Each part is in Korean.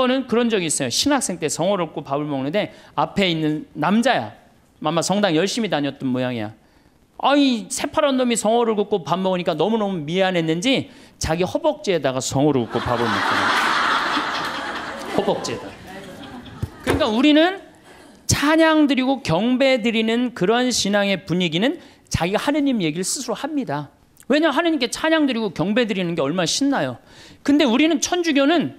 번은 그런 적이 있어요. 신학생 때 성호를 얻고 밥을 먹는데 앞에 있는 남자야. 아마 성당 열심히 다녔던 모양이야. 아이 새파란 놈이 성호를 굽고 밥 먹으니까 너무너무 미안했는지 자기 허벅지에다가 성호를 굽고 밥을 먹더라. 허벅지에다. 그러니까 우리는 찬양 드리고 경배 드리는 그런 신앙의 분위기는 자기 하느님 얘기를 스스로 합니다. 왜냐 하느님께 찬양 드리고 경배 드리는 게 얼마나 신나요. 근데 우리는 천주교는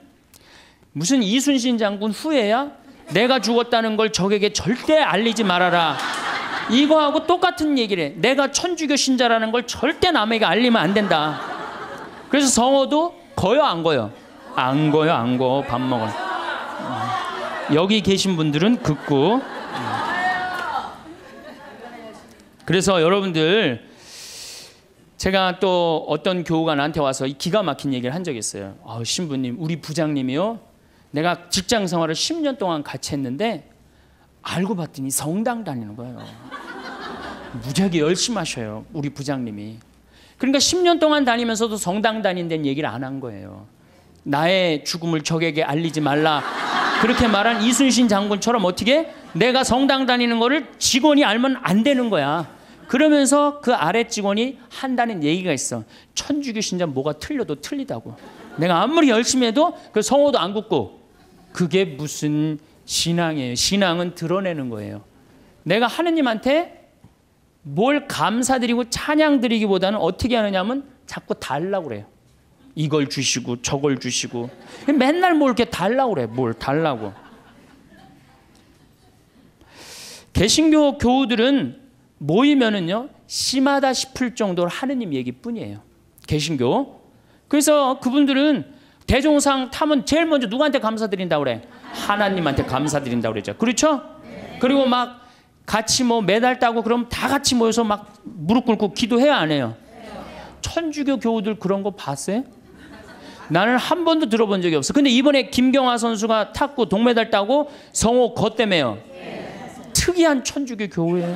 무슨 이순신 장군 후에야 내가 죽었다는 걸 적에게 절대 알리지 말아라. 이거하고 똑같은 얘기를 해. 내가 천주교 신자라는 걸 절대 남에게 알리면 안 된다. 그래서 성호도 거요 안 거요? 안 거요 안 거. 밥 먹어. 음. 여기 계신 분들은 극구. 음. 그래서 여러분들 제가 또 어떤 교우가 나한테 와서 기가 막힌 얘기를 한 적이 있어요. 아, 신부님, 우리 부장님이요. 내가 직장 생활을 10년 동안 같이 했는데 알고 봤더니 성당 다니는 거예요. 무지하게 열심히 하셔요. 우리 부장님이. 그러니까 10년 동안 다니면서도 성당 다닌다는 얘기를 안 한 거예요. 나의 죽음을 적에게 알리지 말라. 그렇게 말한 이순신 장군처럼 어떻게 내가 성당 다니는 거를 직원이 알면 안 되는 거야. 그러면서 그 아래 직원이 한다는 얘기가 있어. 천주교 신자 뭐가 틀려도 틀리다고. 내가 아무리 열심히 해도 그 성호도 안굽고 그게 무슨 신앙이에요. 신앙은 드러내는 거예요. 내가 하느님한테 뭘 감사드리고 찬양드리기보다는 어떻게 하느냐면 자꾸 달라고 그래요. 이걸 주시고 저걸 주시고 맨날 뭘 이렇게 달라고 그래. 뭘 달라고. 개신교 교우들은 모이면은요. 심하다 싶을 정도로 하느님 얘기뿐이에요. 개신교. 그래서 그분들은 대종상 타면 제일 먼저 누구한테 감사드린다고 그래? 하나님한테 감사드린다고 그랬죠. 그렇죠? 그리고 막 같이 뭐 매달 따고 그럼 다 같이 모여서 막 무릎 꿇고 기도해야 안 해요? 천주교 교우들 그런 거 봤어요? 나는 한 번도 들어본 적이 없어. 근데 이번에 김경화 선수가 탁구 동메달 따고 성호 거 때문에요. 특이한 천주교 교우예요. 네.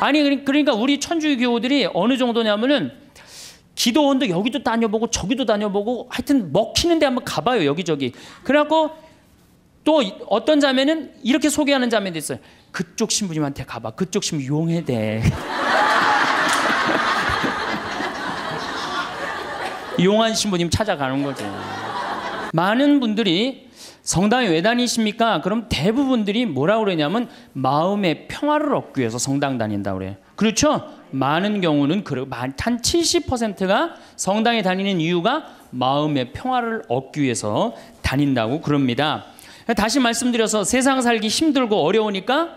아니 그러니까 우리 천주교 교우들이 어느 정도냐면은 기도원도 여기도 다녀보고 저기도 다녀보고 하여튼 먹히는 데 한번 가봐요 여기저기. 그래갖고 또 어떤 자매는 이렇게 소개하는 자매도 있어요. 그쪽 신부님한테 가봐. 그쪽 신부 용해대. 용한 신부님 찾아가는 거죠. 많은 분들이 성당에 왜 다니십니까? 그럼 대부분들이 뭐라 그러냐면 마음의 평화를 얻기 위해서 성당 다닌다 그래요. 그렇죠? 많은 경우는 그한 70%가 성당에 다니는 이유가 마음의 평화를 얻기 위해서 다닌다고 그럽니다. 다시 말씀드려서 세상 살기 힘들고 어려우니까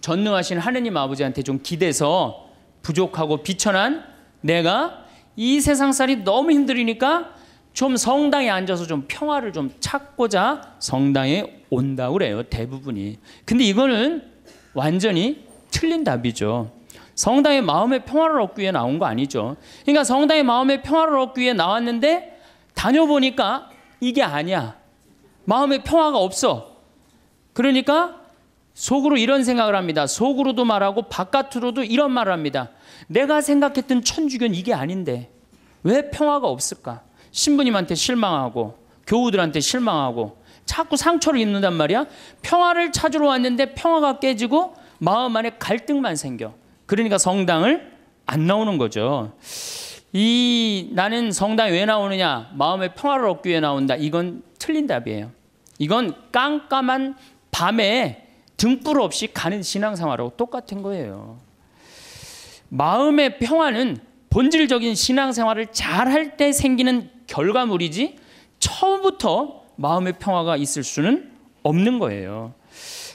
전능하신 하느님 아버지한테 좀 기대서 부족하고 비천한 내가 이 세상 살이 너무 힘들으니까 좀 성당에 앉아서 좀 평화를 좀 찾고자 성당에 온다 그래요 대부분이. 근데 이거는 완전히 틀린 답이죠. 성당의 마음의 평화를 얻기 위해 나온 거 아니죠. 그러니까 성당의 마음의 평화를 얻기 위해 나왔는데 다녀보니까 이게 아니야. 마음의 평화가 없어. 그러니까 속으로 이런 생각을 합니다. 속으로도 말하고 바깥으로도 이런 말을 합니다. 내가 생각했던 천주교는 이게 아닌데 왜 평화가 없을까? 신부님한테 실망하고 교우들한테 실망하고 자꾸 상처를 입는단 말이야. 평화를 찾으러 왔는데 평화가 깨지고 마음 안에 갈등만 생겨. 그러니까 성당을 안 나오는 거죠. 이 나는 성당에 왜 나오느냐? 마음의 평화를 얻기 위해 나온다. 이건 틀린 답이에요. 이건 깜깜한 밤에 등불 없이 가는 신앙생활하고 똑같은 거예요. 마음의 평화는 본질적인 신앙생활을 잘 할 때 생기는 결과물이지 처음부터 마음의 평화가 있을 수는 없는 거예요.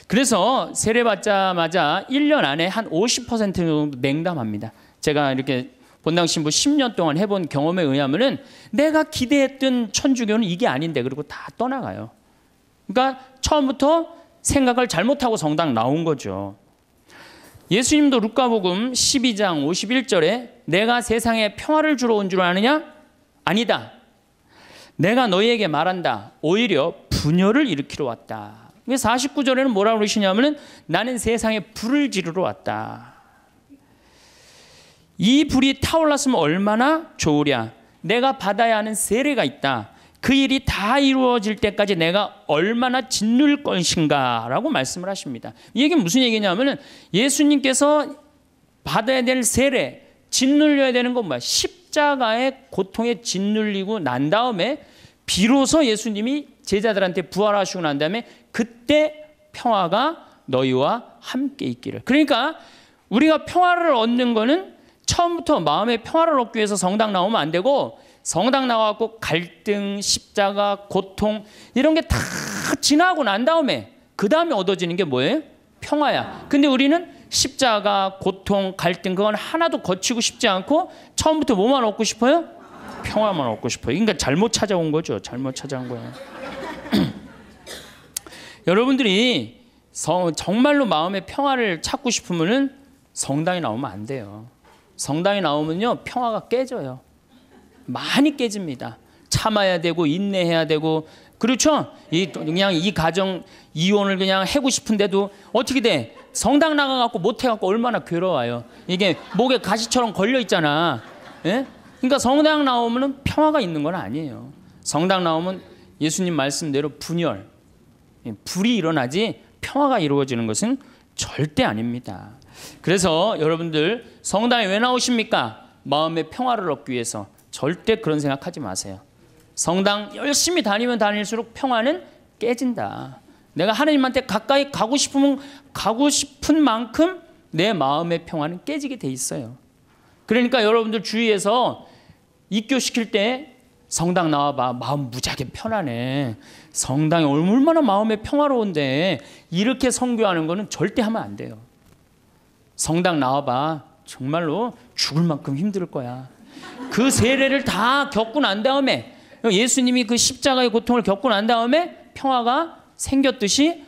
그래서 세례 받자마자 1년 안에 한 50% 정도 냉담합니다. 제가 이렇게 본당 신부 10년 동안 해본 경험에 의하면 내가 기대했던 천주교는 이게 아닌데 그리고 다 떠나가요. 그러니까 처음부터 생각을 잘못하고 성당 나온 거죠. 예수님도 루카복음 12장 51절에 내가 세상에 평화를 주러 온 줄 아느냐? 아니다. 내가 너희에게 말한다. 오히려 분열을 일으키러 왔다. 49절에는 뭐라고 그러시냐면 나는 세상에 불을 지르러 왔다. 이 불이 타올랐으면 얼마나 좋으랴. 내가 받아야 하는 세례가 있다. 그 일이 다 이루어질 때까지 내가 얼마나 짓눌 것인가라고 말씀을 하십니다. 이 얘기는 무슨 얘기냐면 예수님께서 받아야 될 세례, 짓눌려야 되는 건 뭐야? 십자가의 고통에 짓눌리고 난 다음에 비로소 예수님이 제자들한테 부활하시고 난 다음에 그때 평화가 너희와 함께 있기를. 그러니까 우리가 평화를 얻는 거는 처음부터 마음의 평화를 얻기 위해서 성당 나오면 안 되고 성당 나와갖고 갈등, 십자가, 고통 이런 게 다 지나고 난 다음에 그 다음에 얻어지는 게 뭐예요? 평화야. 근데 우리는 십자가, 고통, 갈등 그건 하나도 거치고 싶지 않고 처음부터 뭐만 얻고 싶어요? 평화만 얻고 싶어요. 그러니까 잘못 찾아온 거죠. 잘못 찾아온 거예요. 여러분들이 정말로 마음의 평화를 찾고 싶으면 성당에 나오면 안 돼요. 성당에 나오면요 평화가 깨져요. 많이 깨집니다. 참아야 되고 인내해야 되고 그렇죠? 이 그냥 이 가정 이혼을 그냥 하고 싶은데도 어떻게 돼? 성당 나가갖고 못 해갖고 얼마나 괴로워요. 이게 목에 가시처럼 걸려 있잖아. 예? 그러니까 성당 나오면 평화가 있는 건 아니에요. 성당 나오면 예수님 말씀대로 분열, 불이 일어나지 평화가 이루어지는 것은 절대 아닙니다. 그래서 여러분들 성당에 왜 나오십니까? 마음의 평화를 얻기 위해서 절대 그런 생각하지 마세요. 성당 열심히 다니면 다닐수록 평화는 깨진다. 내가 하나님한테 가까이 가고 싶으면 가고 싶은 만큼 내 마음의 평화는 깨지게 돼 있어요. 그러니까 여러분들 주위에서 입교시킬 때 성당 나와봐. 마음 무지하게 편하네. 성당이 얼마나 마음에 평화로운데 이렇게 성교하는 거는 절대 하면 안 돼요. 성당 나와봐. 정말로 죽을 만큼 힘들 거야. 그 세례를 다 겪고 난 다음에 예수님이 그 십자가의 고통을 겪고 난 다음에 평화가 생겼듯이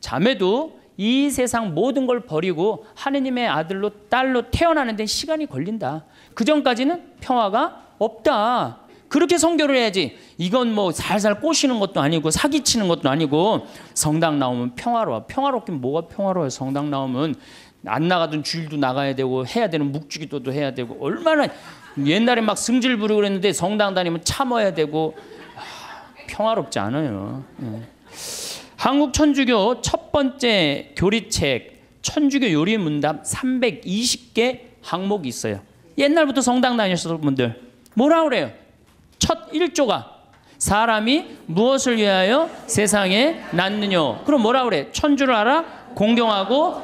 자매도 이 세상 모든 걸 버리고 하느님의 아들로 딸로 태어나는 데 시간이 걸린다. 그 전까지는 평화가 없다. 그렇게 성교를 해야지. 이건 뭐 살살 꼬시는 것도 아니고 사기치는 것도 아니고 성당 나오면 평화로워. 평화롭긴 뭐가 평화로워요. 성당 나오면 안 나가던 주일도 나가야 되고 해야 되는 묵주기도도 해야 되고 얼마나 옛날에 막 승질 부리고 그랬는데 성당 다니면 참아야 되고 아, 평화롭지 않아요. 네. 예. 한국 천주교 첫 번째 교리책 천주교 요리 문답 320개 항목이 있어요. 옛날부터 성당 다녔던 분들 뭐라 그래요? 첫 1조가 사람이 무엇을 위하여 세상에 났느냐. 그럼 뭐라 그래? 천주를 알아? 공경하고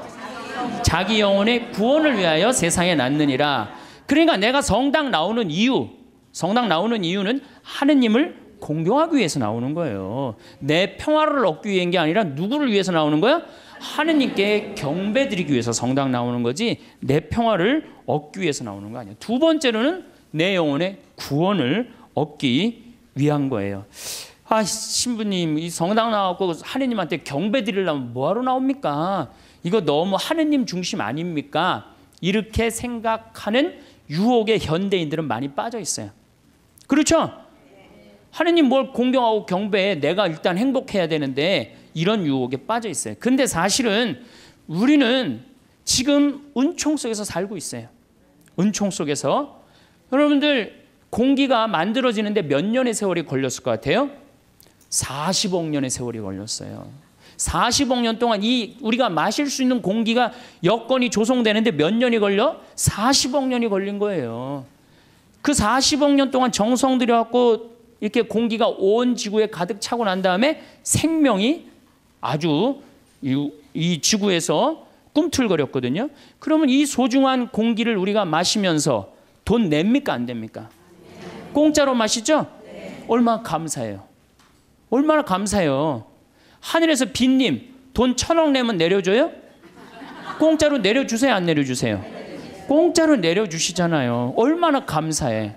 자기 영혼의 구원을 위하여 세상에 났느니라. 그러니까 내가 성당 나오는 이유, 성당 나오는 이유는 하느님을 공경하기 위해서 나오는 거예요. 내 평화를 얻기 위한 게 아니라 누구를 위해서 나오는 거야? 하느님께 경배드리기 위해서 성당 나오는 거지 내 평화를 얻기 위해서 나오는 거 아니야. 두 번째로는 내 영혼의 구원을 얻기 위한 거예요. 아 신부님 이 성당 나왔고 하느님한테 경배 드리려면 뭐하러 나옵니까? 이거 너무 하느님 중심 아닙니까? 이렇게 생각하는 유혹에 현대인들은 많이 빠져 있어요. 그렇죠? 하느님 뭘 공경하고 경배해 내가 일단 행복해야 되는데 이런 유혹에 빠져 있어요. 근데 사실은 우리는 지금 은총 속에서 살고 있어요. 은총 속에서 여러분들 공기가 만들어지는데 몇 년의 세월이 걸렸을 것 같아요? 40억 년의 세월이 걸렸어요. 40억 년 동안 이 우리가 마실 수 있는 공기가 여건이 조성되는데 몇 년이 걸려? 40억 년이 걸린 거예요. 그 40억 년 동안 정성 들여갖고 이렇게 공기가 온 지구에 가득 차고 난 다음에 생명이 아주 이, 이 지구에서 꿈틀거렸거든요. 그러면 이 소중한 공기를 우리가 마시면서 돈 냅니까 안 됩니까? 공짜로 마시죠? 네. 얼마나 감사해요. 얼마나 감사해요. 하늘에서 빈님 돈 천억 내면 내려줘요? 공짜로 내려주세요 안 내려주세요? 공짜로 내려주시잖아요. 얼마나 감사해.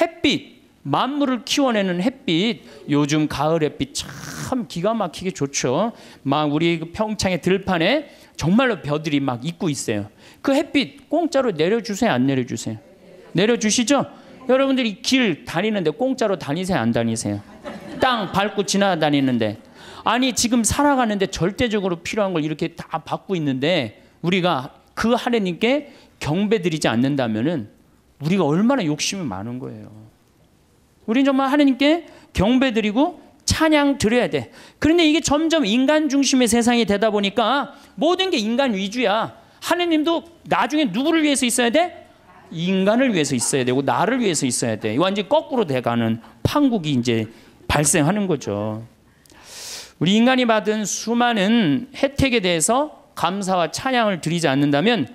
햇빛 만물을 키워내는 햇빛 요즘 가을 햇빛 참 기가 막히게 좋죠. 막 우리 그 평창의 들판에 정말로 벼들이 막 입고 있어요. 그 햇빛 공짜로 내려주세요 안 내려주세요? 내려주시죠? 여러분들이 길 다니는데 공짜로 다니세요? 안 다니세요? 땅 밟고 지나다니는데. 아니, 지금 살아가는데 절대적으로 필요한 걸 이렇게 다 받고 있는데 우리가 그 하나님께 경배드리지 않는다면은 우리가 얼마나 욕심이 많은 거예요. 우린 정말 하나님께 경배드리고 찬양 드려야 돼. 그런데 이게 점점 인간 중심의 세상이 되다 보니까 모든 게 인간 위주야. 하느님도 나중에 누구를 위해서 있어야 돼? 인간을 위해서 있어야 되고 나를 위해서 있어야 돼. 완전 거꾸로 돼가는 판국이 이제 발생하는 거죠. 우리 인간이 받은 수많은 혜택에 대해서 감사와 찬양을 드리지 않는다면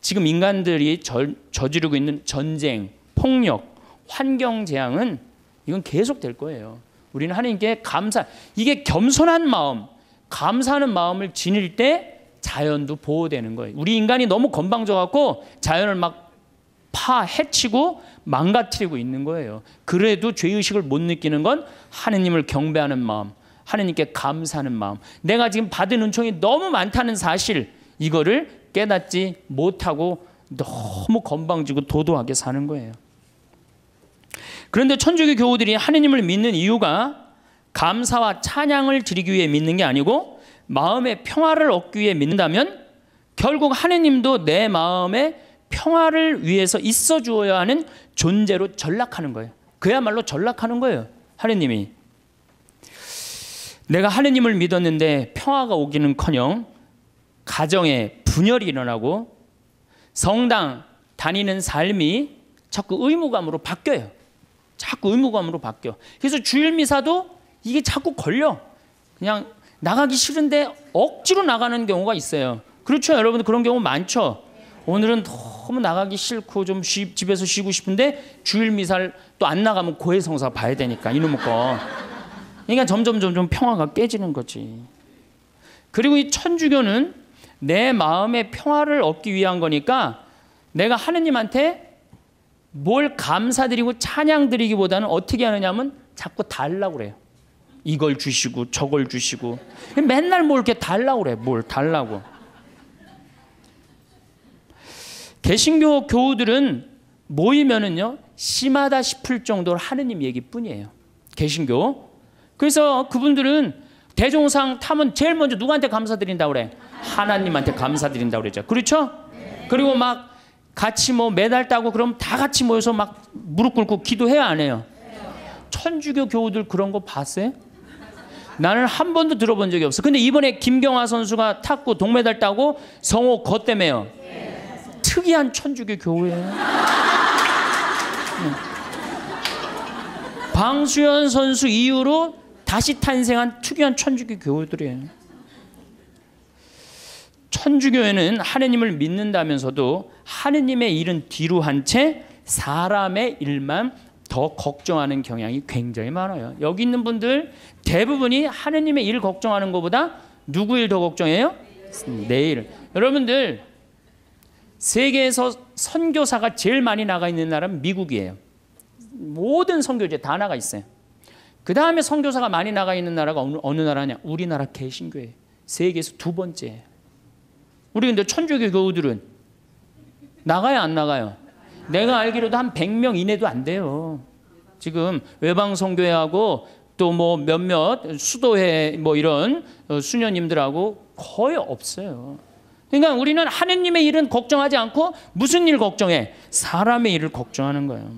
지금 인간들이 절, 저지르고 있는 전쟁, 폭력, 환경 재앙은 이건 계속 될 거예요. 우리는 하나님께 감사, 이게 겸손한 마음, 감사하는 마음을 지닐 때 자연도 보호되는 거예요. 우리 인간이 너무 건방져 갖고 자연을 막파 해치고 망가뜨리고 있는 거예요. 그래도 죄의식을 못 느끼는 건 하느님을 경배하는 마음, 하느님께 감사하는 마음, 내가 지금 받은 은총이 너무 많다는 사실, 이거를 깨닫지 못하고 너무 건방지고 도도하게 사는 거예요. 그런데 천주교 교우들이 하느님을 믿는 이유가 감사와 찬양을 드리기 위해 믿는 게 아니고 마음의 평화를 얻기 위해 믿는다면 결국 하느님도 내 마음에 평화를 위해서 있어 주어야 하는 존재로 전락하는 거예요. 그야말로 전락하는 거예요. 하느님이. 내가 하느님을 믿었는데 평화가 오기는커녕 가정에 분열이 일어나고 성당 다니는 삶이 자꾸 의무감으로 바뀌어요. 자꾸 의무감으로 바뀌어. 그래서 주일 미사도 이게 자꾸 걸려. 그냥 나가기 싫은데 억지로 나가는 경우가 있어요. 그렇죠, 여러분 들 그런 경우 많죠. 오늘은 너무 나가기 싫고 좀 쉬, 집에서 쉬고 싶은데 주일 미사를 또안 나가면 고해 성사 봐야 되니까 이놈의 거. 그러니까 점점 점점 평화가 깨지는 거지. 그리고 이 천주교는 내 마음의 평화를 얻기 위한 거니까 내가 하느님한테 뭘 감사드리고 찬양드리기보다는 어떻게 하느냐면 자꾸 달라고 그래요. 이걸 주시고 저걸 주시고 맨날 뭘 이렇게 달라고 그래. 뭘 달라고. 개신교 교우들은 모이면은요 심하다 싶을 정도로 하느님 얘기뿐이에요. 개신교. 그래서 그분들은 대종상 타면 제일 먼저 누구한테 감사드린다 그래? 하나님한테 감사드린다 그랬죠. 그렇죠? 그리고 막 같이 뭐 매달 따고 그럼 다 같이 모여서 막 무릎 꿇고 기도해야 안 해요. 천주교 교우들 그런 거 봤어요? 나는 한 번도 들어본 적이 없어. 근데 이번에 김경화 선수가 탁구 동메달 따고 성호 거 때문에요. 특이한 천주교 교회예요. 네. 방수현 선수 이후로 다시 탄생한 특이한 천주교 교우들이에요. 천주교에는 하느님을 믿는다면서도 하느님의 일은 뒤로 한 채 사람의 일만 더 걱정하는 경향이 굉장히 많아요. 여기 있는 분들 대부분이 하느님의 일 걱정하는 것보다 누구 일 더 걱정해요? 내일. 여러분들 세계에서 선교사가 제일 많이 나가 있는 나라는 미국이에요. 모든 선교제 다 나가 있어요. 그 다음에 선교사가 많이 나가 있는 나라가 어느, 어느 나라냐? 우리나라 개신교회. 세계에서 두 번째. 우리 근데 천주교 교우들은 나가요, 안 나가요? 내가 알기로도 한 100명 이내도 안 돼요. 지금 외방 선교회하고 또 뭐 몇몇 수도회 뭐 이런 어, 수녀님들하고 거의 없어요. 그러니까 우리는 하느님의 일은 걱정하지 않고 무슨 일 걱정해? 사람의 일을 걱정하는 거예요.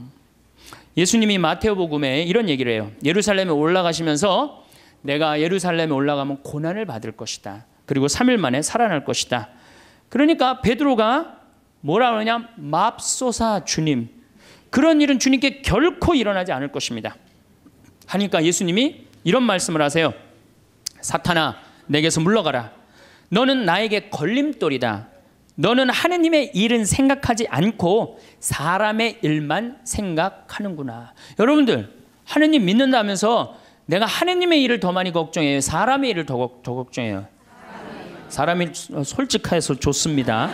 예수님이 마태복음에 이런 얘기를 해요. 예루살렘에 올라가시면서 내가 예루살렘에 올라가면 고난을 받을 것이다. 그리고 3일 만에 살아날 것이다. 그러니까 베드로가 뭐라 그러냐? 맙소사 주님. 그런 일은 주님께 결코 일어나지 않을 것입니다. 하니까 예수님이 이런 말씀을 하세요. 사탄아 내게서 물러가라. 너는 나에게 걸림돌이다. 너는 하느님의 일은 생각하지 않고 사람의 일만 생각하는구나. 여러분들, 하느님 믿는다면서 내가 하느님의 일을 더 많이 걱정해요. 사람의 일을 더, 더 걱정해요. 사람이 솔직해서 좋습니다.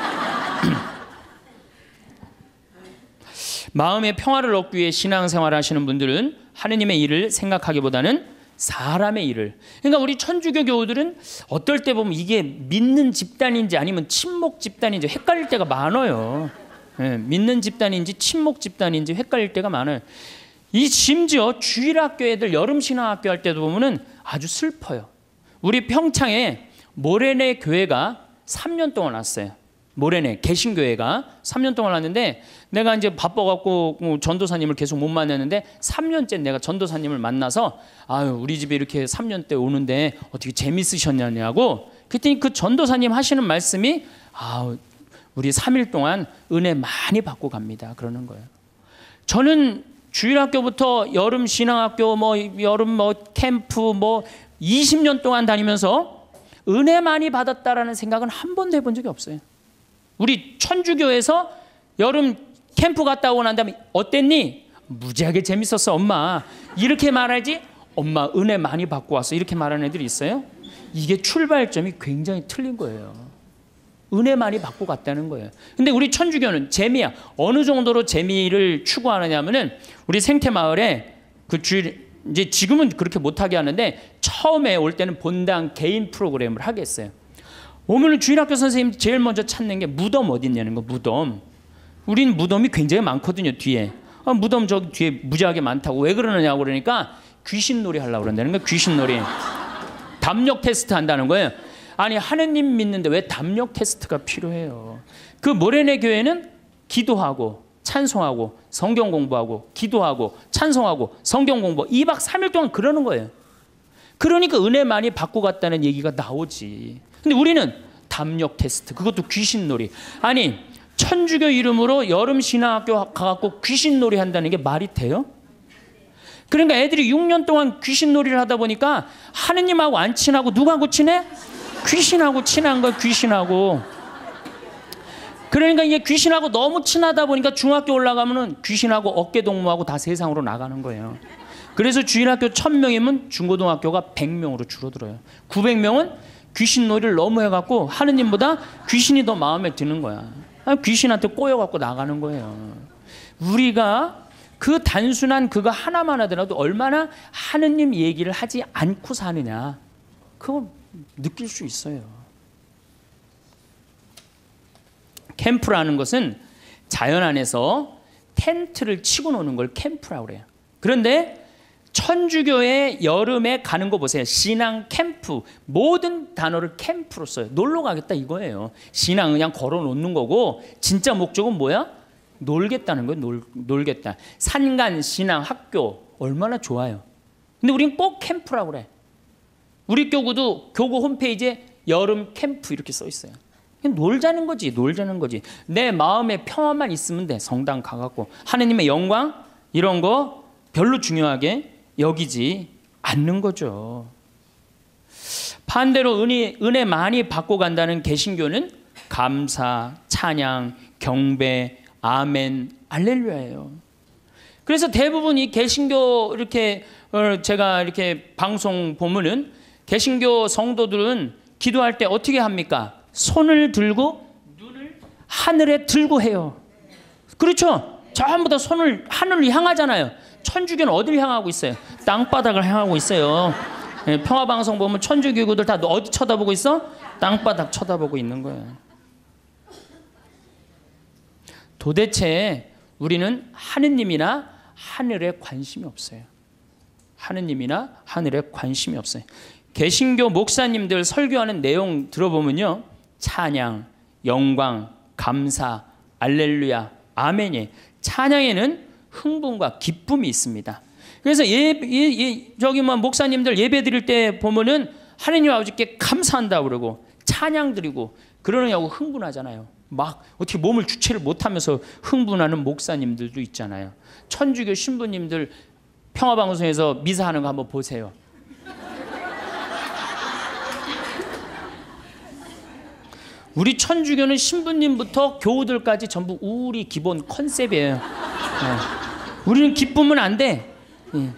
마음의 평화를 얻기 위해 신앙생활 하시는 분들은 하느님의 일을 생각하기보다는 사람의 일을. 그러니까 우리 천주교 교우들은 어떨 때 보면 이게 믿는 집단인지 아니면 침묵 집단인지 헷갈릴 때가 많아요. 예, 믿는 집단인지 침묵 집단인지 헷갈릴 때가 많아요. 이 심지어 주일학교 애들 여름 신화학교 할 때도 보면은 아주 슬퍼요. 우리 평창에 모레네 교회가 3년 동안 왔어요. 모레네 개신교회가 3년 동안 왔는데 내가 이제 바빠갖고 뭐 전도사님을 계속 못만났는데 3년째 내가 전도사님을 만나서 아유 우리 집에 이렇게 3년 때 오는데 어떻게 재밌으셨냐냐고 그랬더니 그 전도사님 하시는 말씀이 아 우리 3일 동안 은혜 많이 받고 갑니다 그러는 거예요. 저는 주일학교부터 여름 신앙학교 뭐 여름 뭐 캠프 뭐 20년 동안 다니면서 은혜 많이 받았다라는 생각은 한 번도 해본 적이 없어요. 우리 천주교에서 여름 캠프 갔다 오고 난 다음에 어땠니? 무지하게 재밌었어 엄마 이렇게 말하지 엄마 은혜 많이 받고 왔어 이렇게 말하는 애들이 있어요 이게 출발점이 굉장히 틀린 거예요 은혜 많이 받고 갔다는 거예요 근데 우리 천주교는 재미야 어느 정도로 재미를 추구하느냐면은 하 우리 생태 마을에 그 주일 이제 지금은 그렇게 못하게 하는데 처음에 올 때는 본당 개인 프로그램을 하겠어요 오늘 주일학교 선생님 제일 먼저 찾는 게 무덤 어디 있냐는 거 무덤. 우린 무덤이 굉장히 많거든요 뒤에. 아, 무덤 저 뒤에 무지하게 많다고 왜 그러느냐고 그러니까 귀신놀이 하려고 그런다는 거 귀신놀이. 담력 테스트 한다는 거예요. 아니 하느님 믿는데 왜 담력 테스트가 필요해요? 그 모레네 교회는 기도하고 찬송하고 성경 공부하고 기도하고 찬송하고 성경 공부 2박 3일 동안 그러는 거예요. 그러니까 은혜 많이 받고 갔다는 얘기가 나오지. 근데 우리는 담력 테스트 그것도 귀신놀이 아니 천주교 이름으로 여름 신학교 가갖고 귀신놀이 한다는 게 말이 돼요? 그러니까 애들이 6년 동안 귀신놀이를 하다 보니까 하느님하고 안 친하고 누가하고 친해? 귀신하고 친한 거 귀신하고 그러니까 이게 귀신하고 너무 친하다 보니까 중학교 올라가면은 귀신하고 어깨 동무하고 다 세상으로 나가는 거예요. 그래서 주인학교 1000명이면 중고등학교가 100명으로 줄어들어요. 900명은 귀신 놀이를 너무 해갖고 하느님보다 귀신이 더 마음에 드는 거야. 아, 귀신한테 꼬여갖고 나가는 거예요. 우리가 그 단순한 그거 하나만 하더라도 얼마나 하느님 얘기를 하지 않고 사느냐. 그걸 느낄 수 있어요. 캠프라는 것은 자연 안에서 텐트를 치고 노는 걸 캠프라고 그래요. 그런데 천주교의 여름에 가는 거 보세요. 신앙 캠프. 모든 단어를 캠프로 써요. 놀러 가겠다 이거예요. 신앙 그냥 걸어 놓는 거고 진짜 목적은 뭐야? 놀겠다는 거예요. 놀, 놀겠다. 산간 신앙 학교 얼마나 좋아요. 근데 우린 꼭 캠프라고 그래. 우리 교구도 교구 홈페이지에 여름 캠프 이렇게 써 있어요. 그냥 놀자는 거지. 놀자는 거지. 내 마음에 평화만 있으면 돼. 성당 가 갖고 하느님의 영광 이런 거 별로 중요하게 여기지 않는 거죠. 반대로 은혜, 은혜 많이 받고 간다는 개신교는 감사, 찬양, 경배, 아멘, 알렐루야예요. 그래서 대부분 이 개신교 이렇게 어, 제가 이렇게 방송 보면은 개신교 성도들은 기도할 때 어떻게 합니까? 손을 들고 눈을 하늘에 들고 해요. 그렇죠? 전부 다 손을 하늘을 향하잖아요. 천주교는 어딜 향하고 있어요? 땅바닥을 향하고 있어요. 예, 평화방송 보면 천주교구들 다 어디 쳐다보고 있어? 땅바닥 쳐다보고 있는 거예요. 도대체 우리는 하느님이나 하늘에 관심이 없어요. 하느님이나 하늘에 관심이 없어요. 개신교 목사님들 설교하는 내용 들어보면요. 찬양, 영광, 감사, 알렐루야, 아멘이 찬양에는 흥분과 기쁨이 있습니다. 그래서 예, 예, 예 저기 뭐 목사님들 예배 드릴 때 보면은 하나님 아버지께 감사한다 그러고 찬양 드리고 그러느냐고 흥분하잖아요. 막 어떻게 몸을 주체를 못하면서 흥분하는 목사님들도 있잖아요. 천주교 신부님들 평화방송에서 미사하는 거 한번 보세요. 우리 천주교는 신부님부터 교우들까지 전부 우울이 기본 컨셉이에요. 예. 우리는 기쁨은 안 돼. 예.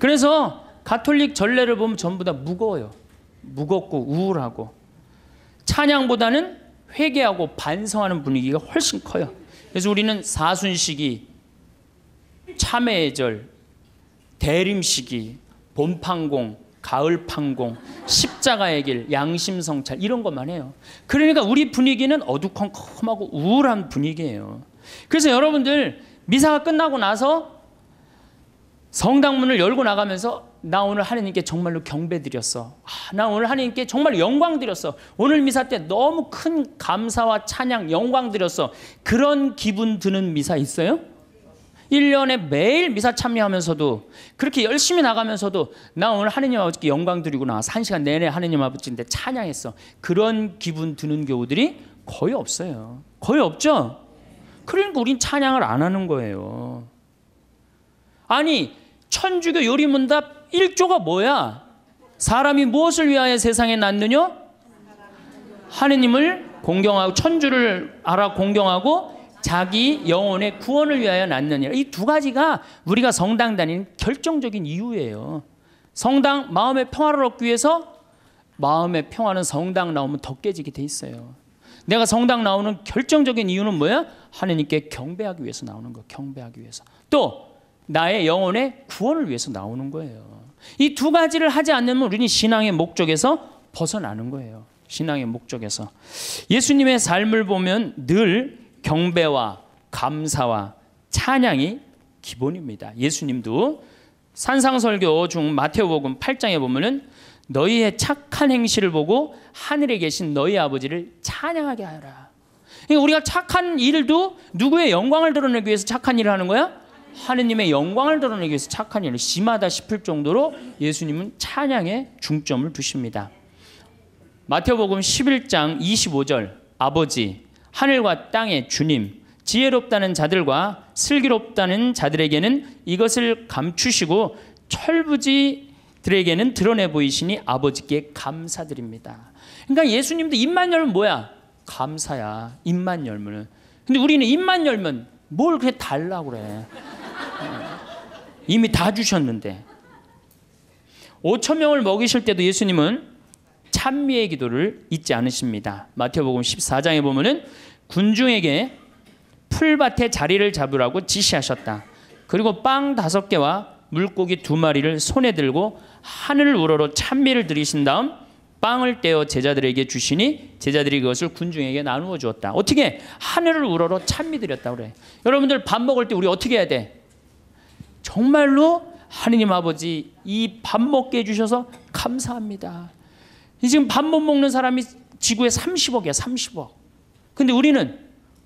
그래서 가톨릭 전례를 보면 전부 다 무거워요. 무겁고 우울하고 찬양보다는 회개하고 반성하는 분위기가 훨씬 커요. 그래서 우리는 사순시기, 참회절, 대림시기, 봄판공 가을 판공, 십자가의 길, 양심 성찰 이런 것만 해요. 그러니까 우리 분위기는 어두컴컴하고 우울한 분위기예요. 그래서 여러분들 미사가 끝나고 나서 성당문을 열고 나가면서 나 오늘 하나님께 정말로 경배드렸어. 아, 나 오늘 하나님께 정말 영광드렸어. 오늘 미사 때 너무 큰 감사와 찬양 영광드렸어. 그런 기분 드는 미사 있어요? 1년에 매일 미사 참여하면서도 그렇게 열심히 나가면서도 나 오늘 하느님 아버지께 영광 드리고 나서 한 시간 내내 하느님 아버지인데 찬양했어. 그런 기분 드는 교우들이 거의 없어요. 거의 없죠? 그러니까 우린 찬양을 안 하는 거예요. 아니 천주교 요리문답 1조가 뭐야? 사람이 무엇을 위하여 세상에 났느냐? 하느님을 공경하고 천주를 알아 공경하고 자기 영혼의 구원을 위하여 낳느니라. 이 두 가지가 우리가 성당 다니는 결정적인 이유예요. 성당 마음의 평화를 얻기 위해서 마음의 평화는 성당 나오면 더 깨지게 돼 있어요. 내가 성당 나오는 결정적인 이유는 뭐야? 하느님께 경배하기 위해서 나오는 거. 경배하기 위해서. 또 나의 영혼의 구원을 위해서 나오는 거예요. 이 두 가지를 하지 않으면 우리는 신앙의 목적에서 벗어나는 거예요. 신앙의 목적에서. 예수님의 삶을 보면 늘 경배와 감사와 찬양이 기본입니다. 예수님도 산상설교 중 마태복음 8장에 보면은 너희의 착한 행실을 보고 하늘에 계신 너희 아버지를 찬양하게 하라. 그러니까 우리가 착한 일도 누구의 영광을 드러내기 위해서 착한 일을 하는 거야? 하느님의 영광을 드러내기 위해서 착한 일을 심하다 싶을 정도로 예수님은 찬양에 중점을 두십니다. 마태복음 11장 25절 아버지 하늘과 땅의 주님 지혜롭다는 자들과 슬기롭다는 자들에게는 이것을 감추시고 철부지들에게는 드러내 보이시니 아버지께 감사드립니다. 그러니까 예수님도 입만 열면 뭐야? 감사야. 입만 열면은. 근데 우리는 입만 열면 뭘그렇 달라고 그래. 이미 다 주셨는데. 5천 명을 먹이실 때도 예수님은 찬미의 기도를 잊지 않으십니다. 마태복음 14장에 보면은 군중에게 풀밭에 자리를 잡으라고 지시하셨다. 그리고 빵 다섯 개와 물고기 두 마리를 손에 들고 하늘 우러러 찬미를 드리신 다음 빵을 떼어 제자들에게 주시니 제자들이 그것을 군중에게 나누어 주었다. 어떻게 하늘을 우러러 찬미 드렸다 그래. 여러분들 밥 먹을 때 우리 어떻게 해야 돼? 정말로 하느님 아버지 이 밥 먹게 해 주셔서 감사합니다. 지금 밥 못 먹는 사람이 지구에 30억이야, 30억. 근데 우리는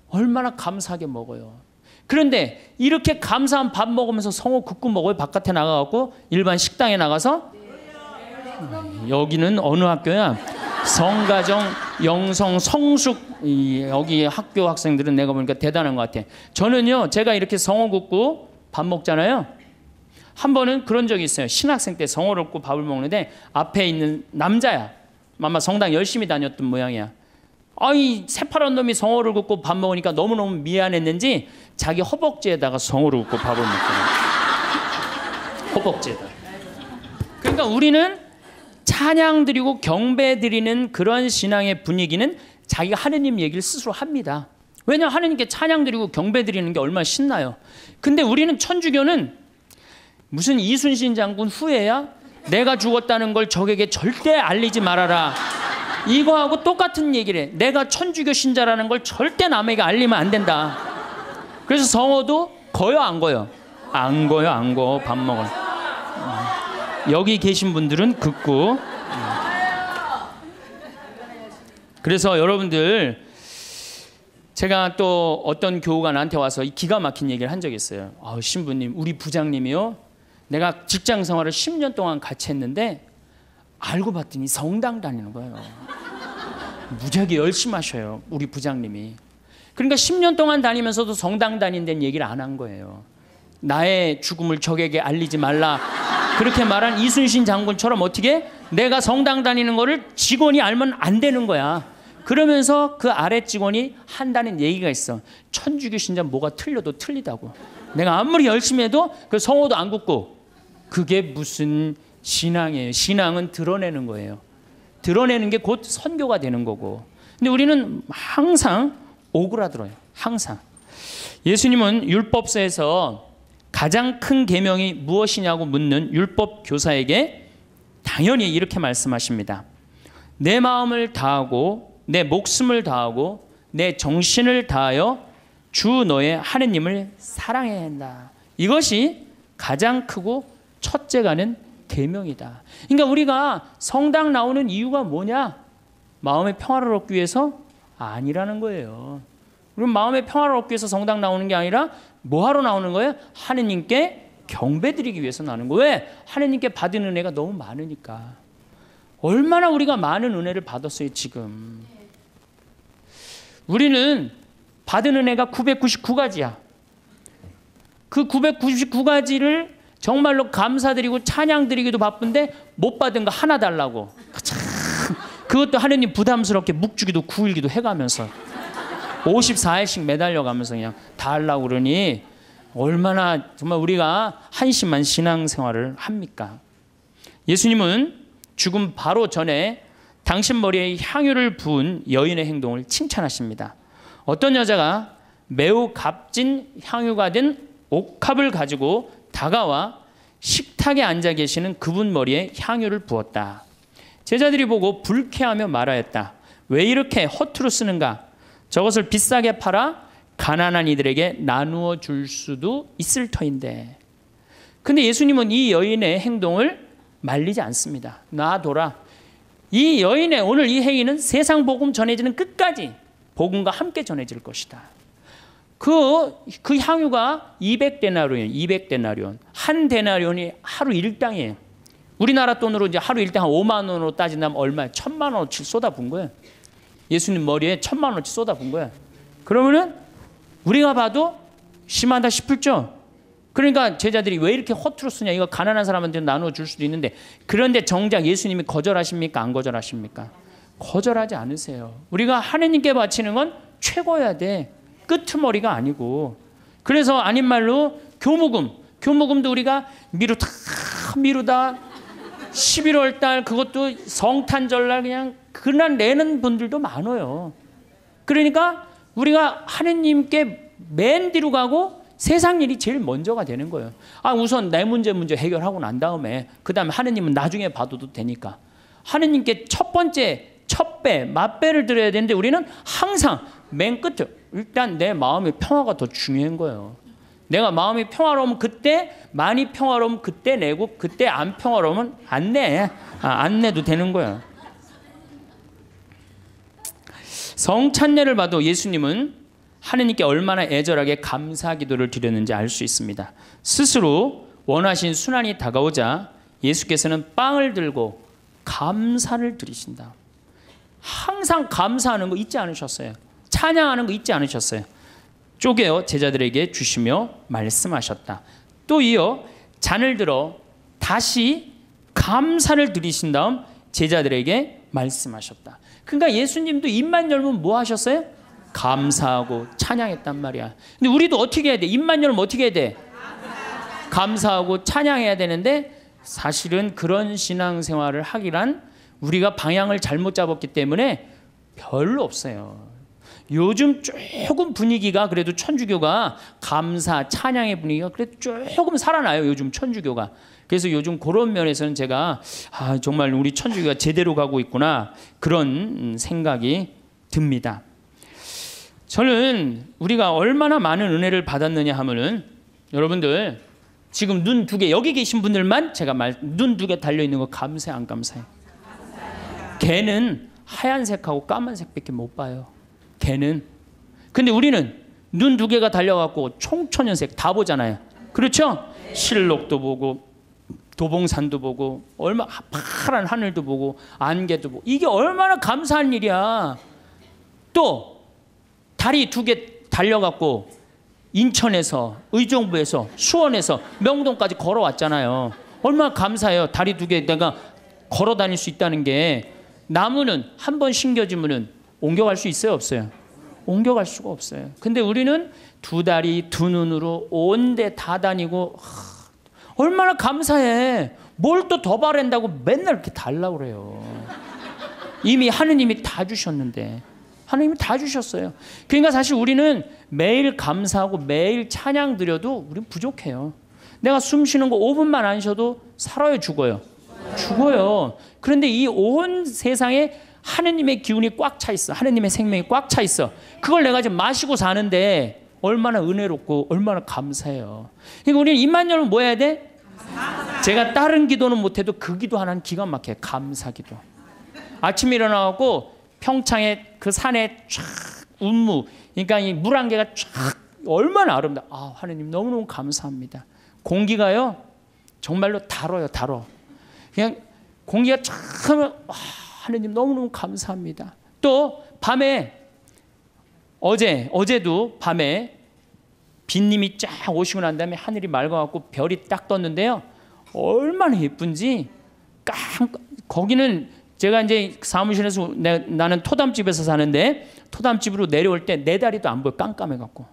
얼마나 감사하게 먹어요. 그런데 이렇게 감사한 밥 먹으면서 성호 굽고 먹어요. 바깥에 나가갖고 일반 식당에 나가서 여기는 어느 학교야? 성가정, 영성, 성숙 여기 학교 학생들은 내가 보니까 대단한 것 같아. 저는요, 제가 이렇게 성호 굽고 밥 먹잖아요. 한 번은 그런 적이 있어요. 신학생 때 성호를 굽고 밥을 먹는데 앞에 있는 남자야. 아마 성당 열심히 다녔던 모양이야. 아이 새파란 놈이 성어를 굽고 밥 먹으니까 너무너무 미안했는지 자기 허벅지에다가 성어를 굽고 밥을 먹고 허벅지에다. 그러니까 우리는 찬양 드리고 경배 드리는 그런 신앙의 분위기는 자기가 하느님 얘기를 스스로 합니다. 왜냐 하느님께 찬양 드리고 경배 드리는 게 얼마나 신나요. 근데 우리는 천주교는 무슨 이순신 장군 후에야 내가 죽었다는 걸 적에게 절대 알리지 말아라. 이거하고 똑같은 얘기를 해. 내가 천주교 신자라는 걸 절대 남에게 알리면 안 된다. 그래서 성호도 거요 안 거요? 안 거요 안 거. 밥 먹을. 여기 계신 분들은 극구. 그래서 여러분들 제가 또 어떤 교우가 나한테 와서 기가 막힌 얘기를 한 적이 있어요. 아, 신부님, 우리 부장님이요. 내가 직장 생활을 10년 동안 같이 했는데 알고 봤더니 성당 다니는 거예요. 무지하게 열심히 하셔요. 우리 부장님이. 그러니까 10년 동안 다니면서도 성당 다닌 데는 얘기를 안 한 거예요. 나의 죽음을 적에게 알리지 말라. 그렇게 말한 이순신 장군처럼 어떻게 내가 성당 다니는 거를 직원이 알면 안 되는 거야. 그러면서 그 아래 직원이 한다는 얘기가 있어. 천주교 신자 뭐가 틀려도 틀리다고. 내가 아무리 열심히 해도 그 성호도 안굽고 그게 무슨 신앙이에요. 신앙은 드러내는 거예요. 드러내는 게 곧 선교가 되는 거고. 근데 우리는 항상 오그라들어요. 항상. 예수님은 율법서에서 가장 큰 계명이 무엇이냐고 묻는 율법 교사에게 당연히 이렇게 말씀하십니다. 내 마음을 다하고 내 목숨을 다하고 내 정신을 다하여 주 너의 하느님을 사랑해야 한다. 이것이 가장 크고 첫째가는 계명이다. 그러니까 우리가 성당 나오는 이유가 뭐냐? 마음의 평화를 얻기 위해서 아니라는 거예요. 우리 마음의 평화를 얻기 위해서 성당 나오는 게 아니라 뭐 하러 나오는 거예요? 하느님께 경배드리기 위해서 나는 거. 왜? 하느님께 받은 은혜가 너무 많으니까. 얼마나 우리가 많은 은혜를 받았어요, 지금. 우리는 받은 은혜가 999가지야. 그 999가지를 정말로 감사드리고 찬양드리기도 바쁜데 못 받은 거 하나 달라고. 그 그것도 하느님 부담스럽게 묵주기도 구일기도 해가면서 54일씩 매달려가면서 그냥 달라고 그러니 얼마나 정말 우리가 한심한 신앙생활을 합니까? 예수님은 죽음 바로 전에 당신 머리에 향유를 부은 여인의 행동을 칭찬하십니다. 어떤 여자가 매우 값진 향유가 된 옥합을 가지고 다가와 식탁에 앉아 계시는 그분 머리에 향유를 부었다. 제자들이 보고 불쾌하며 말하였다. 왜 이렇게 허투루 쓰는가? 저것을 비싸게 팔아 가난한 이들에게 나누어 줄 수도 있을 터인데. 근데 예수님은 이 여인의 행동을 말리지 않습니다. 놔둬라. 이 여인의 오늘 이 행위는 세상 복음 전해지는 끝까지 복음과 함께 전해질 것이다. 그, 그 향유가 200데나리온, 200데나리온. 한 데나리온이 하루 일당이에요. 우리나라 돈으로 이제 하루 일당 한 5만 원으로 따진다면 얼마야? 천만 원어치 쏟아부 거예요. 예수님 머리에 천만 원어치 쏟아부은 거야. 그러면은 우리가 봐도 심하다 싶을죠? 그러니까 제자들이 왜 이렇게 허투루 쓰냐? 이거 가난한 사람한테 나누줄 수도 있는데 그런데 정작 예수님이 거절하십니까? 안 거절하십니까? 거절하지 않으세요. 우리가 하느님께 바치는 건 최고야 돼. 끝트머리가 아니고 그래서 아닌 말로 교무금 교무금도 우리가 미루다 미루다 11월 달 그것도 성탄절 날 그냥 그날 내는 분들도 많아요. 그러니까 우리가 하느님께 맨 뒤로 가고 세상 일이 제일 먼저가 되는 거예요. 아 우선 내 문제 문제 해결하고 난 다음에 그다음에 하느님은 나중에 봐도 되니까 하느님께 첫 번째 첫배 맞배를 드려야 되는데 우리는 항상 맨 끝을 일단 내 마음의 평화가 더 중요한 거예요. 내가 마음이 평화로우면 그때 많이 평화로우면 그때 내고 그때 안 평화로우면 안 내. 아, 안 내도 되는 거야. 성찬례를 봐도 예수님은 하느님께 얼마나 애절하게 감사 기도를 드렸는지 알 수 있습니다. 스스로 원하신 순환이 다가오자 예수께서는 빵을 들고 감사를 드리신다. 항상 감사하는 거 잊지 않으셨어요. 찬양하는 거 잊지 않으셨어요. 쪼개어 제자들에게 주시며 말씀하셨다. 또 이어 잔을 들어 다시 감사를 드리신 다음 제자들에게 말씀하셨다. 그러니까 예수님도 입만 열면 뭐 하셨어요? 감사하고 찬양했단 말이야. 근데 우리도 어떻게 해야 돼? 입만 열면 어떻게 해야 돼? 감사하고 찬양해야 되는데 사실은 그런 신앙생활을 하기란 우리가 방향을 잘못 잡았기 때문에 별로 없어요. 요즘 조금 분위기가 그래도 천주교가 감사 찬양의 분위기가 그래도 조금 살아나요. 요즘 천주교가. 그래서 요즘 그런 면에서는 제가 아, 정말 우리 천주교가 제대로 가고 있구나 그런 생각이 듭니다. 저는 우리가 얼마나 많은 은혜를 받았느냐 하면은 여러분들 지금 눈 두 개 여기 계신 분들만 제가 말 눈 두 개 달려 있는 거감사안 감사해? 개는 하얀색하고 까만색밖에 못 봐요. 개는. 근데 우리는 눈 두 개가 달려갖고 총천연색 다 보잖아요. 그렇죠? 실록도 보고 도봉산도 보고 얼마 파란 하늘도 보고 안개도 보고 이게 얼마나 감사한 일이야. 또 다리 두 개 달려갖고 인천에서 의정부에서 수원에서 명동까지 걸어왔잖아요. 얼마나 감사해요. 다리 두 개 내가 걸어 다닐 수 있다는 게 나무는 한 번 심겨지면은 옮겨갈 수 있어요, 없어요? 옮겨갈 수가 없어요. 근데 우리는 두 다리, 두 눈으로 온 데 다 다니고 하, 얼마나 감사해. 뭘 또 더 바란다고 맨날 이렇게 달라 그래요. 이미 하느님이 다 주셨는데 하느님이 다 주셨어요. 그러니까 사실 우리는 매일 감사하고 매일 찬양 드려도 우린 부족해요. 내가 숨 쉬는 거 5분만 안 쉬어도 살아요, 죽어요. 죽어요. 그런데 이 온 세상에 하느님의 기운이 꽉 차 있어. 하느님의 생명이 꽉 차 있어. 그걸 내가 지금 마시고 사는데 얼마나 은혜롭고 얼마나 감사해요. 그러니까 우리는 입만 열면 뭐 해야 돼? 제가 다른 기도는 못해도 그 기도 하나는 기가 막혀. 감사 기도. 아침에 일어나고 평창에 그 산에 쫙 운무. 그러니까 이 물 한 개가 쫙 얼마나 아름다워. 아, 하느님 너무너무 감사합니다. 공기가요. 정말로 달어요. 달어. 그냥 공기가 쫙 하면 와. 하느님 너무너무 감사합니다. 또 밤에 어제 어제도 밤에 빈님이 쫙 오시고 난 다음에 하늘이 맑아갖고 별이 딱 떴는데요. 얼마나 예쁜지 깜 거기는 제가 이제 사무실에서 내, 나는 토담집에서 사는데 토담집으로 내려올 때 내 다리도 안 보여 깜깜해갖고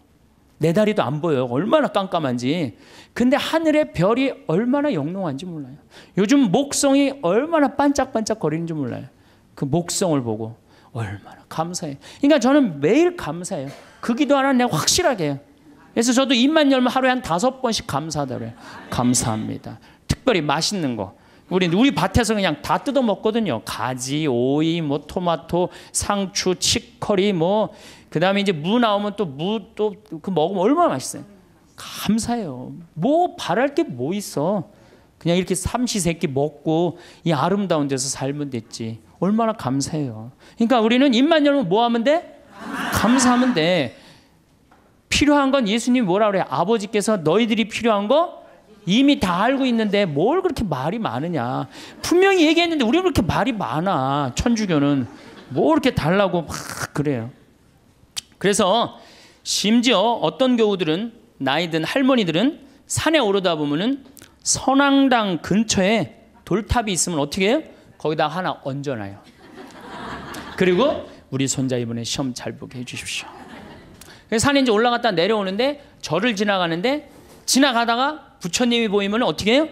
내 다리도 안 보여요 얼마나 깜깜한지 근데 하늘의 별이 얼마나 영롱한지 몰라요 요즘 목성이 얼마나 반짝반짝 거리는지 몰라요 그 목성을 보고 얼마나 감사해. 그러니까 저는 매일 감사해요. 그 기도 하나 내가 확실하게 해요. 그래서 저도 입만 열면 하루에 한 다섯 번씩 감사하더요 감사합니다. 특별히 맛있는 거. 우리 우리 밭에서 그냥 다 뜯어 먹거든요. 가지, 오이, 뭐 토마토, 상추, 치커리 뭐 그다음에 이제 무 나오면 또 무 또그 먹으면 얼마나 맛있어요. 감사해요. 뭐 바랄 게 뭐 있어. 그냥 이렇게 삼시세끼 먹고 이 아름다운 데서 살면 됐지. 얼마나 감사해요. 그러니까 우리는 입만 열면 뭐 하면 돼? 감사하면 돼. 필요한 건예수님 뭐라 그래? 아버지께서 너희들이 필요한 거 이미 다 알고 있는데 뭘 그렇게 말이 많으냐. 분명히 얘기했는데 우리는 그렇게 말이 많아. 천주교는. 뭐 이렇게 달라고 막 그래요. 그래서 심지어 어떤 교우들은 나이든 할머니들은 산에 오르다 보면은 선앙당 근처에 돌탑이 있으면 어떻게 해요? 거기다 하나 얹어놔요. 그리고 우리 손자 이번에 시험 잘 보게 해주십시오. 산에 이제 올라갔다 내려오는데 절을 지나가는데 지나가다가 부처님이 보이면 어떻게 해요?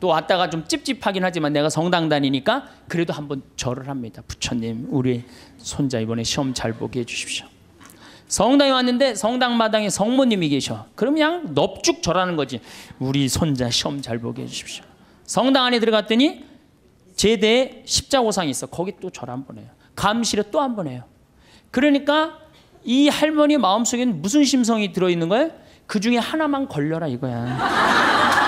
또 왔다가 좀 찝찝하긴 하지만 내가 성당 다니니까 그래도 한번 절을 합니다. 부처님, 우리 손자 이번에 시험 잘 보게 해주십시오. 성당에 왔는데 성당 마당에 성모님이 계셔. 그럼 그냥 넙죽 절하는 거지. 우리 손자 시험 잘 보게 해주십시오. 성당 안에 들어갔더니 제대에 십자오상이 있어. 거기 또 절 한 번 해요. 감시를 또 한 번 해요. 그러니까 이 할머니 마음속에는 무슨 심성이 들어있는 거예요? 그 중에 하나만 걸려라 이거야.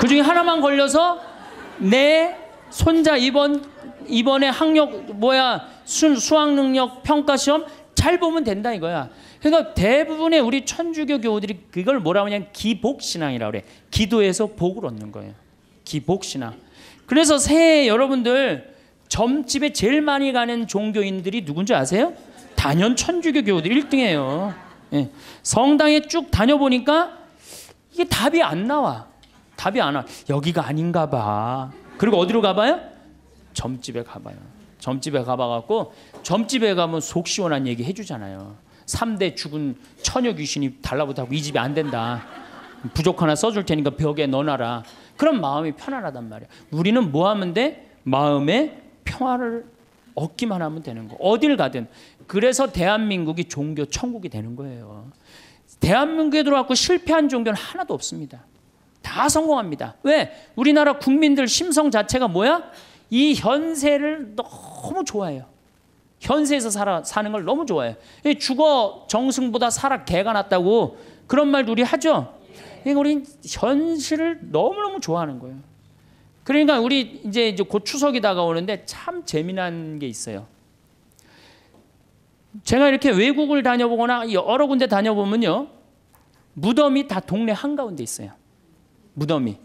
그 중에 하나만 걸려서 내 손자 이번 이번에 학력 뭐야 순 수학 능력 평가 시험 잘 보면 된다 이거야. 그러니까 대부분의 우리 천주교 교우들이 그걸 뭐라 고 하냐 면 기복 신앙이라 고 그래. 기도해서 복을 얻는 거예요. 기복 신앙. 그래서 새해 여러분들 점집에 제일 많이 가는 종교인들이 누군지 아세요? 단연 천주교 교우들 1등이에요. 예. 성당에 쭉 다녀보니까 이게 답이 안 나와. 답이 안 와. 여기가 아닌가 봐. 그리고 어디로 가봐요? 점집에 가봐요. 점집에 가봐갖고 점집에 가면 속 시원한 얘기 해주잖아요. 3대 죽은 처녀 귀신이 달라붙다고 이 집이 안 된다. 부족 하나 써줄 테니까 벽에 넣어놔라. 그런 마음이 편안하단 말이야. 우리는 뭐 하면 돼? 마음의 평화를 얻기만 하면 되는 거. 어딜 가든. 그래서 대한민국이 종교 천국이 되는 거예요. 대한민국에 들어왔고 실패한 종교는 하나도 없습니다. 다 성공합니다. 왜? 우리나라 국민들 심성 자체가 뭐야? 이 현세를 너무 좋아해요. 현세에서 살아, 사는 걸 너무 좋아해요. 죽어 정승보다 살아 개가 낫다고 그런 말 우리 하죠? 그러니까 우린 현실을 너무너무 좋아하는 거예요. 그러니까 우리 이제 이제 곧 추석이 다가오는데 참 재미난 게 있어요. 제가 이렇게 외국을 다녀보거나 여러 군데 다녀보면요. 무덤이 다 동네 한가운데 있어요. 무덤이.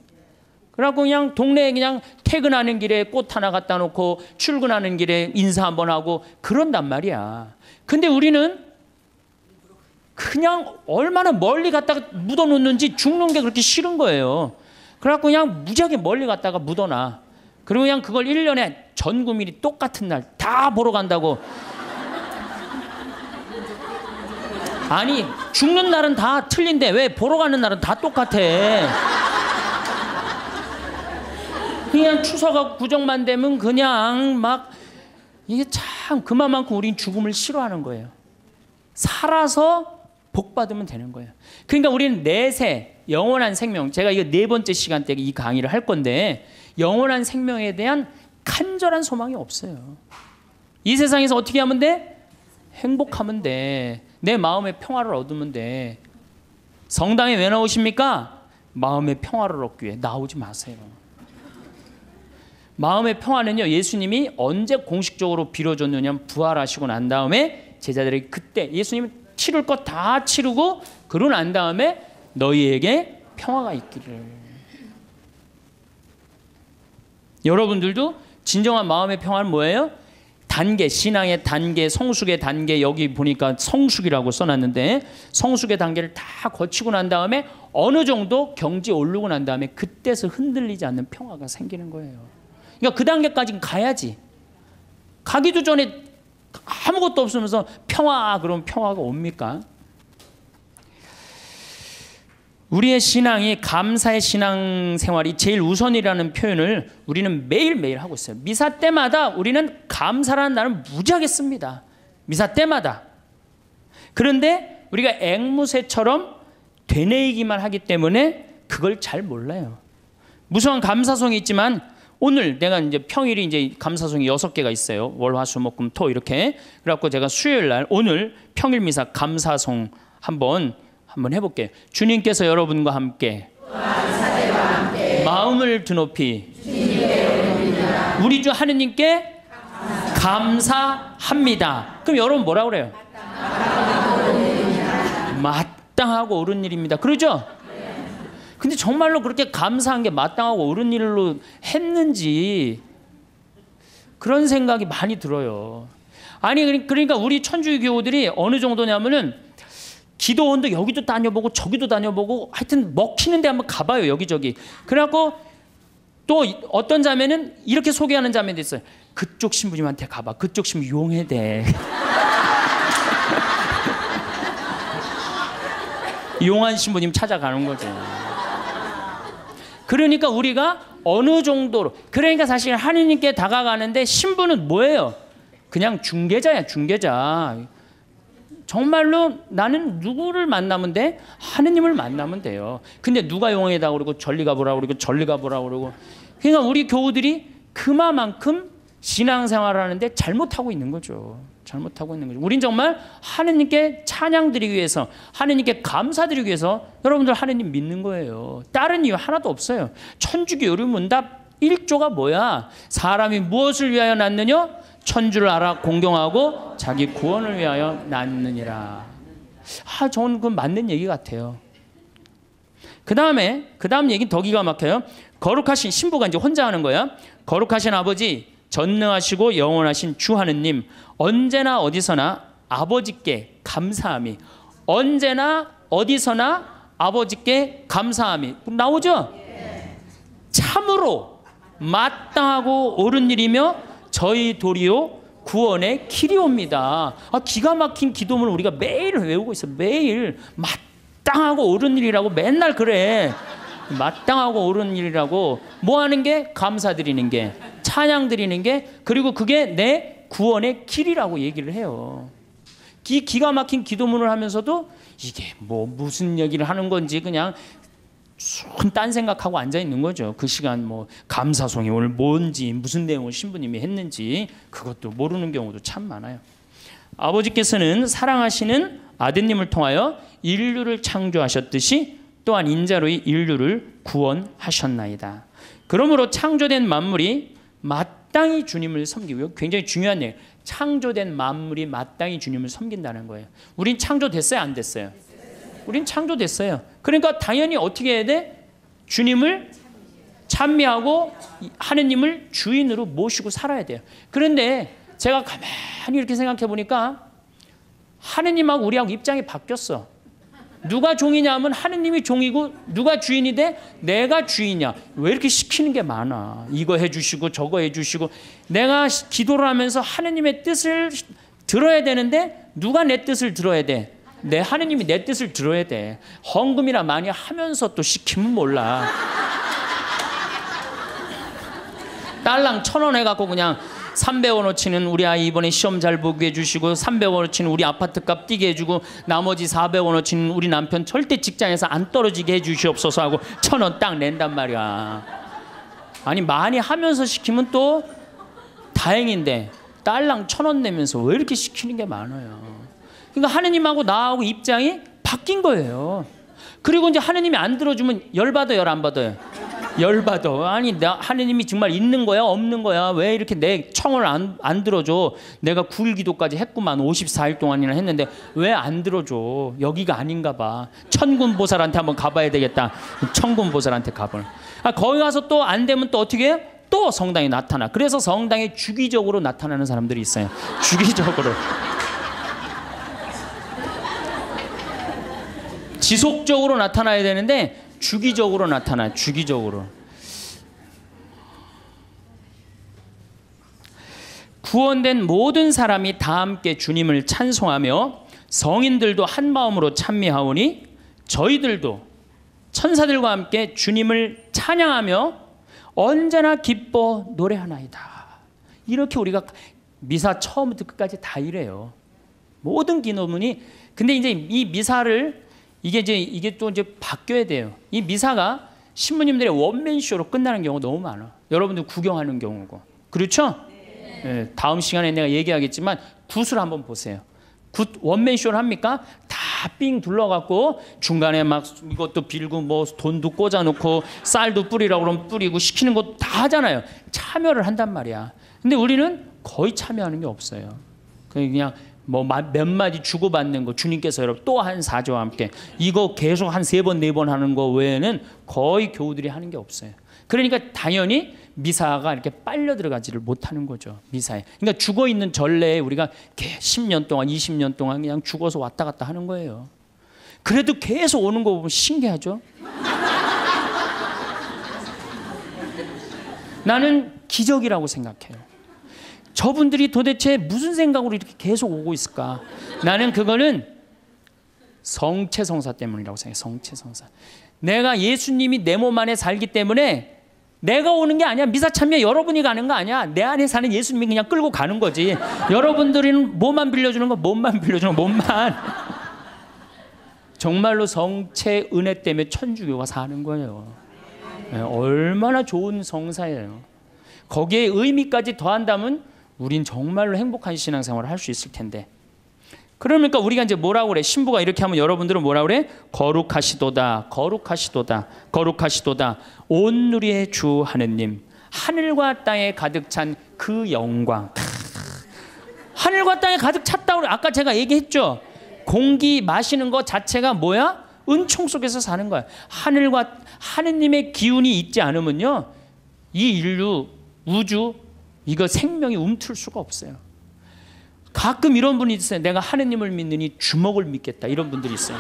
그래갖고 그냥 동네에 그냥 퇴근하는 길에 꽃 하나 갖다 놓고 출근하는 길에 인사 한번 하고 그런단 말이야. 근데 우리는 그냥 얼마나 멀리 갔다가 묻어놓는지 죽는 게 그렇게 싫은 거예요. 그래갖고 그냥 무지하게 멀리 갔다가 묻어놔. 그리고 그냥 그걸 1년에 전 국민이 똑같은 날 다 보러 간다고. 아니, 죽는 날은 다 틀린데 왜 보러 가는 날은 다 똑같아. 그냥 추석하고 구정만 되면 그냥 막 이게 참 그만큼 우린 죽음을 싫어하는 거예요. 살아서 복 받으면 되는 거예요. 그러니까 우리는 내세 영원한 생명. 제가 이거 네 번째 시간 때 이 강의를 할 건데 영원한 생명에 대한 간절한 소망이 없어요. 이 세상에서 어떻게 하면 돼? 행복하면 돼. 내 마음의 평화를 얻으면 돼. 성당에 왜 나오십니까? 마음의 평화를 얻기 위해 나오지 마세요. 마음의 평화는요. 예수님이 언제 공식적으로 빌어줬느냐 부활하시고 난 다음에 제자들이 그때 예수님은 치를 것다 치르고 그러고 난 다음에 너희에게 평화가 있기를. 여러분들도 진정한 마음의 평화는 뭐예요? 단계, 신앙의 단계, 성숙의 단계 여기 보니까 성숙이라고 써놨는데 성숙의 단계를 다 거치고 난 다음에 어느 정도 경지 오르고 난 다음에 그때서 흔들리지 않는 평화가 생기는 거예요. 그러니까 그 단계까지 가야지. 가기도 전에 아무것도 없으면서 평화 그럼 평화가 옵니까? 우리의 신앙이 감사의 신앙 생활이 제일 우선이라는 표현을 우리는 매일매일 하고 있어요. 미사 때마다 우리는 감사라는 날을 무지하게 씁니다. 미사 때마다. 그런데 우리가 앵무새처럼 되뇌이기만 하기 때문에 그걸 잘 몰라요. 무수한 감사송이 있지만 오늘 내가 이제 평일이 이제 감사송이 여섯 개가 있어요. 월, 화, 수, 목, 금, 토 이렇게. 그래갖고 제가 수요일 날 오늘 평일 미사 감사송 한번 한번 해볼게. 주님께서 여러분과 함께, 함께 마음을 드높이 우리 주 하느님께 감사합니다. 그럼 여러분 뭐라 그래요? 마땅하고 옳은 일입니다. 그러죠? 근데 정말로 그렇게 감사한 게 마땅하고 옳은 일로 했는지 그런 생각이 많이 들어요. 아니 그러니까 우리 천주교 교우들이 어느 정도냐면은 기도원도 여기도 다녀보고 저기도 다녀보고 하여튼 먹히는 데 한번 가봐요 여기저기. 그래갖고 또 어떤 자매는 이렇게 소개하는 자매도 있어요. 그쪽 신부님한테 가봐. 그쪽 신부 용해대. 용한 신부님 찾아가는 거죠. 그러니까 우리가 어느 정도로 그러니까 사실 하느님께 다가가는데 신부는 뭐예요? 그냥 중개자야 중개자. 정말로 나는 누구를 만나면 돼? 하느님을 만나면 돼요. 근데 누가 용해다 그러고 전리가 보라 그러고 전리가 보라 그러고 그러니까 우리 교우들이 그만큼 신앙생활 하는데 잘못하고 있는 거죠. 잘못하고 있는 거죠. 우린 정말 하느님께 찬양드리기 위해서, 하느님께 감사드리기 위해서 여러분들 하느님 믿는 거예요. 다른 이유 하나도 없어요. 천주교 요리문답 1조가 뭐야? 사람이 무엇을 위하여 낳느냐? 천주를 알아 공경하고 자기 구원을 위하여 낳느니라. 아, 저는 그건 맞는 얘기 같아요. 그 다음에, 그 다음 얘기 더 기가 막혀요. 거룩하신 신부가 이제 혼자 하는 거야. 거룩하신 아버지, 전능하시고 영원하신 주 하느님 언제나 어디서나 아버지께 감사함이 언제나 어디서나 아버지께 감사함이 나오죠? 참으로 마땅하고 옳은 일이며 저희 도리요 구원의 길이옵니다. 아, 기가 막힌 기도문을 우리가 매일 외우고 있어. 매일 마땅하고 옳은 일이라고 맨날 그래. 마땅하고 옳은 일이라고 뭐 하는 게 감사드리는 게 찬양 드리는 게 그리고 그게 내 구원의 길이라고 얘기를 해요. 기, 기가 막힌 기도문을 하면서도 이게 뭐 무슨 얘기를 하는 건지 그냥 순딴 생각하고 앉아 있는 거죠. 그 시간 뭐 감사송이 오늘 뭔지 무슨 내용을 신부님이 했는지 그것도 모르는 경우도 참 많아요. 아버지께서는 사랑하시는 아드님을 통하여 인류를 창조하셨듯이 또한 인자로 인류를 구원하셨나이다. 그러므로 창조된 만물이 맞 마땅히 주님을 섬기고요. 굉장히 중요한 일. 창조된 만물이 마땅히 주님을 섬긴다는 거예요. 우린 창조됐어요, 안 됐어요? 우린 창조됐어요. 그러니까 당연히 어떻게 해야 돼? 주님을 찬미하고 하느님을 주인으로 모시고 살아야 돼요. 그런데 제가 가만히 이렇게 생각해 보니까 하느님하고 우리하고 입장이 바뀌었어. 누가 종이냐면 하 하느님이 종이고 누가 주인이 돼? 내가 주인이야. 왜 이렇게 시키는 게 많아? 이거 해주시고 저거 해주시고 내가 기도를 하면서 하느님의 뜻을 들어야 되는데 누가 내 뜻을 들어야 돼? 내 하느님이 내 뜻을 들어야 돼. 헌금이라 많이 하면서 또 시키면 몰라. 딸랑 천 원 해갖고 그냥 300원어치는 우리 아이 이번에 시험 잘 보게 해주시고 300원어치는 우리 아파트값 뛰게 해주고 나머지 400원어치는 우리 남편 절대 직장에서 안 떨어지게 해주시옵소서 하고 천 원 딱 낸단 말이야. 아니 많이 하면서 시키면 또 다행인데 딸랑 천 원 내면서 왜 이렇게 시키는 게 많아요. 그러니까 하느님하고 나하고 입장이 바뀐 거예요. 그리고 이제 하느님이 안 들어주면 열받아 열 안 받아요. 열받어 아니, 나, 하느님이 정말 있는 거야? 없는 거야? 왜 이렇게 내 청을 안, 안 들어줘? 내가 9일 기도까지 했구만. 54일 동안이나 했는데 왜 안 들어줘? 여기가 아닌가 봐. 천군 보살한테 한번 가봐야 되겠다. 천군 보살한테 가볼. 아, 거기 가서 또 안 되면 또 어떻게 해? 또 성당에 나타나. 그래서 성당에 주기적으로 나타나는 사람들이 있어요. 주기적으로. 지속적으로 나타나야 되는데 주기적으로 나타나요. 주기적으로. 구원된 모든 사람이 다 함께 주님을 찬송하며 성인들도 한 마음으로 찬미하오니 저희들도 천사들과 함께 주님을 찬양하며 언제나 기뻐 노래하나이다. 이렇게 우리가 미사 처음부터 끝까지 다 이래요. 모든 기노문이 근데 이제 이 미사를 이게 이제 이게 또 이제 바뀌어야 돼요. 이 미사가 신부님들의 원맨쇼로 끝나는 경우 너무 많아. 여러분들 구경하는 경우고. 그렇죠? 네. 네, 다음 시간에 내가 얘기하겠지만 굿을 한번 보세요. 굿 원맨쇼를 합니까? 다 삥 둘러갖고 중간에 막 이것도 빌고 뭐 돈도 꽂아놓고 쌀도 뿌리라고 그러면 뿌리고 시키는 것도 다 하잖아요. 참여를 한단 말이야. 근데 우리는 거의 참여하는 게 없어요. 그냥 뭐몇 마디 주고받는 거 주님께서 여러분 또 한 사제와 함께 이거 계속 한 세 번 네번 네 하는 거 외에는 거의 교우들이 하는 게 없어요. 그러니까 당연히 미사가 이렇게 빨려 들어가지를 못하는 거죠. 미사에. 그러니까 죽어 있는 전례에 우리가 10년 동안 20년 동안 그냥 죽어서 왔다 갔다 하는 거예요. 그래도 계속 오는 거 보면 신기하죠. 나는 기적이라고 생각해요. 저분들이 도대체 무슨 생각으로 이렇게 계속 오고 있을까? 나는 그거는 성체성사 때문이라고 생각해. 성체성사. 내가 예수님이 내 몸 안에 살기 때문에 내가 오는 게 아니야. 미사 참여 여러분이 가는 거 아니야. 내 안에 사는 예수님이 그냥 끌고 가는 거지. 여러분들은 몸만 빌려주는 거, 몸만 빌려주는 거, 몸만. 정말로 성체 은혜 때문에 천주교가 사는 거예요. 네, 얼마나 좋은 성사예요. 거기에 의미까지 더한다면 우린 정말로 행복한 신앙생활을 할 수 있을 텐데. 그러니까 우리가 이제 뭐라고 그래? 신부가 이렇게 하면 여러분들은 뭐라고 그래? 거룩하시도다. 거룩하시도다. 거룩하시도다. 온 누리의 주 하느님. 하늘과 땅에 가득 찬 그 영광. 하늘과 땅에 가득 찼다고 아까 제가 얘기했죠. 공기 마시는 것 자체가 뭐야? 은총 속에서 사는 거야. 하늘과 하느님의 기운이 있지 않으면요. 이 인류 우주 이거 생명이 움틀 수가 없어요. 가끔 이런 분이 있어요. 내가 하느님을 믿느니 주먹을 믿겠다. 이런 분들이 있어요.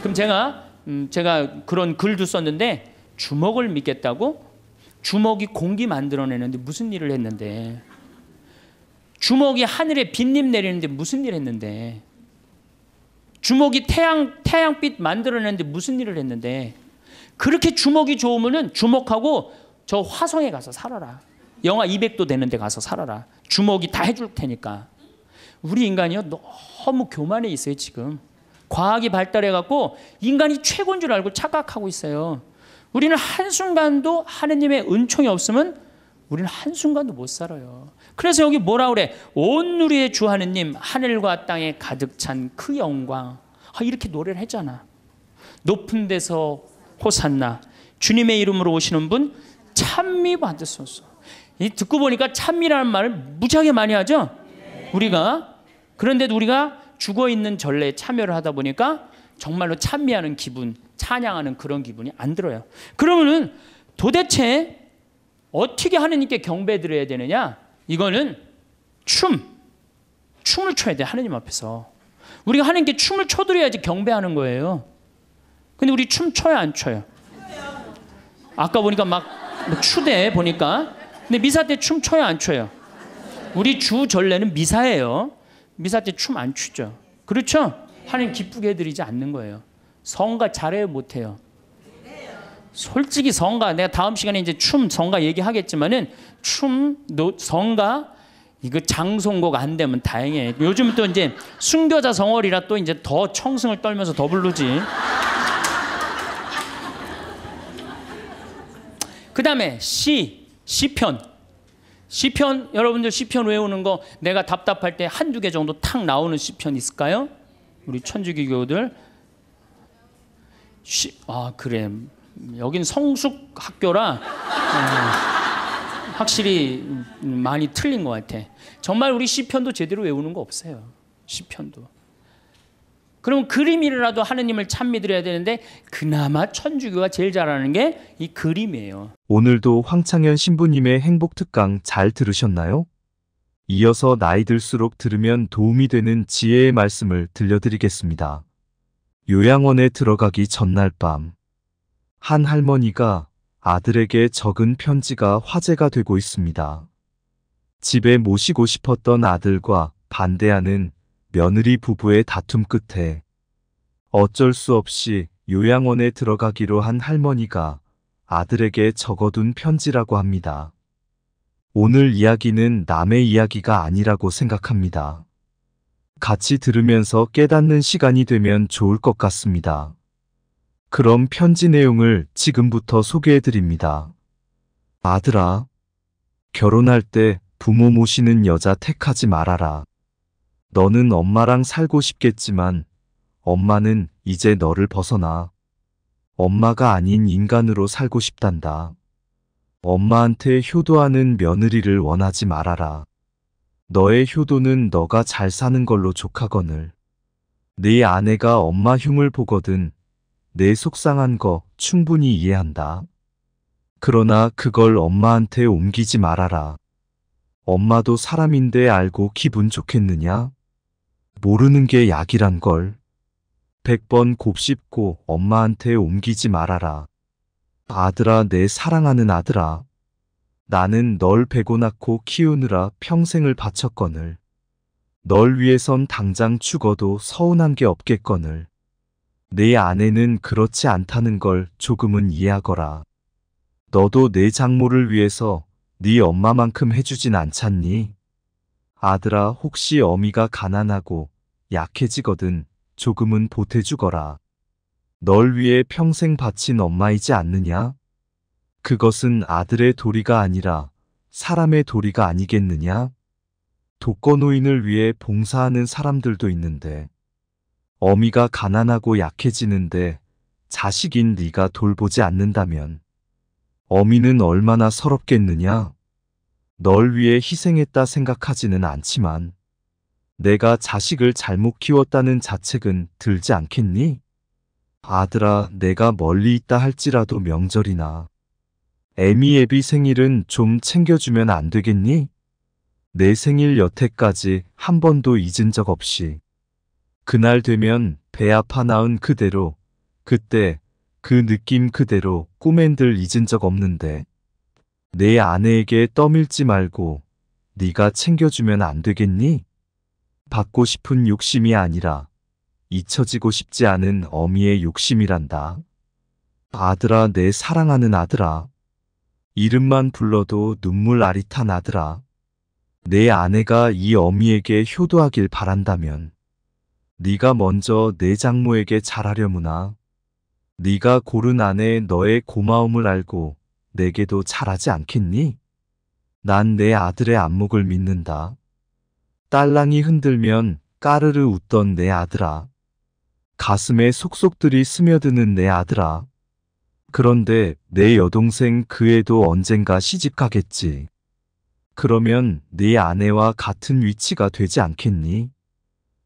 그럼 제가 음, 제가 그런 글도 썼는데 주먹을 믿겠다고 주먹이 공기 만들어내는데 무슨 일을 했는데 주먹이 하늘에 빗잎 내리는데 무슨 일 했는데 주먹이 태양 태양빛 만들어내는데 무슨 일을 했는데 그렇게 주먹이 좋으면 주먹하고 저 화성에 가서 살아라. 영하 200도 되는 데 가서 살아라. 주먹이 다 해줄 테니까. 우리 인간이요 너무 교만해 있어요 지금. 과학이 발달해갖고 인간이 최고인 줄 알고 착각하고 있어요. 우리는 한순간도 하느님의 은총이 없으면 우리는 한순간도 못 살아요. 그래서 여기 뭐라 그래? 온누리의주 하느님 하늘과 땅에 가득 찬 그 영광. 아, 이렇게 노래를 했잖아. 높은 데서 호산나 주님의 이름으로 오시는 분 찬미 받으소서. 이 듣고 보니까 참미라는 말을 무지하게 많이 하죠. 우리가 그런데도 우리가 죽어 있는 전례에 참여를 하다 보니까 정말로 찬미하는 기분, 찬양하는 그런 기분이 안 들어요. 그러면은 도대체 어떻게 하느님께 경배 드려야 되느냐? 이거는 춤, 춤을 춰야 돼 하느님 앞에서. 우리가 하느님께 춤을 춰드려야지 경배하는 거예요. 근데 우리 춤 춰야 안 춰요? 아까 보니까 막, 막 추대 보니까 근데 미사 때 춤 춰요 안 춰요? 우리 주 전례는 미사예요. 미사 때 춤 안 추죠. 그렇죠? 하나님 기쁘게 해드리지 않는 거예요. 성가 잘해요 못해요? 솔직히 성가 내가 다음 시간에 이제 춤 성가 얘기하겠지만은 춤 노, 성가 이거 장송곡 안 되면 다행이에요. 요즘 또 이제 순교자 성월이라 또 이제 더 청승을 떨면서 더 부르지. 그다음에 시 시편. 시편 여러분들 시편 외우는 거 내가 답답할 때 한두 개 정도 탁 나오는 시편 있을까요? 우리 천주교교들 시, 아 그래 여긴 성숙 학교라 어, 확실히 많이 틀린 것 같아 정말 우리 시편도 제대로 외우는 거 없어요 시편도 그럼 그림이라도 하느님을 참 믿으려야 되는데 그나마 천주교가 제일 잘하는 게 이 그림이에요. 오늘도 황창현 신부님의 행복 특강 잘 들으셨나요? 이어서 나이 들수록 들으면 도움이 되는 지혜의 말씀을 들려드리겠습니다. 요양원에 들어가기 전날 밤, 한 할머니가 아들에게 적은 편지가 화제가 되고 있습니다. 집에 모시고 싶었던 아들과 반대하는 며느리 부부의 다툼 끝에 어쩔 수 없이 요양원에 들어가기로 한 할머니가 아들에게 적어둔 편지라고 합니다. 오늘 이야기는 남의 이야기가 아니라고 생각합니다. 같이 들으면서 깨닫는 시간이 되면 좋을 것 같습니다. 그럼 편지 내용을 지금부터 소개해 드립니다. 아들아, 결혼할 때 부모 모시는 여자 택하지 말아라. 너는 엄마랑 살고 싶겠지만 엄마는 이제 너를 벗어나. 엄마가 아닌 인간으로 살고 싶단다. 엄마한테 효도하는 며느리를 원하지 말아라. 너의 효도는 너가 잘 사는 걸로 족하거늘. 네 아내가 엄마 흉을 보거든 내 속상한 거 충분히 이해한다. 그러나 그걸 엄마한테 옮기지 말아라. 엄마도 사람인데 알고 기분 좋겠느냐? 모르는 게 약이란 걸. 100번 곱씹고 엄마한테 옮기지 말아라. 아들아 내 사랑하는 아들아. 나는 널베고 낳고 키우느라 평생을 바쳤거늘. 널 위해선 당장 죽어도 서운한 게 없겠거늘. 내 아내는 그렇지 않다는 걸 조금은 이해하거라. 너도 내 장모를 위해서 네 엄마만큼 해주진 않잖니? 아들아 혹시 어미가 가난하고 약해지거든 조금은 보태주거라. 널 위해 평생 바친 엄마이지 않느냐? 그것은 아들의 도리가 아니라 사람의 도리가 아니겠느냐? 독거노인을 위해 봉사하는 사람들도 있는데 어미가 가난하고 약해지는데 자식인 네가 돌보지 않는다면 어미는 얼마나 서럽겠느냐? 널 위해 희생했다 생각하지는 않지만 내가 자식을 잘못 키웠다는 자책은 들지 않겠니? 아들아, 내가 멀리 있다 할지라도 명절이나 애미 애비 생일은 좀 챙겨주면 안 되겠니? 내 생일 여태까지 한 번도 잊은 적 없이 그날 되면 배 아파 나은 그대로 그때 그 느낌 그대로 꿈엔들 잊은 적 없는데 내 아내에게 떠밀지 말고 네가 챙겨주면 안 되겠니? 받고 싶은 욕심이 아니라 잊혀지고 싶지 않은 어미의 욕심이란다. 아들아 내 사랑하는 아들아 이름만 불러도 눈물 아리탄 아들아 내 아내가 이 어미에게 효도하길 바란다면 네가 먼저 내 장모에게 잘하려무나 네가 고른 아내 너의 고마움을 알고 내게도 잘하지 않겠니? 난 내 아들의 안목을 믿는다. 딸랑이 흔들면 까르르 웃던 내 아들아. 가슴에 속속들이 스며드는 내 아들아. 그런데 내 여동생 그 애도 언젠가 시집 가겠지. 그러면 네 아내와 같은 위치가 되지 않겠니?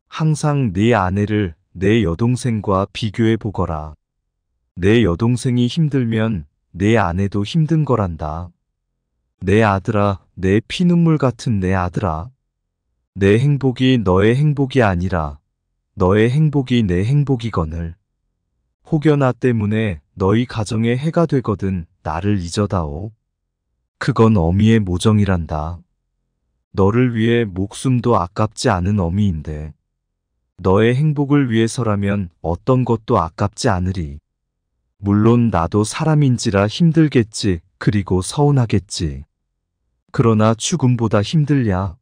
항상 네 아내를 내 여동생과 비교해 보거라. 내 여동생이 힘들면 내 아내도 힘든 거란다. 내 아들아, 내 피눈물 같은 내 아들아. 내 행복이 너의 행복이 아니라 너의 행복이 내 행복이거늘. 혹여나 때문에 너희 가정에 해가 되거든 나를 잊어다오. 그건 어미의 모정이란다. 너를 위해 목숨도 아깝지 않은 어미인데 너의 행복을 위해서라면 어떤 것도 아깝지 않으리. 물론 나도 사람인지라 힘들겠지 그리고 서운하겠지. 그러나 죽음보다 힘들랴.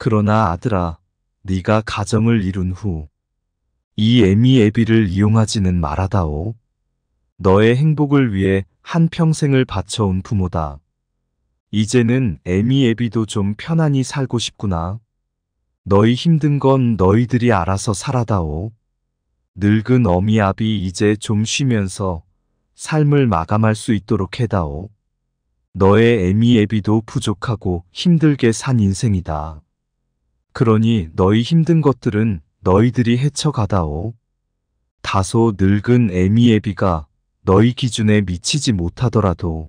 그러나 아들아, 네가 가정을 이룬 후 이 애미 애비를 이용하지는 말아다오. 너의 행복을 위해 한평생을 바쳐온 부모다. 이제는 애미 애비도 좀 편안히 살고 싶구나. 너희 힘든 건 너희들이 알아서 살아다오. 늙은 어미 아비 이제 좀 쉬면서 삶을 마감할 수 있도록 해다오. 너의 애미 애비도 부족하고 힘들게 산 인생이다. 그러니 너희 힘든 것들은 너희들이 헤쳐가다오. 다소 늙은 에미에비가 너희 기준에 미치지 못하더라도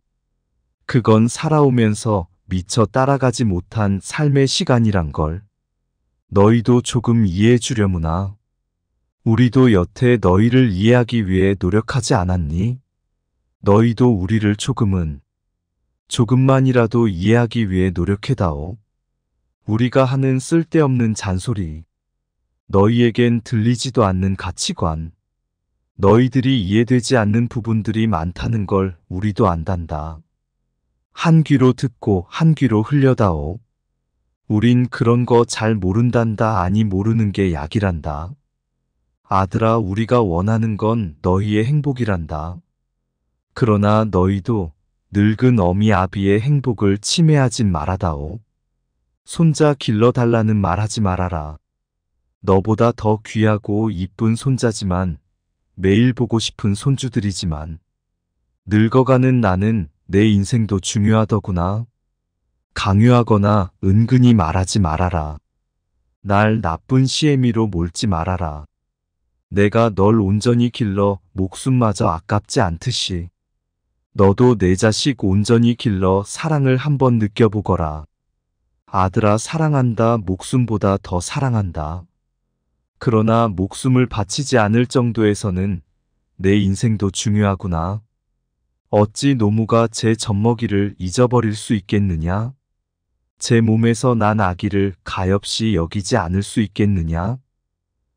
그건 살아오면서 미처 따라가지 못한 삶의 시간이란 걸 너희도 조금 이해해 주려무나. 우리도 여태 너희를 이해하기 위해 노력하지 않았니? 너희도 우리를 조금은 조금만이라도 이해하기 위해 노력해다오. 우리가 하는 쓸데없는 잔소리, 너희에겐 들리지도 않는 가치관, 너희들이 이해되지 않는 부분들이 많다는 걸 우리도 안단다. 한 귀로 듣고 한 귀로 흘려다오. 우린 그런 거 잘 모른단다 아니 모르는 게 약이란다. 아들아 우리가 원하는 건 너희의 행복이란다. 그러나 너희도 늙은 어미 아비의 행복을 침해하진 말아다오. 손자 길러달라는 말하지 말아라. 너보다 더 귀하고 이쁜 손자지만 매일 보고 싶은 손주들이지만 늙어가는 나는 내 인생도 중요하더구나. 강요하거나 은근히 말하지 말아라. 날 나쁜 시애미로 몰지 말아라. 내가 널 온전히 길러 목숨마저 아깝지 않듯이 너도 내 자식 온전히 길러 사랑을 한번 느껴보거라. 아들아 사랑한다 목숨보다 더 사랑한다. 그러나 목숨을 바치지 않을 정도에서는 내 인생도 중요하구나. 어찌 노무가 제 젖먹이를 잊어버릴 수 있겠느냐? 제 몸에서 난 아기를 가엾이 여기지 않을 수 있겠느냐?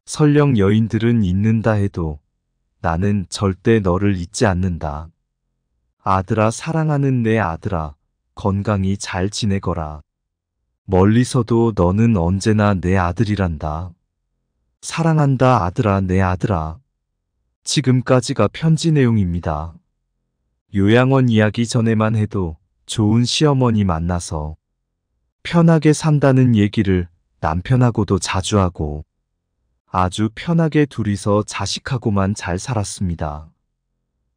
설령 여인들은 잊는다 해도 나는 절대 너를 잊지 않는다. 아들아 사랑하는 내 아들아 건강히 잘 지내거라. 멀리서도 너는 언제나 내 아들이란다. 사랑한다 아들아 내 아들아. 지금까지가 편지 내용입니다. 요양원 이야기 전에만 해도 좋은 시어머니 만나서 편하게 산다는 얘기를 남편하고도 자주 하고 아주 편하게 둘이서 자식하고만 잘 살았습니다.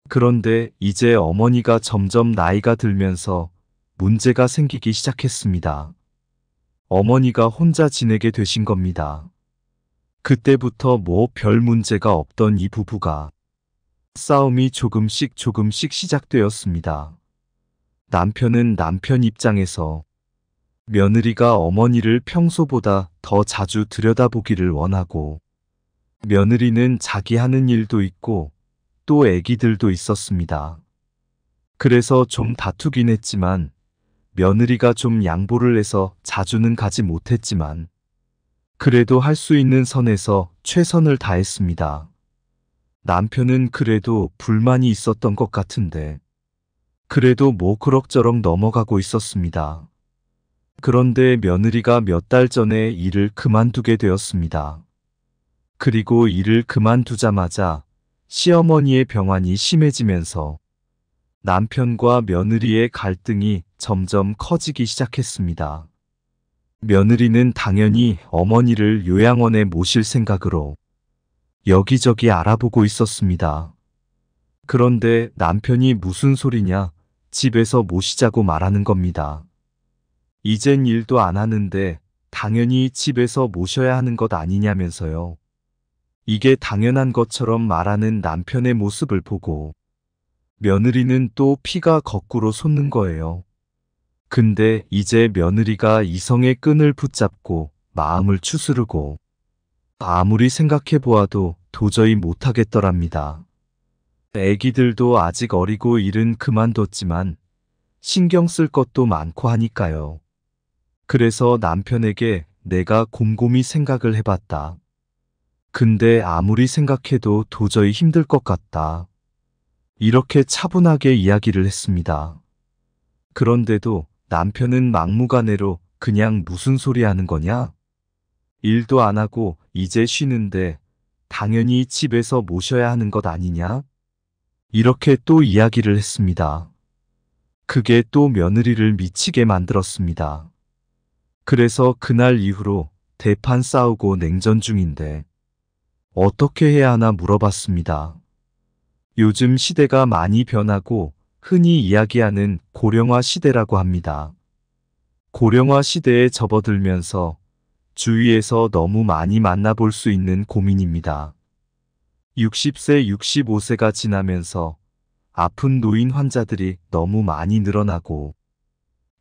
그런데 이제 어머니가 점점 나이가 들면서 문제가 생기기 시작했습니다. 어머니가 혼자 지내게 되신 겁니다. 그때부터 뭐 별 문제가 없던 이 부부가 싸움이 조금씩 조금씩 시작되었습니다. 남편은 남편 입장에서 며느리가 어머니를 평소보다 더 자주 들여다보기를 원하고 며느리는 자기 하는 일도 있고 또 애기들도 있었습니다. 그래서 좀 다투긴 했지만 며느리가 좀 양보를 해서 자주는 가지 못했지만 그래도 할 수 있는 선에서 최선을 다했습니다. 남편은 그래도 불만이 있었던 것 같은데 그래도 뭐 그럭저럭 넘어가고 있었습니다. 그런데 며느리가 몇 달 전에 일을 그만두게 되었습니다. 그리고 일을 그만두자마자 시어머니의 병환이 심해지면서 남편과 며느리의 갈등이 점점 커지기 시작했습니다. 며느리는 당연히 어머니를 요양원에 모실 생각으로 여기저기 알아보고 있었습니다. 그런데 남편이 무슨 소리냐 집에서 모시자고 말하는 겁니다. 이젠 일도 안 하는데 당연히 집에서 모셔야 하는 것 아니냐면서요. 이게 당연한 것처럼 말하는 남편의 모습을 보고 며느리는 또 피가 거꾸로 솟는 거예요. 근데 이제 며느리가 이성의 끈을 붙잡고 마음을 추스르고 아무리 생각해 보아도 도저히 못하겠더랍니다. 애기들도 아직 어리고 일은 그만뒀지만 신경 쓸 것도 많고 하니까요. 그래서 남편에게 내가 곰곰이 생각을 해봤다. 근데 아무리 생각해도 도저히 힘들 것 같다. 이렇게 차분하게 이야기를 했습니다. 그런데도 남편은 막무가내로 그냥 무슨 소리 하는 거냐? 일도 안 하고 이제 쉬는데 당연히 집에서 모셔야 하는 것 아니냐? 이렇게 또 이야기를 했습니다. 그게 또 며느리를 미치게 만들었습니다. 그래서 그날 이후로 대판 싸우고 냉전 중인데 어떻게 해야 하나 물어봤습니다. 요즘 시대가 많이 변하고 흔히 이야기하는 고령화 시대라고 합니다. 고령화 시대에 접어들면서 주위에서 너무 많이 만나볼 수 있는 고민입니다. 60세, 65세가 지나면서 아픈 노인 환자들이 너무 많이 늘어나고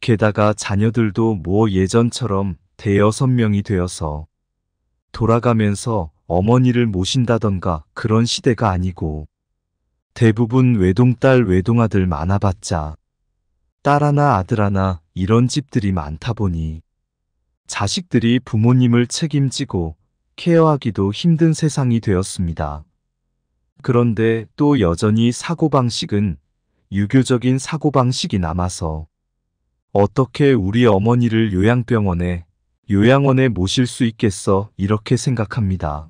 게다가 자녀들도 뭐 예전처럼 대여섯 명이 되어서 돌아가면서 어머니를 모신다던가 그런 시대가 아니고 대부분 외동딸 외동아들 많아봤자 딸 하나 아들 하나 이런 집들이 많다 보니 자식들이 부모님을 책임지고 케어하기도 힘든 세상이 되었습니다. 그런데 또 여전히 사고방식은 유교적인 사고방식이 남아서 어떻게 우리 어머니를 요양병원에 요양원에 모실 수 있겠어 이렇게 생각합니다.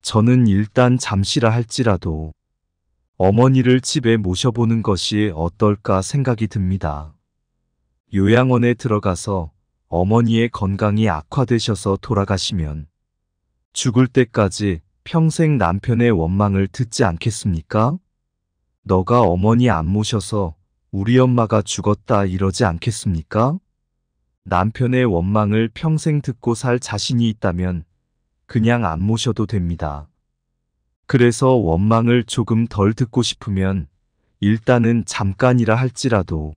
저는 일단 잠시라 할지라도 어머니를 집에 모셔보는 것이 어떨까 생각이 듭니다. 요양원에 들어가서 어머니의 건강이 악화되셔서 돌아가시면 죽을 때까지 평생 남편의 원망을 듣지 않겠습니까? 너가 어머니 안 모셔서 우리 엄마가 죽었다 이러지 않겠습니까? 남편의 원망을 평생 듣고 살 자신이 있다면 그냥 안 모셔도 됩니다. 그래서 원망을 조금 덜 듣고 싶으면 일단은 잠깐이라 할지라도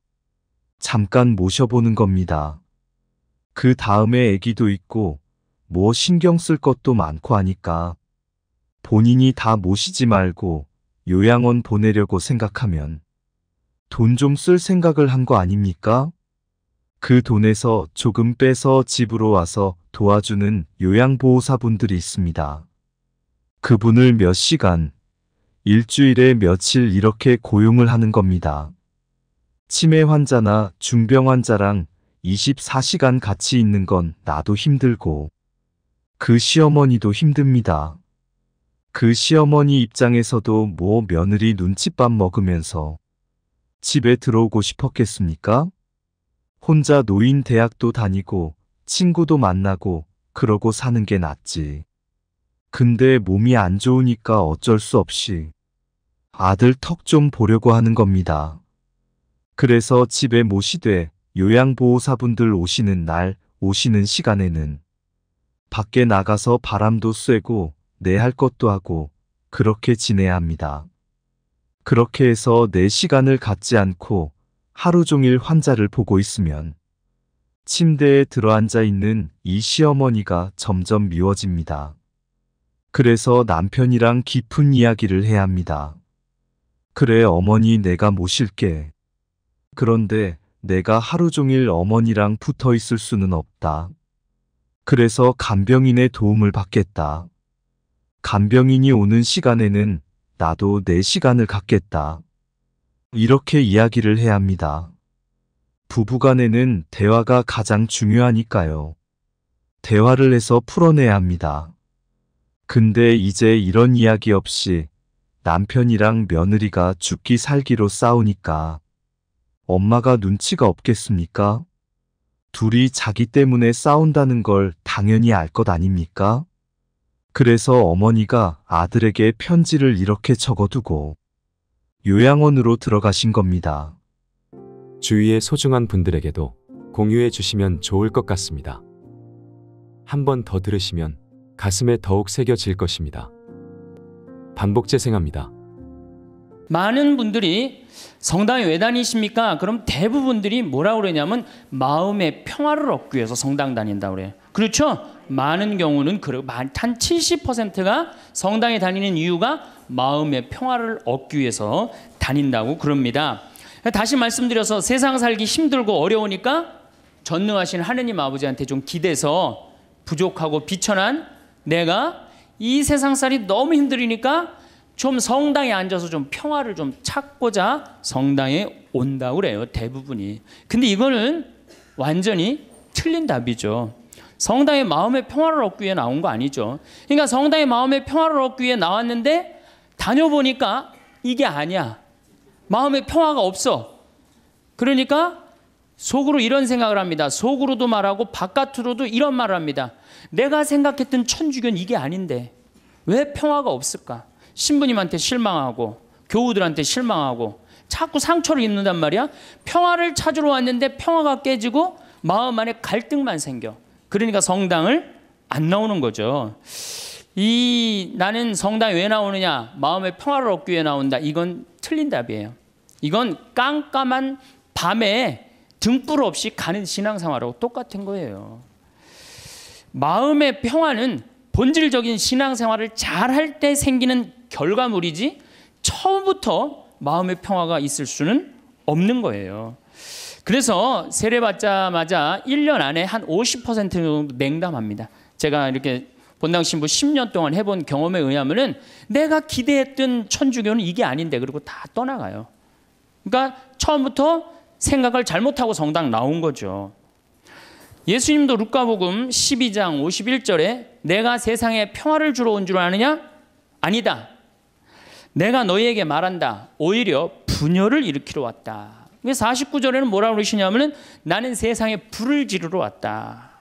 잠깐 모셔보는 겁니다. 그 다음에 애기도 있고 뭐 신경 쓸 것도 많고 하니까 본인이 다 모시지 말고 요양원 보내려고 생각하면 돈 좀 쓸 생각을 한 거 아닙니까? 그 돈에서 조금 빼서 집으로 와서 도와주는 요양보호사분들이 있습니다. 그분을 몇 시간, 일주일에 며칠 이렇게 고용을 하는 겁니다. 치매 환자나 중병 환자랑 24시간 같이 있는 건 나도 힘들고 그 시어머니도 힘듭니다. 그 시어머니 입장에서도 뭐 며느리 눈칫밥 먹으면서 집에 들어오고 싶었겠습니까? 혼자 노인 대학도 다니고 친구도 만나고 그러고 사는 게 낫지. 근데 몸이 안 좋으니까 어쩔 수 없이 아들 턱 좀 보려고 하는 겁니다. 그래서 집에 모시되 요양보호사분들 오시는 날, 오시는 시간에는 밖에 나가서 바람도 쐬고 내 할 것도 하고 그렇게 지내야 합니다. 그렇게 해서 내 시간을 갖지 않고 하루 종일 환자를 보고 있으면 침대에 들어앉아 있는 이 시어머니가 점점 미워집니다. 그래서 남편이랑 깊은 이야기를 해야 합니다. 그래 어머니 내가 모실게. 그런데 내가 하루 종일 어머니랑 붙어 있을 수는 없다. 그래서 간병인의 도움을 받겠다. 간병인이 오는 시간에는 나도 내 시간을 갖겠다. 이렇게 이야기를 해야 합니다. 부부간에는 대화가 가장 중요하니까요. 대화를 해서 풀어내야 합니다. 근데 이제 이런 이야기 없이 남편이랑 며느리가 죽기 살기로 싸우니까 엄마가 눈치가 없겠습니까? 둘이 자기 때문에 싸운다는 걸 당연히 알 것 아닙니까? 그래서 어머니가 아들에게 편지를 이렇게 적어두고 요양원으로 들어가신 겁니다. 주위의 소중한 분들에게도 공유해 주시면 좋을 것 같습니다. 한 번 더 들으시면 가슴에 더욱 새겨질 것입니다. 반복 재생합니다. 많은 분들이 성당에 왜 다니십니까? 그럼 대부분들이 뭐라고 그러냐면 마음의 평화를 얻기 위해서 성당 다닌다 그래요. 그렇죠? 많은 경우는 그한 70%가 성당에 다니는 이유가 마음의 평화를 얻기 위해서 다닌다고 그럽니다. 다시 말씀드려서 세상 살기 힘들고 어려우니까 전능하신 하느님 아버지한테 좀 기대서 부족하고 비천한 내가 이 세상 살이 너무 힘들으니까 좀 성당에 앉아서 좀 평화를 좀 찾고자 성당에 온다 그래요. 대부분이. 근데 이거는 완전히 틀린 답이죠. 성당의 마음의 평화를 얻기 위해 나온 거 아니죠. 그러니까 성당의 마음의 평화를 얻기 위해 나왔는데 다녀보니까 이게 아니야. 마음의 평화가 없어. 그러니까 속으로 이런 생각을 합니다. 속으로도 말하고 바깥으로도 이런 말을 합니다. 내가 생각했던 천주교는 이게 아닌데 왜 평화가 없을까? 신부님한테 실망하고 교우들한테 실망하고 자꾸 상처를 입는단 말이야. 평화를 찾으러 왔는데 평화가 깨지고 마음 안에 갈등만 생겨. 그러니까 성당을 안 나오는 거죠. 이 나는 성당에 왜 나오느냐? 마음의 평화를 얻기 위해 나온다. 이건 틀린 답이에요. 이건 깜깜한 밤에 등불 없이 가는 신앙생활하고 똑같은 거예요. 마음의 평화는 본질적인 신앙생활을 잘할 때 생기는 결과물이지 처음부터 마음의 평화가 있을 수는 없는 거예요. 그래서 세례 받자마자 1년 안에 한 50% 정도 냉담합니다. 제가 이렇게 본당 신부 10년 동안 해본 경험에 의하면 내가 기대했던 천주교는 이게 아닌데 그리고 다 떠나가요. 그러니까 처음부터 생각을 잘못하고 성당 나온 거죠. 예수님도 루카복음 12장 51절에 내가 세상에 평화를 주러 온 줄 아느냐? 아니다. 내가 너희에게 말한다. 오히려 분열을 일으키러 왔다. 49절에는 뭐라고 그러시냐면 나는 세상에 불을 지르러 왔다.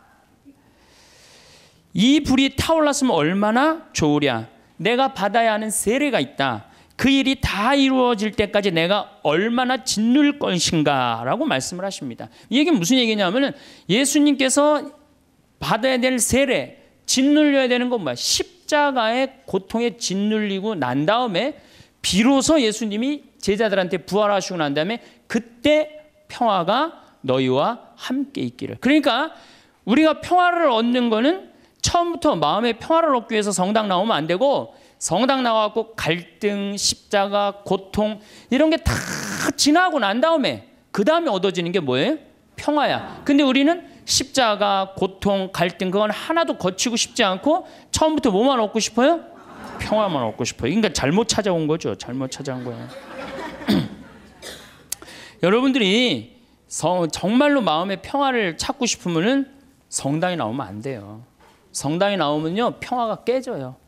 이 불이 타올랐으면 얼마나 좋으랴. 내가 받아야 하는 세례가 있다. 그 일이 다 이루어질 때까지 내가 얼마나 짓눌 것인가라고 말씀을 하십니다. 이 얘기는 무슨 얘기냐면은 예수님께서 받아야 될 세례, 짓눌려야 되는 건 뭐야? 십자가의 고통에 짓눌리고 난 다음에 비로소 예수님이 제자들한테 부활하시고 난 다음에 그때 평화가 너희와 함께 있기를. 그러니까 우리가 평화를 얻는 거는 처음부터 마음의 평화를 얻기 위해서 성당 나오면 안 되고 성당 나와갖고 갈등, 십자가, 고통 이런 게 다 지나고 난 다음에 그 다음에 얻어지는 게 뭐예요? 평화야. 근데 우리는 십자가, 고통, 갈등 그건 하나도 거치고 싶지 않고 처음부터 뭐만 얻고 싶어요? 평화만 얻고 싶어요. 그러니까 잘못 찾아온 거죠. 잘못 찾아온 거예요. 여러분들이 정말로 마음의 평화를 찾고 싶으면 성당에 나오면 안 돼요. 성당에 나오면요 평화가 깨져요.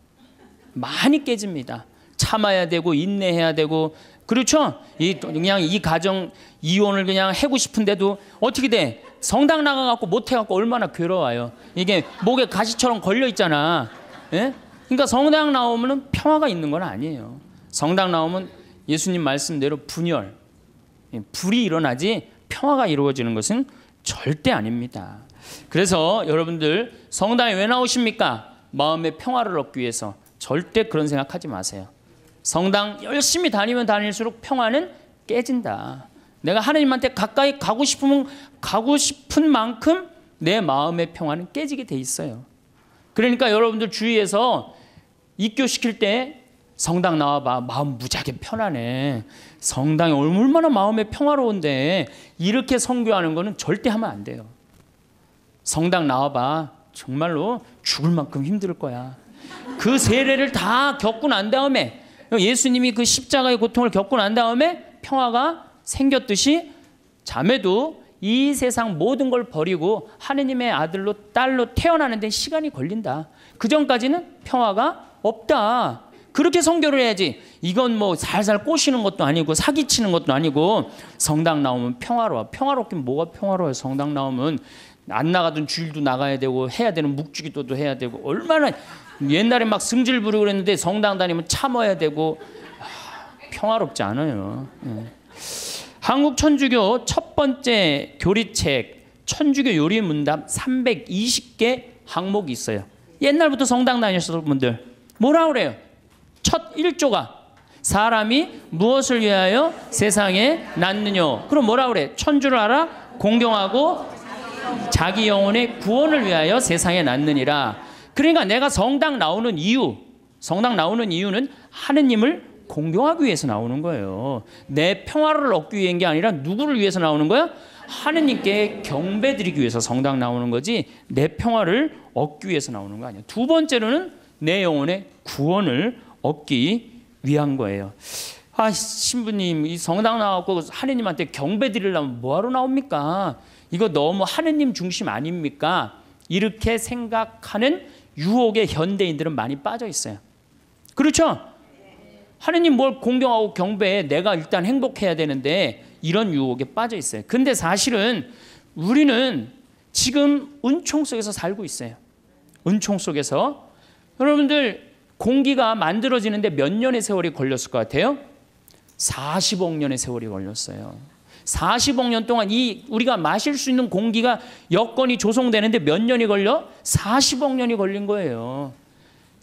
많이 깨집니다. 참아야 되고 인내해야 되고 그렇죠? 이 그냥 이 가정 이혼을 그냥 하고 싶은데도 어떻게 돼? 성당 나가 갖고 못해 갖고 얼마나 괴로워요. 이게 목에 가시처럼 걸려 있잖아. 예? 그러니까 성당 나오면 평화가 있는 건 아니에요. 성당 나오면 예수님 말씀대로 분열, 예, 불이 일어나지 평화가 이루어지는 것은 절대 아닙니다. 그래서 여러분들 성당에 왜 나오십니까? 마음의 평화를 얻기 위해서 절대 그런 생각하지 마세요. 성당 열심히 다니면 다닐수록 평화는 깨진다. 내가 하느님한테 가까이 가고 싶으면 가고 싶은 만큼 내 마음의 평화는 깨지게 돼 있어요. 그러니까 여러분들 주위에서 입교시킬 때 성당 나와봐. 마음 무지하게 편하네. 성당이 얼마나 마음에 평화로운데 이렇게 성교하는 거는 절대 하면 안 돼요. 성당 나와봐. 정말로 죽을 만큼 힘들 거야. 그 세례를 다 겪고 난 다음에 예수님이 그 십자가의 고통을 겪고 난 다음에 평화가 생겼듯이 자매도 이 세상 모든 걸 버리고 하느님의 아들로 딸로 태어나는데 시간이 걸린다. 그 전까지는 평화가 없다. 그렇게 성교를 해야지. 이건 뭐 살살 꼬시는 것도 아니고 사기치는 것도 아니고 성당 나오면 평화로워. 평화롭긴 뭐가 평화로워요. 성당 나오면 안 나가던 주일도 나가야 되고 해야 되는 묵주기도도 해야 되고 얼마나 옛날에 막 승질 부르고 그랬는데 성당 다니면 참아야 되고 아, 평화롭지 않아요. 예. 한국 천주교 첫 번째 교리책 천주교 요리 문답 320개 항목이 있어요. 옛날부터 성당 다니셨던 분들 뭐라 그래요? 첫 1조가 사람이 무엇을 위하여 세상에 났느냐. 그럼 뭐라 그래? 천주를 알아? 공경하고 자기 영혼의 구원을 위하여 세상에 났느니라. 그러니까 내가 성당 나오는 이유, 성당 나오는 이유는 하느님을 공경하기 위해서 나오는 거예요. 내 평화를 얻기 위한 게 아니라 누구를 위해서 나오는 거야? 하느님께 경배드리기 위해서 성당 나오는 거지 내 평화를 얻기 위해서 나오는 거 아니야. 두 번째로는 내 영혼의 구원을 얻기 위한 거예요. 아 신부님 이 성당 나왔고 하느님한테 경배 드리려면 뭐하러 나옵니까? 이거 너무 하느님 중심 아닙니까? 이렇게 생각하는 유혹에 현대인들은 많이 빠져 있어요. 그렇죠? 하느님 뭘 공경하고 경배해 내가 일단 행복해야 되는데 이런 유혹에 빠져 있어요. 근데 사실은 우리는 지금 은총 속에서 살고 있어요. 은총 속에서 여러분들 공기가 만들어지는데 몇 년의 세월이 걸렸을 것 같아요? 40억 년의 세월이 걸렸어요. 40억 년 동안 이 우리가 마실 수 있는 공기가 여건이 조성되는데 몇 년이 걸려? 40억 년이 걸린 거예요.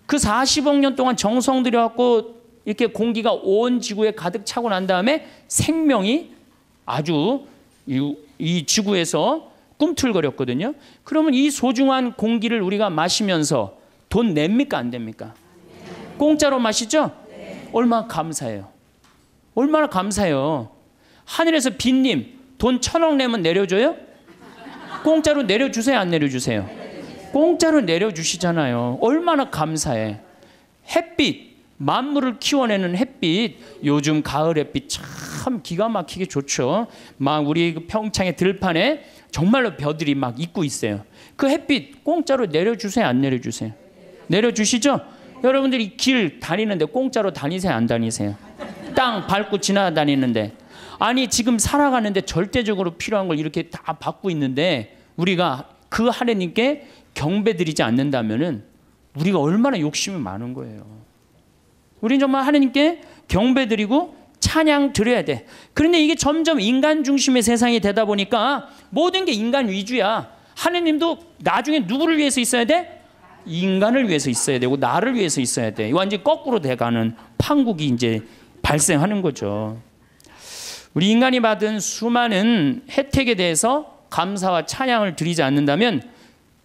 그 40억 년 동안 정성 들여갖고 이렇게 공기가 온 지구에 가득 차고 난 다음에 생명이 아주 이, 이 지구에서 꿈틀거렸거든요. 그러면 이 소중한 공기를 우리가 마시면서 돈 냅니까 안 됩니까? 공짜로 마시죠? 얼마나 감사해요. 얼마나 감사해요. 하늘에서 빈님 돈 천억 내면 내려줘요? 공짜로 내려주세요 안 내려주세요? 공짜로 내려주시잖아요. 얼마나 감사해. 햇빛 만물을 키워내는 햇빛 요즘 가을 햇빛 참 기가 막히게 좋죠. 막 우리 그 평창의 들판에 정말로 벼들이 막 입고 있어요. 그 햇빛 공짜로 내려주세요 안 내려주세요? 내려주시죠? 여러분들이 길 다니는데 공짜로 다니세요 안 다니세요? 땅 밟고 지나다니는데 아니 지금 살아가는데 절대적으로 필요한 걸 이렇게 다 받고 있는데 우리가 그 하나님께 경배드리지 않는다면은 우리가 얼마나 욕심이 많은 거예요. 우리는 정말 하나님께 경배드리고 찬양 드려야 돼. 그런데 이게 점점 인간 중심의 세상이 되다 보니까 모든 게 인간 위주야. 하느님도 나중에 누구를 위해서 있어야 돼? 인간을 위해서 있어야 되고 나를 위해서 있어야 돼. 완전히 거꾸로 돼가는 판국이 이제 발생하는 거죠. 우리 인간이 받은 수많은 혜택에 대해서 감사와 찬양을 드리지 않는다면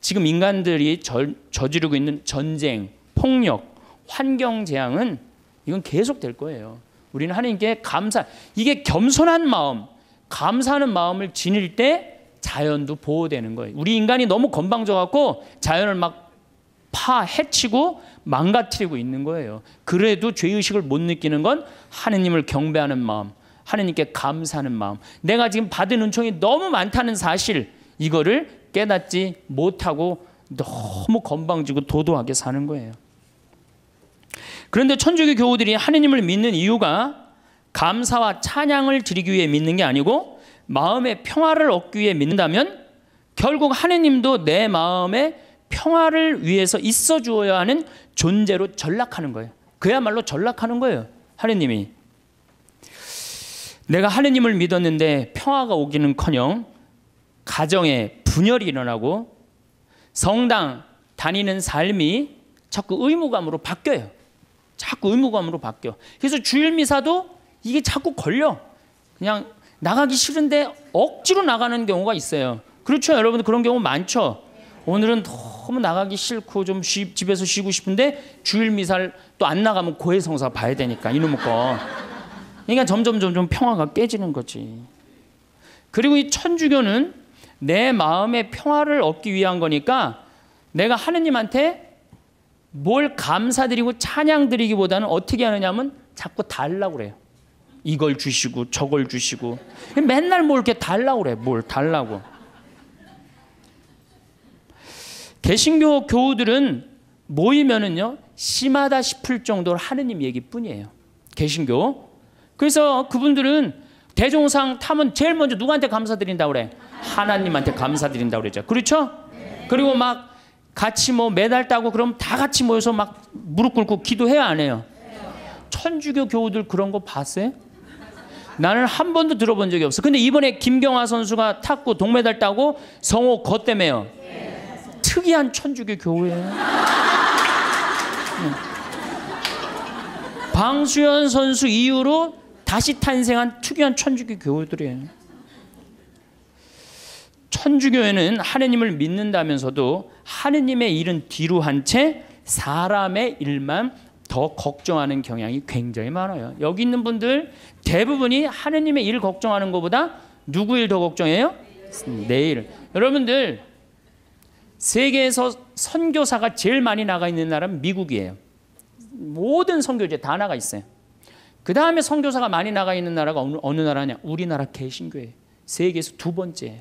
지금 인간들이 저, 저지르고 있는 전쟁, 폭력, 환경 재앙은 이건 계속 될 거예요. 우리는 하나님께 감사, 이게 겸손한 마음, 감사하는 마음을 지닐 때 자연도 보호되는 거예요. 우리 인간이 너무 건방져갖고 자연을 막 파, 해치고 망가뜨리고 있는 거예요. 그래도 죄의식을 못 느끼는 건 하느님을 경배하는 마음, 하느님께 감사하는 마음, 내가 지금 받은 은총이 너무 많다는 사실, 이거를 깨닫지 못하고 너무 건방지고 도도하게 사는 거예요. 그런데 천주교 교우들이 하느님을 믿는 이유가 감사와 찬양을 드리기 위해 믿는 게 아니고 마음의 평화를 얻기 위해 믿는다면 결국 하느님도 내 마음의 평화를 위해서 있어 주어야 하는 존재로 전락하는 거예요. 그야말로 전락하는 거예요. 하느님이. 내가 하느님을 믿었는데 평화가 오기는커녕 가정에 분열이 일어나고 성당 다니는 삶이 자꾸 의무감으로 바뀌어요. 자꾸 의무감으로 바뀌어. 그래서 주일 미사도 이게 자꾸 걸려. 그냥 나가기 싫은데 억지로 나가는 경우가 있어요. 그렇죠, 여러분 그런 경우 많죠. 오늘은 너무 나가기 싫고 좀 쉬, 집에서 쉬고 싶은데 주일 미사를 또안 나가면 고해성사 봐야 되니까 이놈 거. 그러니까 점점 점점 평화가 깨지는 거지. 그리고 이 천주교는 내 마음의 평화를 얻기 위한 거니까 내가 하느님한테 뭘 감사드리고 찬양드리기보다는 어떻게 하느냐면 자꾸 달라고 그래요. 이걸 주시고 저걸 주시고 맨날 뭘 이렇게 달라고 그래. 뭘 달라고. 개신교 교우들은 모이면은요. 심하다 싶을 정도로 하느님 얘기뿐이에요. 개신교 그래서 그분들은 대종상 타면 제일 먼저 누구한테 감사드린다 그래? 하나님한테 감사드린다 그랬죠. 그렇죠? 그리고 막 같이 뭐 메달 따고 그럼 다 같이 모여서 막 무릎 꿇고 기도해야 안 해요. 천주교 교우들 그런 거 봤어요? 나는 한 번도 들어본 적이 없어. 근데 이번에 김경화 선수가 탁구 동메달 따고 성호 거땜에요. 특이한 천주교 교우예요. 네. 방수현 선수 이후로 다시 탄생한 특이한 천주교 교우들이에요. 천주교에는 하느님을 믿는다면서도 하느님의 일은 뒤로 한 채 사람의 일만 더 걱정하는 경향이 굉장히 많아요. 여기 있는 분들 대부분이 하느님의 일 걱정하는 것보다 누구 일 더 걱정해요? 내일. 여러분들 세계에서 선교사가 제일 많이 나가 있는 나라는 미국이에요. 모든 선교제 다 나가 있어요. 그 다음에 선교사가 많이 나가 있는 나라가 어느, 어느 나라냐? 우리나라 개신교회. 세계에서 두 번째.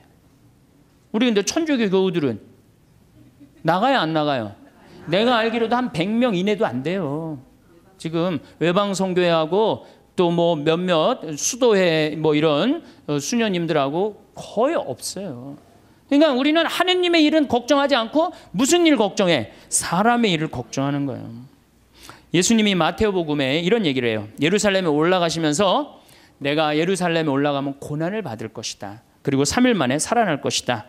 우리 근데 천주교 교우들은 나가요, 안 나가요? 내가 알기로도 한 100명 이내도 안 돼요. 지금 외방 선교회하고 또 뭐 몇몇 수도회 뭐 이런 어, 수녀님들하고 거의 없어요. 그러니까 우리는 하느님의 일은 걱정하지 않고 무슨 일 걱정해? 사람의 일을 걱정하는 거예요. 예수님이 마태복음에 이런 얘기를 해요. 예루살렘에 올라가시면서 내가 예루살렘에 올라가면 고난을 받을 것이다. 그리고 3일 만에 살아날 것이다.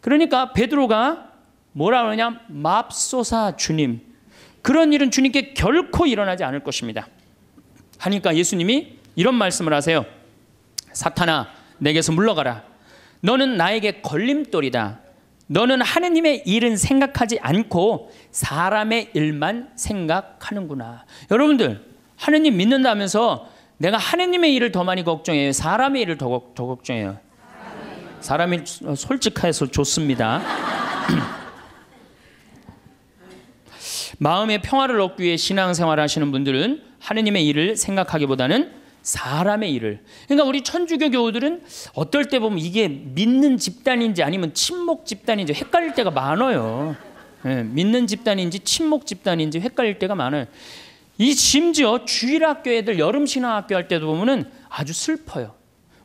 그러니까 베드로가 뭐라 그러냐? 맙소사 주님. 그런 일은 주님께 결코 일어나지 않을 것입니다. 하니까 예수님이 이런 말씀을 하세요. 사탄아, 내게서 물러가라. 너는 나에게 걸림돌이다. 너는 하느님의 일은 생각하지 않고 사람의 일만 생각하는구나. 여러분들, 하느님 믿는다면서 내가 하느님의 일을 더 많이 걱정해요? 사람의 일을 더, 더 걱정해요? 사람이 솔직해서 좋습니다. 마음의 평화를 얻기 위해 신앙생활 하시는 분들은 하느님의 일을 생각하기보다는 사람의 일을. 그러니까 우리 천주교 교우들은 어떨 때 보면 이게 믿는 집단인지 아니면 침묵 집단인지 헷갈릴 때가 많아요. 예, 믿는 집단인지 침묵 집단인지 헷갈릴 때가 많아요. 이 심지어 주일학교 애들 여름 신학학교 할 때도 보면은 아주 슬퍼요.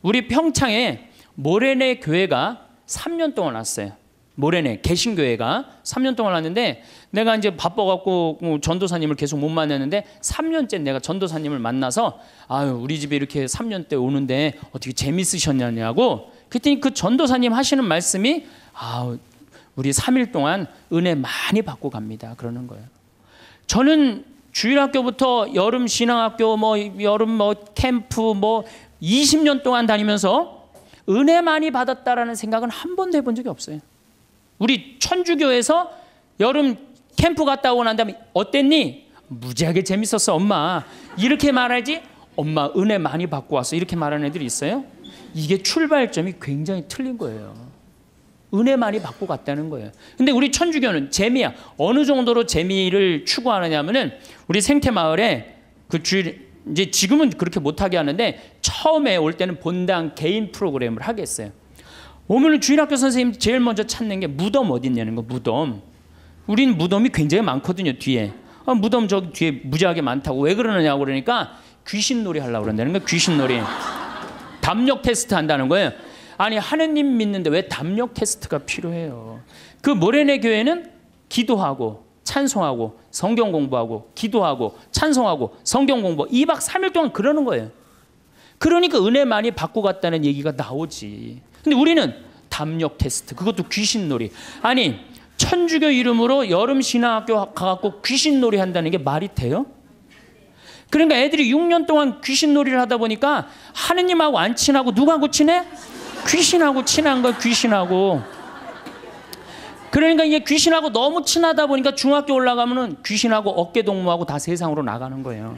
우리 평창에 모레네 교회가 3년 동안 왔어요. 모레네 개신교회가 3년 동안 왔는데 내가 이제 바빠갖고 뭐 전도사님을 계속 못 만났는데 3년째 내가 전도사님을 만나서 아유 우리 집에 이렇게 3년 때 오는데 어떻게 재밌으셨냐냐고 그랬더니 그 전도사님 하시는 말씀이 아 우리 3일 동안 은혜 많이 받고 갑니다 그러는 거예요. 저는 주일학교부터 여름 신앙학교 뭐 여름 뭐 캠프 뭐 20년 동안 다니면서 은혜 많이 받았다라는 생각은 한 번도 해본 적이 없어요. 우리 천주교에서 여름 캠프 갔다 오고 난 다음에 어땠니? 무지하게 재밌었어 엄마 이렇게 말하지 엄마 은혜 많이 받고 왔어 이렇게 말하는 애들이 있어요 이게 출발점이 굉장히 틀린 거예요 은혜 많이 받고 갔다는 거예요 근데 우리 천주교는 재미야 어느 정도로 재미를 추구하느냐면은 우리 생태마을에 그 주일 이제 지금은 그렇게 못하게 하는데 처음에 올 때는 본당 개인 프로그램을 하겠어요 오늘 주일학교 선생님 제일 먼저 찾는 게 무덤 어디 있냐는 거 무덤. 우린 무덤이 굉장히 많거든요 뒤에. 아, 무덤 저기 뒤에 무지하게 많다고 왜 그러느냐고 그러니까 귀신놀이 하려고 그런다는 거 귀신놀이. 담력 테스트 한다는 거예요. 아니 하느님 믿는데 왜 담력 테스트가 필요해요? 그 모래내 교회는 기도하고 찬송하고 성경 공부하고 기도하고 찬송하고 성경 공부 2박 3일 동안 그러는 거예요. 그러니까 은혜 많이 받고 갔다는 얘기가 나오지. 근데 우리는 담력 테스트 그것도 귀신놀이 아니 천주교 이름으로 여름 신학교 가갖고 귀신놀이 한다는 게 말이 돼요? 그러니까 애들이 6년 동안 귀신놀이를 하다 보니까 하느님하고 안 친하고 누가하고 친해? 귀신하고 친한 거 귀신하고 그러니까 이게 귀신하고 너무 친하다 보니까 중학교 올라가면은 귀신하고 어깨동무하고 다 세상으로 나가는 거예요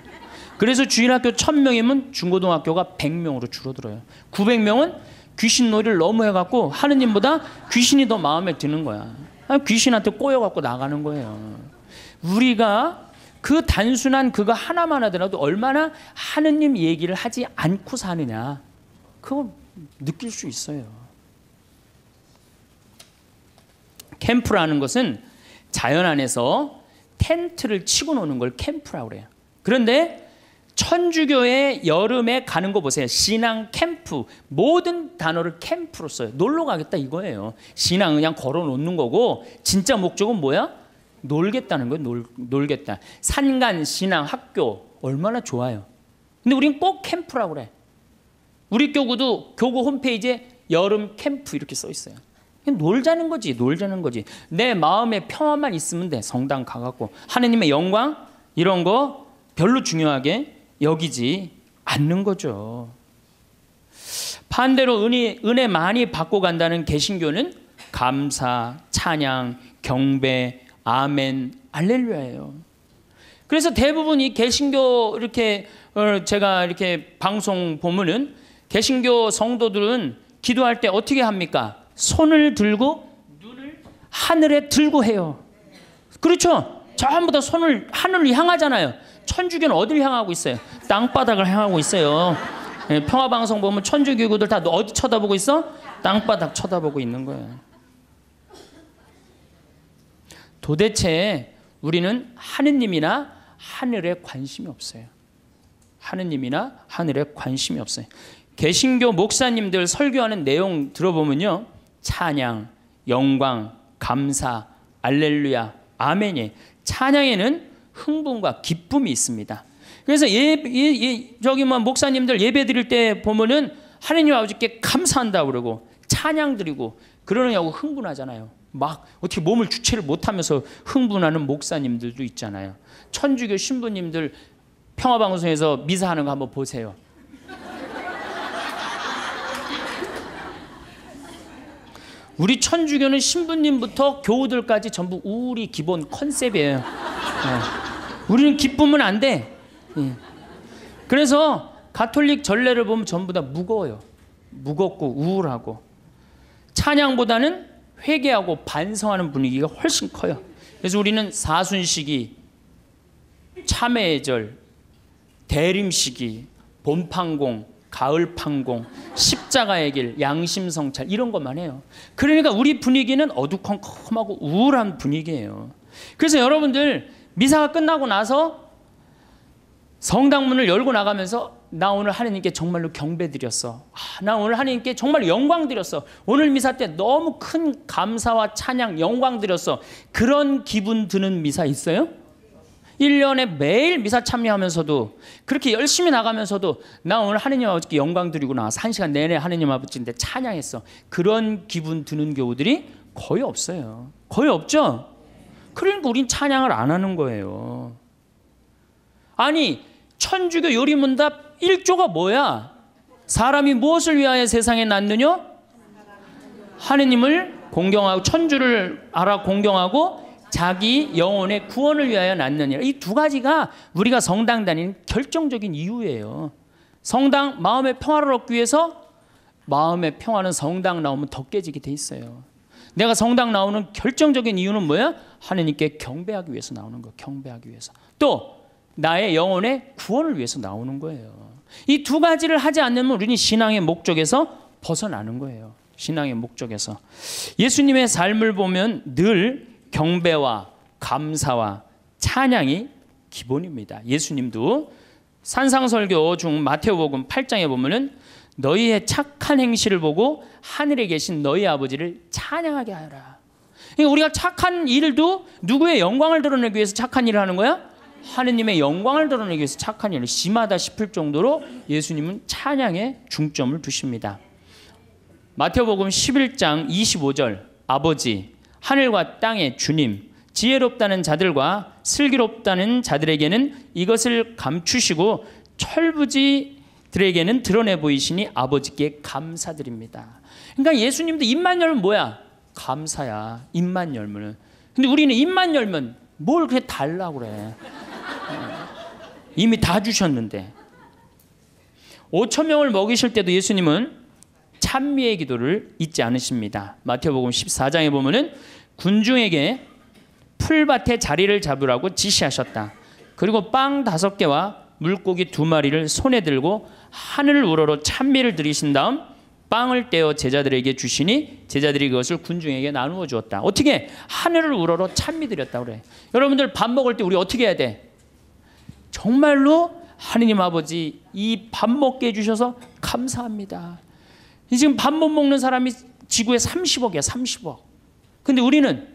그래서 주인학교 1000명이면 중고등학교가 100명으로 줄어들어요 900명은 귀신 놀이를 너무 해갖고 하느님보다 귀신이 더 마음에 드는 거야. 아, 귀신한테 꼬여갖고 나가는 거예요. 우리가 그 단순한 그거 하나만 하더라도 얼마나 하느님 얘기를 하지 않고 사느냐. 그거 느낄 수 있어요. 캠프라는 것은 자연 안에서 텐트를 치고 노는 걸 캠프라고 그래요. 그런데 천주교의 여름에 가는 거 보세요. 신앙 캠프. 모든 단어를 캠프로 써요. 놀러 가겠다 이거예요. 신앙 그냥 걸어 놓는 거고 진짜 목적은 뭐야? 놀겠다는 거예요. 놀, 놀겠다. 산간 신앙 학교 얼마나 좋아요. 근데 우린 꼭 캠프라고 그래. 우리 교구도 교구 홈페이지에 여름 캠프 이렇게 써 있어요. 놀자는 거지, 놀자는 거지. 내 마음에 평화만 있으면 돼. 성당 가갖고 하느님의 영광 이런 거 별로 중요하게 여기지 않는 거죠. 반대로 은혜, 은혜 많이 받고 간다는 개신교는 감사, 찬양, 경배, 아멘, 알렐루야예요. 그래서 대부분 이 개신교 이렇게 어, 제가 이렇게 방송 보면은 개신교 성도들은 기도할 때 어떻게 합니까? 손을 들고 눈을 하늘에 들고 해요. 그렇죠? 전부 다 손을 하늘을 향하잖아요. 천주교는 어딜 향하고 있어요? 땅바닥을 향하고 있어요. 예, 평화방송 보면 천주교구들 다 어디 쳐다보고 있어? 땅바닥 쳐다보고 있는 거예요. 도대체 우리는 하느님이나 하늘에 관심이 없어요. 하느님이나 하늘에 관심이 없어요. 개신교 목사님들 설교하는 내용 들어보면요. 찬양, 영광, 감사, 알렐루야, 아멘이 찬양에는 흥분과 기쁨이 있습니다. 그래서 예, 예, 예 저기 뭐 목사님들 예배 드릴 때 보면은 하나님 아버지께 감사한다 그러고 찬양 드리고 그러느냐고 흥분하잖아요. 막 어떻게 몸을 주체를 못하면서 흥분하는 목사님들도 있잖아요. 천주교 신부님들 평화방송에서 미사하는 거 한번 보세요. 우리 천주교는 신부님부터 교우들까지 전부 우울이 기본 컨셉이에요. 네. 우리는 기쁨은안 돼. 예. 그래서 가톨릭 전례를 보면 전부 다 무거워요. 무겁고 우울하고 찬양보다는 회개하고 반성하는 분위기가 훨씬 커요. 그래서 우리는 사순시기, 참회절, 대림시기, 봄판공, 가을판공, 십자가의 길, 양심성찰 이런 것만 해요. 그러니까 우리 분위기는 어두컴컴하고 우울한 분위기예요. 그래서 여러분들 미사가 끝나고 나서 성당문을 열고 나가면서 나 오늘 하느님께 정말로 경배드렸어. 아, 나 오늘 하나님께 정말 영광드렸어. 오늘 미사 때 너무 큰 감사와 찬양, 영광드렸어. 그런 기분 드는 미사 있어요? 1년에 매일 미사 참여하면서도 그렇게 열심히 나가면서도 나 오늘 하느님 아버지께 영광 드리고 나서 한 시간 내내 하느님 아버지인데 찬양했어. 그런 기분 드는 교우들이 거의 없어요. 거의 없죠? 그러니까 우린 찬양을 안 하는 거예요. 아니, 천주교 요리문답 1조가 뭐야? 사람이 무엇을 위하여 세상에 났느냐? 하느님을 공경하고 천주를 알아 공경하고 자기 영혼의 구원을 위하여 낳느니이두 가지가 우리가 성당 다닌 결정적인 이유예요. 성당 마음의 평화를 얻기 위해서 마음의 평화는 성당 나오면 더 깨지게 돼 있어요. 내가 성당 나오는 결정적인 이유는 뭐야? 하나님께 경배하기 위해서 나오는 거, 경배하기 위해서. 또 나의 영혼의 구원을 위해서 나오는 거예요. 이 두 가지를 하지 않으면 우리는 신앙의 목적에서 벗어나는 거예요. 신앙의 목적에서. 예수님의 삶을 보면 늘 경배와 감사와 찬양이 기본입니다. 예수님도 산상설교 중 마태복음 8장에 보면은 너희의 착한 행실을 보고 하늘에 계신 너희 아버지를 찬양하게 하라. 그러니까 우리가 착한 일도 누구의 영광을 드러내기 위해서 착한 일을 하는 거야? 하느님의 영광을 드러내기 위해서 착한 일을 심하다 싶을 정도로 예수님은 찬양에 중점을 두십니다. 마태복음 11장 25절 아버지 하늘과 땅의 주님 지혜롭다는 자들과 슬기롭다는 자들에게는 이것을 감추시고 철부지들에게는 드러내 보이시니 아버지께 감사드립니다. 그러니까 예수님도 입만 열면 뭐야? 감사야. 입만 열면은. 근데 우리는 입만 열면 뭘 그렇게 달라고 그래. 이미 다 주셨는데. 5천 명을 먹이실 때도 예수님은 찬미의 기도를 잊지 않으십니다. 마태복음 14장에 보면은 군중에게 풀밭에 자리를 잡으라고 지시하셨다. 그리고 빵 다섯 개와 물고기 두 마리를 손에 들고 하늘을 우러러 찬미를 드리신 다음 빵을 떼어 제자들에게 주시니 제자들이 그것을 군중에게 나누어 주었다. 어떻게 하늘을 우러러 찬미 드렸다 그래. 여러분들 밥 먹을 때 우리 어떻게 해야 돼? 정말로 하느님 아버지 이 밥 먹게 해 주셔서 감사합니다. 지금 밥 못 먹는 사람이 지구에 30억이야, 30억. 근데 우리는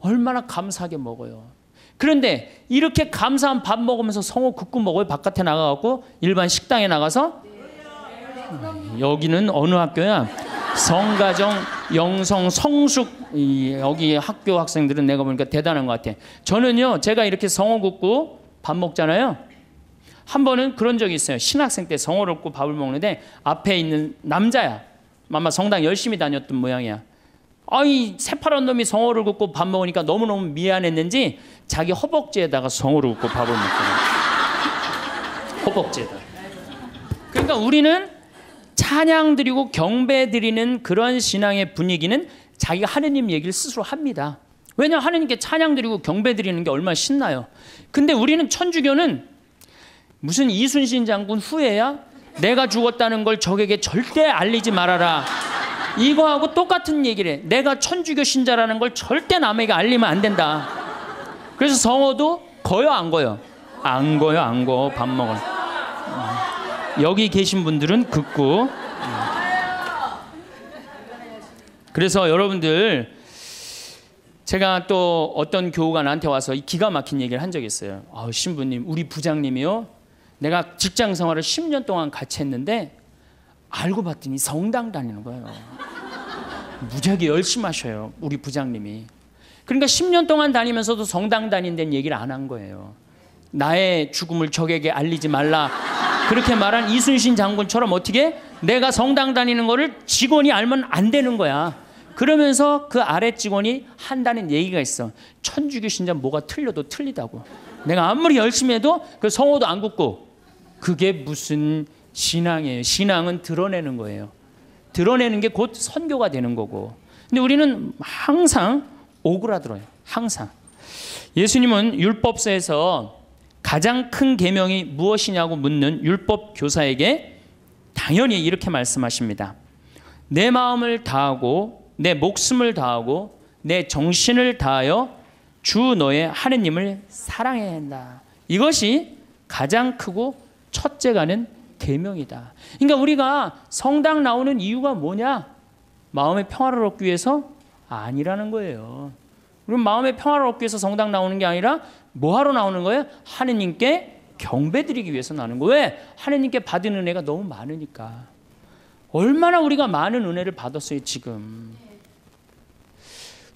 얼마나 감사하게 먹어요. 그런데 이렇게 감사한 밥 먹으면서 성호 국구 먹어요. 바깥에 나가갖고 일반 식당에 나가서 여기는 어느 학교야? 성가정, 영성, 성숙 여기 학교 학생들은 내가 보니까 대단한 것 같아. 저는요, 제가 이렇게 성어 굽고 밥 먹잖아요. 한 번은 그런 적이 있어요. 신학생 때 성어를 굽고 밥을 먹는데 앞에 있는 남자야. 아마 성당 열심히 다녔던 모양이야. 아이 새파란 놈이 성어를 굽고 밥 먹으니까 너무너무 미안했는지 자기 허벅지에다가 성어를 굽고 밥을 먹더라. 허벅지에다. 그러니까 우리는 찬양 드리고 경배 드리는 그런 신앙의 분위기는 자기가 하느님 얘기를 스스로 합니다. 왜냐 하느님께 찬양 드리고 경배 드리는 게 얼마나 신나요. 근데 우리는 천주교는 무슨 이순신 장군 후에야 내가 죽었다는 걸 적에게 절대 알리지 말아라. 이거하고 똑같은 얘기를 해. 내가 천주교 신자라는 걸 절대 남에게 알리면 안 된다. 그래서 성어도 거요 안 거요? 안 거요 안 거. 밥 먹어. 여기 계신 분들은 극구. 그래서 여러분들 제가 또 어떤 교우가 나한테 와서 이 기가 막힌 얘기를 한 적이 있어요. 아, 신부님, 우리 부장님이요. 내가 직장 생활을 10년 동안 같이 했는데 알고 봤더니 성당 다니는 거예요. 무지하게 열심히 하셔요. 우리 부장님이. 그러니까 10년 동안 다니면서도 성당 다닌다는 얘기를 안 한 거예요. 나의 죽음을 적에게 알리지 말라. 그렇게 말한 이순신 장군처럼 어떻게 내가 성당 다니는 거를 직원이 알면 안 되는 거야. 그러면서 그 아래 직원이 한다는 얘기가 있어. 천주교 신자 뭐가 틀려도 틀리다고. 내가 아무리 열심히 해도 그 성호도 안 굳고 그게 무슨 신앙이에요. 신앙은 드러내는 거예요. 드러내는 게 곧 선교가 되는 거고. 근데 우리는 항상 오그라들어요. 항상. 예수님은 율법서에서 가장 큰 계명이 무엇이냐고 묻는 율법 교사에게 당연히 이렇게 말씀하십니다. 내 마음을 다하고 내 목숨을 다하고 내 정신을 다하여 주 너의 하느님을 사랑해야 한다. 이것이 가장 크고 첫째 가는 계명이다. 그러니까 우리가 성당 나오는 이유가 뭐냐? 마음의 평화를 얻기 위해서 아니라는 거예요. 우리 마음의 평화를 얻기 위해서 성당 나오는 게 아니라 뭐하러 나오는 거예요? 하느님께 경배드리기 위해서 나는 거예요. 왜? 하느님께 받은 은혜가 너무 많으니까. 얼마나 우리가 많은 은혜를 받았어요, 지금.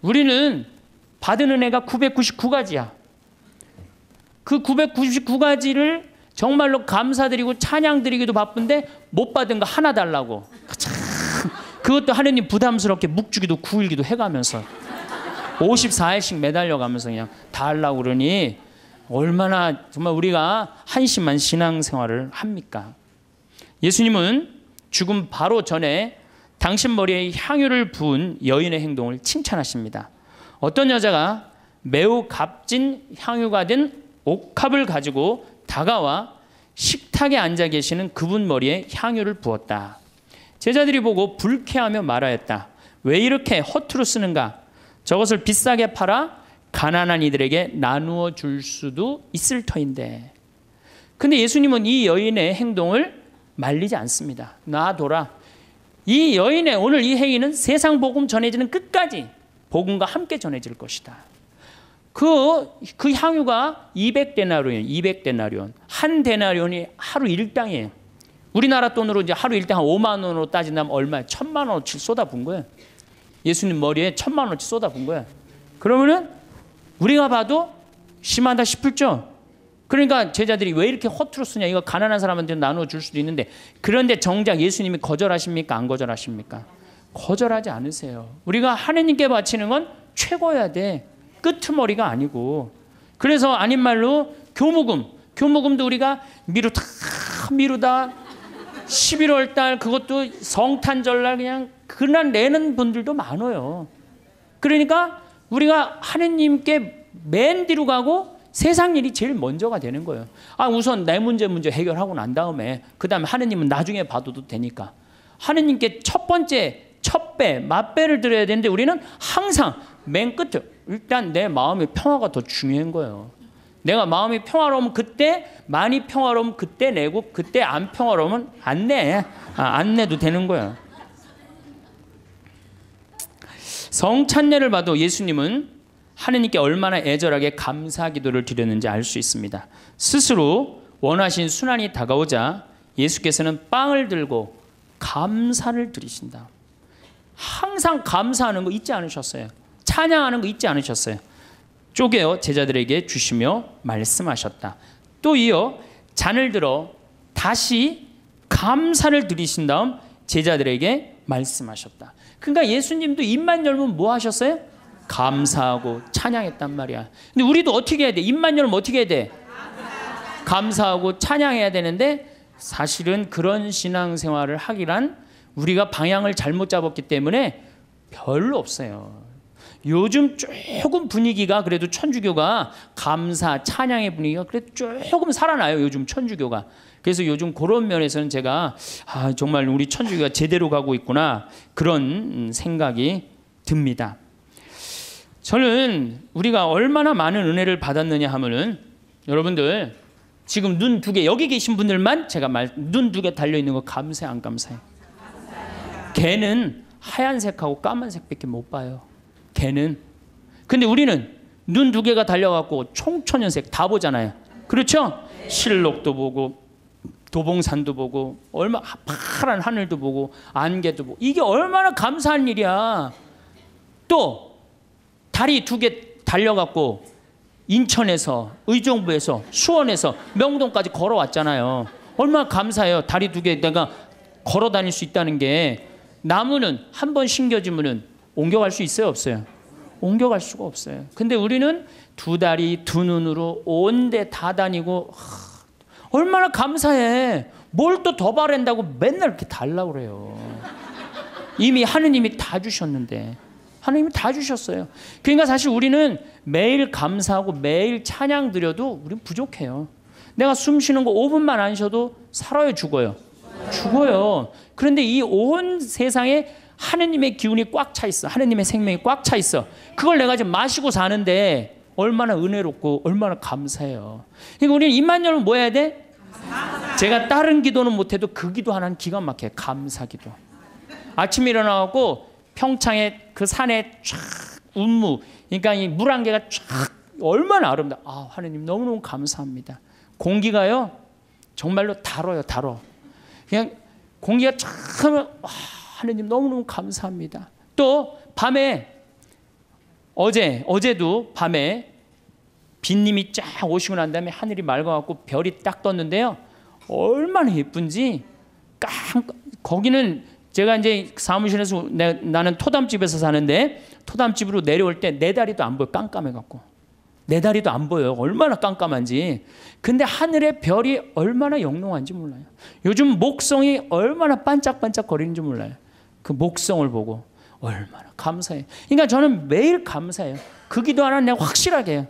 우리는 받은 은혜가 999가지야. 그 999가지를 정말로 감사드리고 찬양드리기도 바쁜데 못 받은 거 하나 달라고. 그 그것도 하느님 부담스럽게 묵주기도 구일기도 해가면서. 54일씩 매달려 가면서 그냥 다 하려고 그러니 얼마나 정말 우리가 한심한 신앙생활을 합니까? 예수님은 죽음 바로 전에 당신 머리에 향유를 부은 여인의 행동을 칭찬하십니다. 어떤 여자가 매우 값진 향유가 된 옥합을 가지고 다가와 식탁에 앉아 계시는 그분 머리에 향유를 부었다. 제자들이 보고 불쾌하며 말하였다. 왜 이렇게 허투루 쓰는가? 저것을 비싸게 팔아 가난한 이들에게 나누어 줄 수도 있을 터인데. 근데 예수님은 이 여인의 행동을 말리지 않습니다. 놔둬라. 이 여인의 오늘 이 행위는 세상 복음 전해지는 끝까지 복음과 함께 전해질 것이다. 그, 그 향유가 200데나리온, 200데나리온. 한 데나리온이 하루 일당이에요. 우리나라 돈으로 이제 하루 일당 한 5만 원으로 따진다면 얼마에 천만 원어치 쏟아부은 거예요. 예수님 머리에 천만 원치 쏟아본 거야. 그러면은 우리가 봐도 심하다 싶을죠. 그러니까 제자들이 왜 이렇게 허투루 쓰냐 이거 가난한 사람한테 나누줄 수도 있는데 그런데 정작 예수님이 거절하십니까 안 거절하십니까? 거절하지 않으세요. 우리가 하느님께 바치는 건 최고야 돼. 끄머리가 아니고 그래서 아닌 말로 교무금 교무금도 우리가 미루다 미루다 11월 달 그것도 성탄절날 그냥 그날 내는 분들도 많아요. 그러니까 우리가 하느님께 맨 뒤로 가고 세상 일이 제일 먼저가 되는 거예요. 아, 우선 내 문제 먼저 해결하고 난 다음에 그다음에 하느님은 나중에 봐도 되니까. 하느님께 첫 번째 첫배, 맞배를 들어야 되는데 우리는 항상 맨 끝에 일단 내 마음의 평화가 더 중요한 거예요. 내가 마음이 평화로우면 그때 많이 평화로우면 그때 내고 그때 안 평화로우면 안 내. 아, 안 내도 되는 거예요. 성찬례를 봐도 예수님은 하느님께 얼마나 애절하게 감사 기도를 드렸는지 알 수 있습니다. 스스로 원하신 순환이 다가오자 예수께서는 빵을 들고 감사를 드리신다. 항상 감사하는 거 잊지 않으셨어요. 찬양하는 거 잊지 않으셨어요. 쪼개어 제자들에게 주시며 말씀하셨다. 또 이어 잔을 들어 다시 감사를 드리신 다음 제자들에게 말씀하셨다. 그러니까 예수님도 입만 열면 뭐 하셨어요? 감사하고 찬양했단 말이야. 근데 우리도 어떻게 해야 돼? 입만 열면 어떻게 해야 돼? 감사하고 찬양해야 되는데 사실은 그런 신앙생활을 하기란 우리가 방향을 잘못 잡았기 때문에 별로 없어요. 요즘 조금 분위기가 그래도 천주교가 감사 찬양의 분위기가 그래도 조금 살아나요. 요즘 천주교가. 그래서 요즘 그런 면에서는 제가 아, 정말 우리 천주교가 제대로 가고 있구나 그런 음, 생각이 듭니다. 저는 우리가 얼마나 많은 은혜를 받았느냐 하면은 여러분들 지금 눈 두 개 여기 계신 분들만 제가 눈두 개 달려 있는 거 감사 안 감사해? 개는 하얀색하고 까만색밖에 못 봐요. 개는 근데 우리는 눈 두 개가 달려갖고 총천연색 다 보잖아요. 그렇죠? 실록도 보고 도봉산도 보고 얼마 파란 하늘도 보고 안개도 보고 이게 얼마나 감사한 일이야. 또 다리 두 개 달려갖고 인천에서 의정부에서 수원에서 명동까지 걸어왔잖아요. 얼마나 감사해요. 다리 두 개 내가 걸어 다닐 수 있다는 게 나무는 한 번심겨지면은 옮겨갈 수 있어요 없어요? 옮겨갈 수가 없어요. 근데 우리는 두 다리 두 눈으로 온 데 다 다니고 얼마나 감사해. 뭘 또 더 바란다고 맨날 이렇게 달라 그래요. 이미 하느님이 다 주셨는데. 하느님이 다 주셨어요. 그러니까 사실 우리는 매일 감사하고 매일 찬양 드려도 우린 부족해요. 내가 숨 쉬는 거 5분만 안 쉬어도 살아요, 죽어요. 죽어요. 그런데 이 온 세상에 하느님의 기운이 꽉 차 있어. 하느님의 생명이 꽉 차 있어. 그걸 내가 지금 마시고 사는데 얼마나 은혜롭고 얼마나 감사해요. 그러니까 우리는 입만 열면 뭐 해야 돼? 제가 다른 기도는 못해도 그 기도 하나는 기가 막혀요. 감사 기도. 아침에 일어나고 평창에 그 산에 쫙 운무, 그러니까 이 물 한 개가 쫙 얼마나 아름다. 아 하느님 너무너무 감사합니다. 공기가요 정말로 달어요 달어. 그냥 공기가 쫙 하면 아, 하느님 너무너무 감사합니다. 또 밤에 어제 어제도 밤에 빈님이 쫙 오시고 난 다음에 하늘이 맑아갖고 별이 딱 떴는데요. 얼마나 예쁜지 깜 거기는 제가 이제 사무실에서 내, 나는 토담집에서 사는데 토담집으로 내려올 때 내 다리도 안 보여 깜깜해갖고 내 다리도 안보여 얼마나 깜깜한지 근데 하늘의 별이 얼마나 영롱한지 몰라요 요즘 목성이 얼마나 반짝반짝 거리는지 몰라요 그 목성을 보고 얼마나 감사해요. 그러니까 저는 매일 감사해요. 그 기도 하나 내가 확실하게 해요.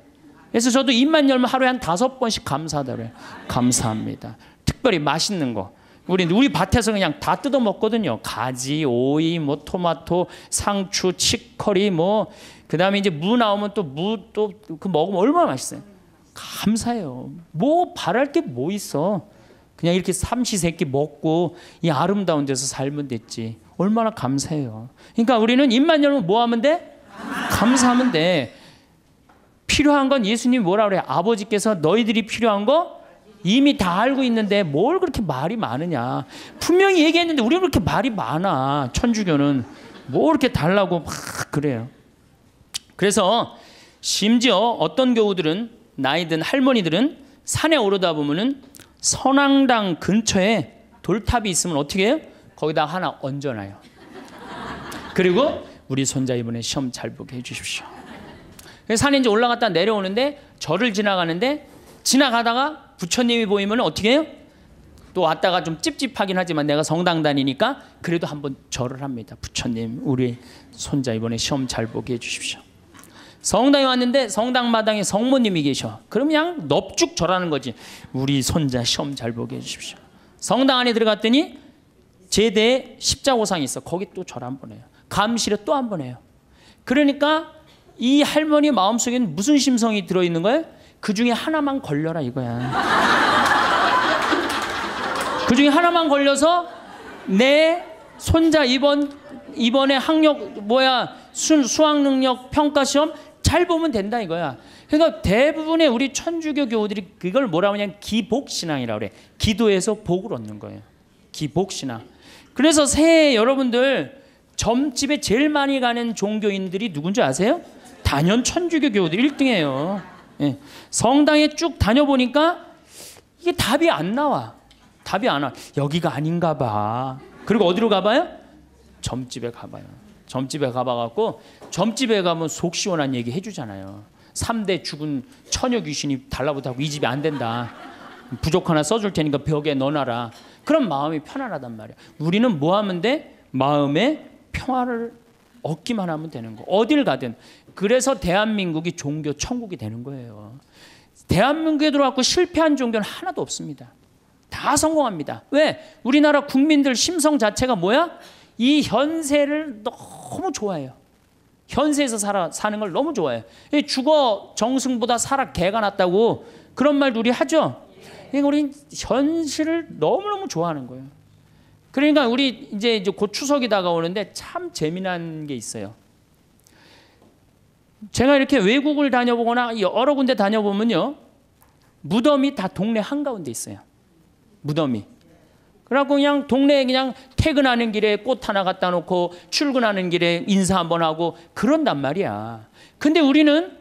그래서 저도 입만 열면 하루에 한 다섯 번씩 감사하더래요. 감사합니다. 특별히 맛있는 거. 우리 우리 밭에서 그냥 다 뜯어 먹거든요. 가지, 오이, 뭐 토마토, 상추, 치커리 뭐 그다음에 이제 무 나오면 또 무 또그 먹으면 얼마나 맛있어요. 감사해요. 뭐 바랄 게 뭐 있어. 그냥 이렇게 삼시세끼 먹고 이 아름다운 데서 살면 됐지. 얼마나 감사해요. 그러니까 우리는 입만 열면 뭐 하면 돼? 감사하면 돼. 필요한 건 예수님이 뭐라 그래? 아버지께서 너희들이 필요한 거 이미 다 알고 있는데 뭘 그렇게 말이 많으냐. 분명히 얘기했는데 우리는 그렇게 말이 많아. 천주교는. 뭐 이렇게 달라고 막 그래요. 그래서 심지어 어떤 교우들은 나이든 할머니들은 산에 오르다 보면은 선앙당 근처에 돌탑이 있으면 어떻게 해요? 거기다 하나 얹어놔요. 그리고 우리 손자 이번에 시험 잘 보게 해주십시오. 산에 이제 올라갔다 내려오는데 절을 지나가는데 지나가다가 부처님이 보이면 어떻게 해요? 또 왔다가 좀 찝찝하긴 하지만 내가 성당 다니니까 그래도 한번 절을 합니다. 부처님 우리 손자 이번에 시험 잘 보게 해주십시오. 성당에 왔는데 성당 마당에 성모님이 계셔. 그럼 그냥 넙죽 절하는 거지. 우리 손자 시험 잘 보게 해주십시오. 성당 안에 들어갔더니 제대에 십자고상이 있어. 거기 또 절한번 해요. 감시를 또한번 해요. 그러니까 이 할머니 마음속에는 무슨 심성이 들어있는 거예요? 그 중에 하나만 걸려라 이거야. 그 중에 하나만 걸려서 내 손자 이번 이번에 학력 뭐야 수, 수학 능력 평가 시험 잘 보면 된다 이거야. 그러니까 대부분의 우리 천주교 교우들이 그걸 뭐라 고 하냐 기복 신앙이라고 그래. 기도에서 복을 얻는 거예요. 기복 신앙. 그래서 새해 여러분들 점집에 제일 많이 가는 종교인들이 누군지 아세요? 단연 천주교 교우들 1등이에요. 예. 성당에 쭉 다녀보니까 이게 답이 안 나와. 답이 안 와. 여기가 아닌가 봐. 그리고 어디로 가봐요? 점집에 가봐요. 점집에 가봐갖고 점집에 가면 속 시원한 얘기 해주잖아요. 3대 죽은 처녀 귀신이 달라붙다고 이 집이 안 된다. 부족 하나 써줄 테니까 벽에 넣어놔라. 그런 마음이 편안하단 말이야. 우리는 뭐 하면 돼? 마음의 평화를 얻기만 하면 되는 거. 어딜 가든. 그래서 대한민국이 종교 천국이 되는 거예요. 대한민국에 들어왔고 실패한 종교는 하나도 없습니다. 다 성공합니다. 왜? 우리나라 국민들 심성 자체가 뭐야? 이 현세를 너무 좋아해요. 현세에서 살아, 사는 걸 너무 좋아해요. 죽어 정승보다 살아 개가 낫다고 그런 말 우리 하죠? 그러니까 우리 현실을 너무너무 좋아하는 거예요. 그러니까 우리 이제, 이제 곧 추석이 다가오는데 참 재미난 게 있어요. 제가 이렇게 외국을 다녀보거나 여러 군데 다녀보면요. 무덤이 다 동네 한가운데 있어요. 무덤이. 그래갖고 그냥 동네에 그냥 퇴근하는 길에 꽃 하나 갖다 놓고 출근하는 길에 인사 한번 하고 그런단 말이야. 근데 우리는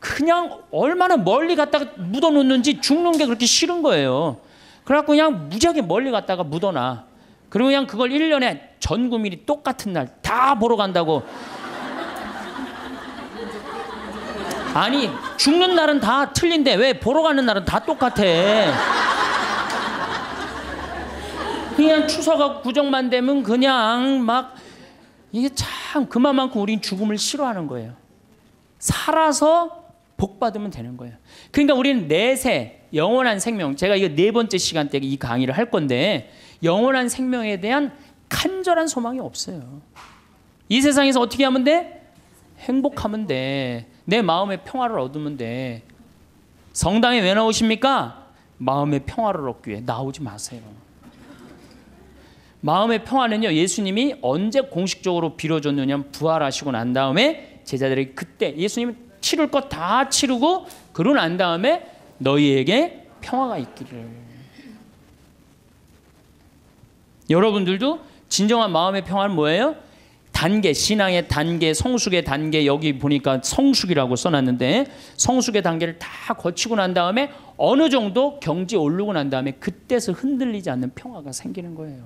그냥 얼마나 멀리 갔다가 묻어놓는지 죽는 게 그렇게 싫은 거예요. 그래갖고 그냥 무지하게 멀리 갔다가 묻어놔. 그리고 그냥 그걸 1년에 전 국민이 똑같은 날 다 보러 간다고. 아니, 죽는 날은 다 틀린데 왜 보러 가는 날은 다 똑같아. 그냥 추석하고 구정만 되면 그냥 막 이게 참 그만큼 우린 죽음을 싫어하는 거예요. 살아서 복 받으면 되는 거예요. 그러니까 우리는 내세 영원한 생명. 제가 이거 네 번째 시간 때 이 강의를 할 건데 영원한 생명에 대한 간절한 소망이 없어요. 이 세상에서 어떻게 하면 돼? 행복하면 돼. 내 마음의 평화를 얻으면 돼. 성당에 왜 나오십니까? 마음의 평화를 얻기 위해 나오지 마세요. 마음의 평화는요. 예수님이 언제 공식적으로 빌어줬느냐 부활하시고 난 다음에 제자들이 그때 예수님은 치를 것다 치르고 그러고 난 다음에 너희에게 평화가 있기를. 여러분들도 진정한 마음의 평화는 뭐예요? 단계, 신앙의 단계, 성숙의 단계 여기 보니까 성숙이라고 써놨는데 성숙의 단계를 다 거치고 난 다음에 어느 정도 경지에 오르고 난 다음에 그때서 흔들리지 않는 평화가 생기는 거예요.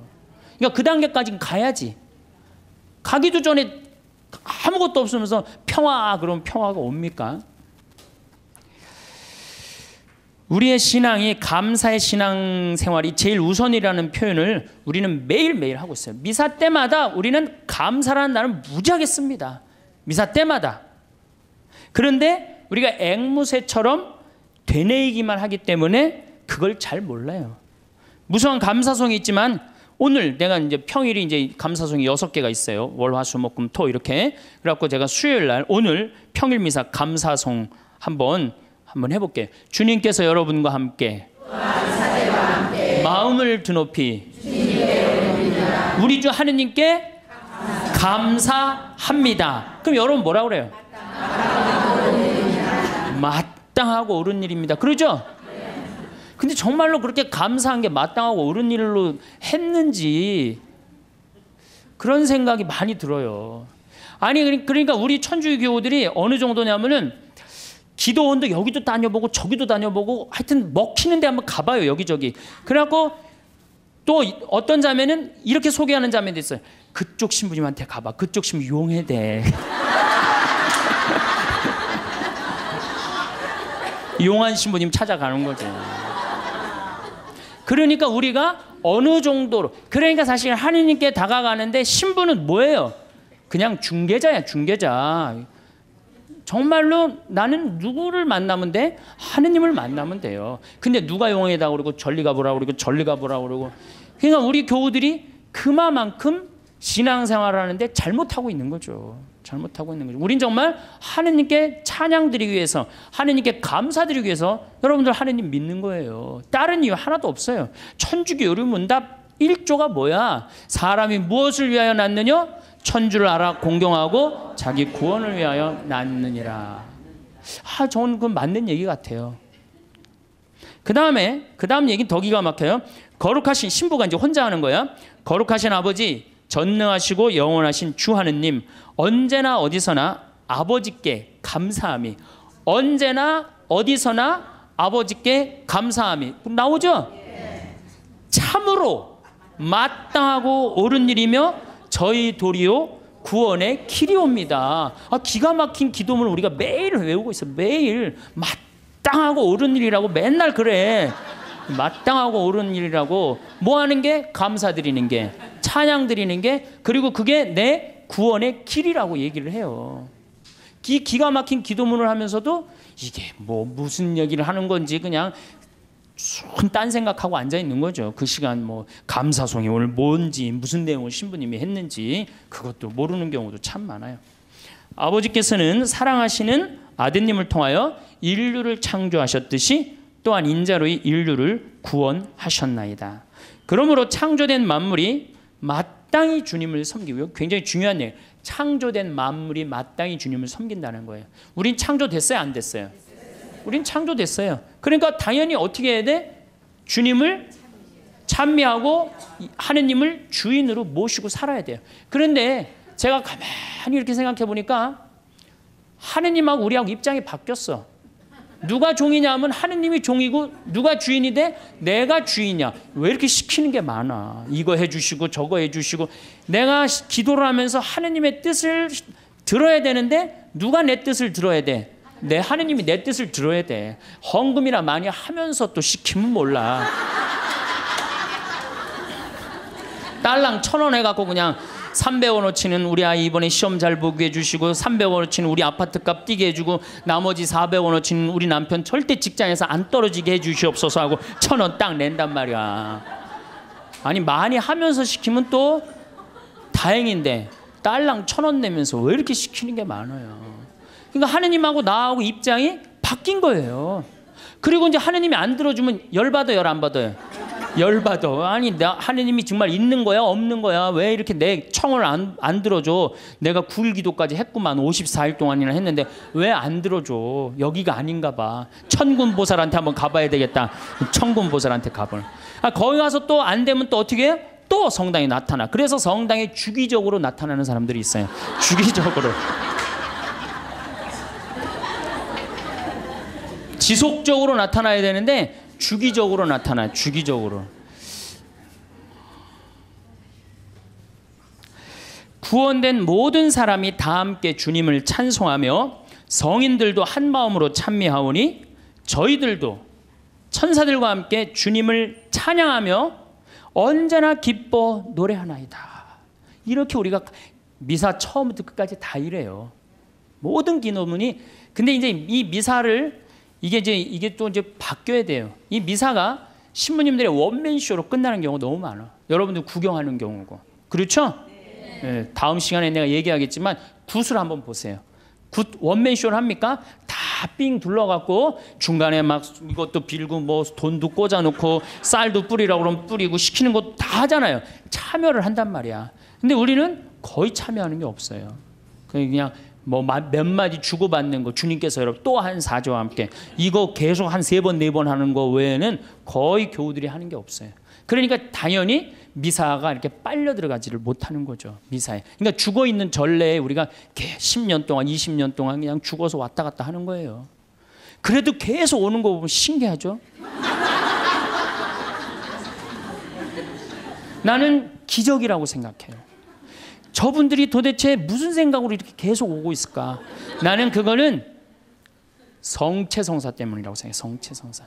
그러니까 그 단계까지 가야지. 가기도 전에 아무것도 없으면서 평화 그럼 평화가 옵니까? 우리의 신앙이 감사의 신앙 생활이 제일 우선이라는 표현을 우리는 매일매일 하고 있어요. 미사 때마다 우리는 감사라는 단어 무지하게 씁니다. 미사 때마다. 그런데 우리가 앵무새처럼 되뇌이기만 하기 때문에 그걸 잘 몰라요. 무수한 감사송이 있지만 오늘 내가 이제 평일이 이제 감사송이 여섯 개가 있어요. 월, 화, 수, 목, 금, 토 이렇게. 그래갖고 제가 수요일 날 오늘 평일 미사 감사송 한번 한번 해볼게. 주님께서 여러분과 함께, 함께 마음을 드높이 우리 주 하느님께 감사합니다. 그럼 여러분 뭐라 그래요? 마땅하고 옳은 일입니다. 그러죠? 근데 정말로 그렇게 감사한 게 마땅하고 옳은 일로 했는지 그런 생각이 많이 들어요. 아니 그러니까 우리 천주교우들이 어느 정도냐면은 기도원도 여기도 다녀보고 저기도 다녀보고 하여튼 먹히는 데 한번 가봐요 여기저기. 그래갖고 또 어떤 자매는 이렇게 소개하는 자매도 있어요. 그쪽 신부님한테 가봐. 그쪽 신부 용해대. 용한 신부님 찾아가는 거죠. 그러니까 우리가 어느 정도로 그러니까 사실 하느님께 다가가는데 신부는 뭐예요? 그냥 중개자야 중개자. 정말로 나는 누구를 만나면 돼? 하느님을 만나면 돼요. 근데 누가 용해다 그러고 전리가 보라 그러고 전리가 보라 그러고 그러니까 우리 교우들이 그만큼 신앙생활 하는데 잘못하고 있는 거죠. 잘못하고 있는 거죠. 우린 정말 하느님께 찬양드리기 위해서, 하느님께 감사드리기 위해서 여러분들 하느님 믿는 거예요. 다른 이유 하나도 없어요. 천주교류 문답 1조가 뭐야? 사람이 무엇을 위하여 났느냐? 천주를 알아 공경하고 자기 구원을 위하여 났느니라. 아, 저는 그건 맞는 얘기 같아요. 그 다음에, 그 다음 얘기 더 기가 막혀요. 거룩하신 신부가 이제 혼자 하는 거야. 거룩하신 아버지, 전능하시고 영원하신 주 하느님 언제나 어디서나 아버지께 감사함이 언제나 어디서나 아버지께 감사함이 나오죠? 참으로 마땅하고 옳은 일이며 저희 도리요 구원의 길이옵니다. 아, 기가 막힌 기도문 우리가 매일 외우고 있어. 매일 마땅하고 옳은 일이라고 맨날 그래. 마땅하고 옳은 일이라고 뭐 하는 게 감사드리는 게 찬양 드리는 게 그리고 그게 내 구원의 길이라고 얘기를 해요. 기, 기가 막힌 기도문을 하면서도 이게 뭐 무슨 얘기를 하는 건지 그냥 순딴 생각하고 앉아 있는 거죠. 그 시간 뭐 감사송이 오늘 뭔지 무슨 내용을 신부님이 했는지 그것도 모르는 경우도 참 많아요. 아버지께서는 사랑하시는 아드님을 통하여 인류를 창조하셨듯이 또한 인자로 인류를 구원하셨나이다. 그러므로 창조된 만물이 마땅히 주님을 섬기고요. 굉장히 중요한 일. 창조된 만물이 마땅히 주님을 섬긴다는 거예요. 우린 창조됐어요, 안 됐어요? 우린 창조됐어요. 그러니까 당연히 어떻게 해야 돼? 주님을 찬미하고 하느님을 주인으로 모시고 살아야 돼요. 그런데 제가 가만히 이렇게 생각해 보니까 하느님하고 우리하고 입장이 바뀌었어. 누가 종이냐 하면 하느님이 종이고 누가 주인이 돼? 내가 주인이야. 왜 이렇게 시키는 게 많아. 이거 해주시고 저거 해주시고 내가 기도를 하면서 하느님의 뜻을 들어야 되는데 누가 내 뜻을 들어야 돼? 내 하느님이 내 뜻을 들어야 돼. 헌금이나 많이 하면서 또 시키면 몰라. 딸랑 천 원 해갖고 그냥 300원어치는 우리 아이 이번에 시험 잘 보게 해주시고 300원어치는 우리 아파트값 뛰게 해주고 나머지 400원어치는 우리 남편 절대 직장에서 안 떨어지게 해주시옵소서 하고 천원 딱 낸단 말이야. 아니 많이 하면서 시키면 또 다행인데 딸랑 천원 내면서 왜 이렇게 시키는 게 많아요. 그러니까 하느님하고 나하고 입장이 바뀐 거예요. 그리고 이제 하느님이 안 들어주면 열받아 열 안 받아요. 열받어 아니, 나, 하느님이 정말 있는 거야? 없는 거야? 왜 이렇게 내 청을 안, 안 들어줘? 내가 9일 기도까지 했구만. 54일 동안이나 했는데 왜 안 들어줘? 여기가 아닌가 봐. 천군 보살한테 한번 가봐야 되겠다. 천군 보살한테 가볼. 아, 거기 가서 또 안 되면 또 어떻게 해? 또 성당에 나타나. 그래서 성당에 주기적으로 나타나는 사람들이 있어요. 주기적으로. 지속적으로 나타나야 되는데 주기적으로 나타나요. 주기적으로. 구원된 모든 사람이 다 함께 주님을 찬송하며 성인들도 한 마음으로 찬미하오니 저희들도 천사들과 함께 주님을 찬양하며 언제나 기뻐 노래하나이다. 이렇게 우리가 미사 처음부터 끝까지 다 이래요. 모든 기노문이 근데 이제 이 미사를 이게 이제 이게 또 이제 바뀌어야 돼요. 이 미사가 신부님들의 원맨쇼로 끝나는 경우 너무 많아. 여러분들 구경하는 경우고. 그렇죠? 네. 네, 다음 시간에 내가 얘기하겠지만 굿을 한번 보세요. 굿 원맨쇼를 합니까? 다 삥 둘러갖고 중간에 막 이것도 빌고 뭐 돈도 꽂아놓고 쌀도 뿌리라고 그러면 뿌리고 시키는 것도 다 하잖아요. 참여를 한단 말이야. 근데 우리는 거의 참여하는 게 없어요. 그냥 뭐몇 마디 주고받는 거 주님께서 여러분 또 한 사제와 함께 이거 계속 한 세 번 네번 네 하는 거 외에는 거의 교우들이 하는 게 없어요. 그러니까 당연히 미사가 이렇게 빨려 들어가지를 못하는 거죠. 미사에. 그러니까 죽어 있는 전례에 우리가 10년 동안 20년 동안 그냥 죽어서 왔다 갔다 하는 거예요. 그래도 계속 오는 거 보면 신기하죠. 나는 기적이라고 생각해요. 저분들이 도대체 무슨 생각으로 이렇게 계속 오고 있을까? 나는 그거는 성체성사 때문이라고 생각해. 성체성사.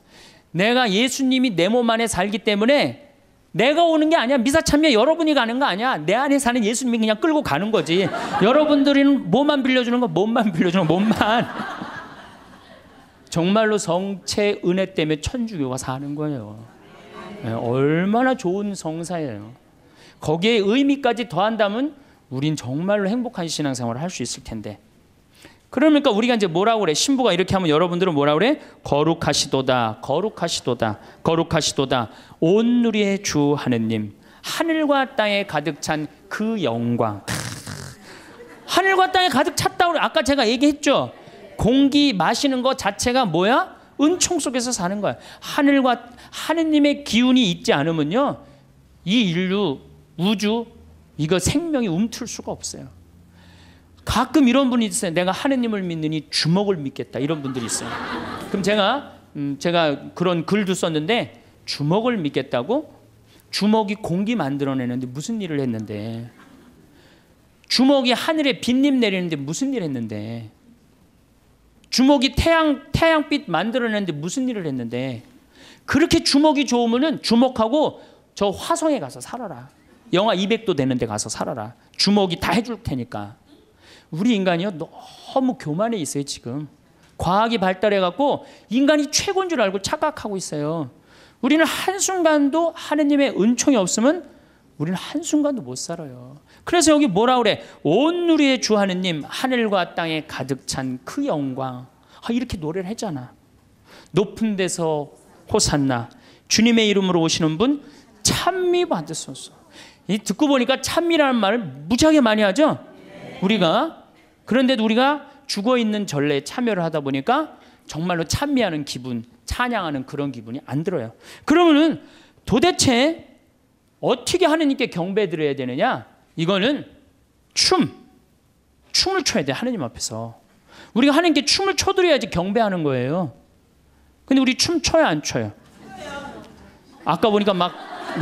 내가 예수님이 내 몸 안에 살기 때문에 내가 오는 게 아니야. 미사 참여 여러분이 가는 거 아니야. 내 안에 사는 예수님이 그냥 끌고 가는 거지. 여러분들은 몸만 빌려주는 거, 몸만 빌려주는 거, 몸만. 정말로 성체 은혜 때문에 천주교가 사는 거예요. 네, 얼마나 좋은 성사예요. 거기에 의미까지 더한다면 우린 정말로 행복한 신앙생활을 할 수 있을 텐데. 그러니까 우리가 이제 뭐라고 그래? 신부가 이렇게 하면 여러분들은 뭐라고 그래? 거룩하시도다. 거룩하시도다. 거룩하시도다. 온누리의 주 하느님. 하늘과 땅에 가득 찬 그 영광. 하늘과 땅에 가득 찼다고 아까 제가 얘기했죠. 공기 마시는 것 자체가 뭐야? 은총 속에서 사는 거야. 하늘과 하느님의 기운이 있지 않으면요. 이 인류 우주 이거 생명이 움틀 수가 없어요. 가끔 이런 분이 있어요. 내가 하느님을 믿느니 주먹을 믿겠다. 이런 분들이 있어요. 그럼 제가 음, 제가 그런 글도 썼는데 주먹을 믿겠다고 주먹이 공기 만들어내는데 무슨 일을 했는데 주먹이 하늘에 빗잎 내리는데 무슨 일을 했는데 주먹이 태양 태양빛 만들어내는데 무슨 일을 했는데 그렇게 주먹이 좋으면 주먹하고 저 화성에 가서 살아라. 영하 200도 되는 데 가서 살아라. 주먹이 다 해줄 테니까. 우리 인간이요 너무 교만해 있어요 지금. 과학이 발달해갖고 인간이 최고인 줄 알고 착각하고 있어요. 우리는 한순간도 하느님의 은총이 없으면 우리는 한순간도 못 살아요. 그래서 여기 뭐라 그래? 온 누리의 주 하느님, 하늘과 땅에 가득 찬 그 영광. 아, 이렇게 노래를 했잖아. 높은 데서 호산나. 주님의 이름으로 오시는 분, 찬미 받으소서. 이 듣고 보니까 참미라는 말을 무지하게 많이 하죠. 우리가 그런데도 우리가 죽어 있는 전례에 참여를 하다 보니까 정말로 찬미하는 기분, 찬양하는 그런 기분이 안 들어요. 그러면은 도대체 어떻게 하느님께 경배 드려야 되느냐? 이거는 춤, 춤을 춰야 돼 하느님 앞에서. 우리가 하느님께 춤을 춰드려야지 경배하는 거예요. 근데 우리 춤 춰야 안 춰요? 아까 보니까 막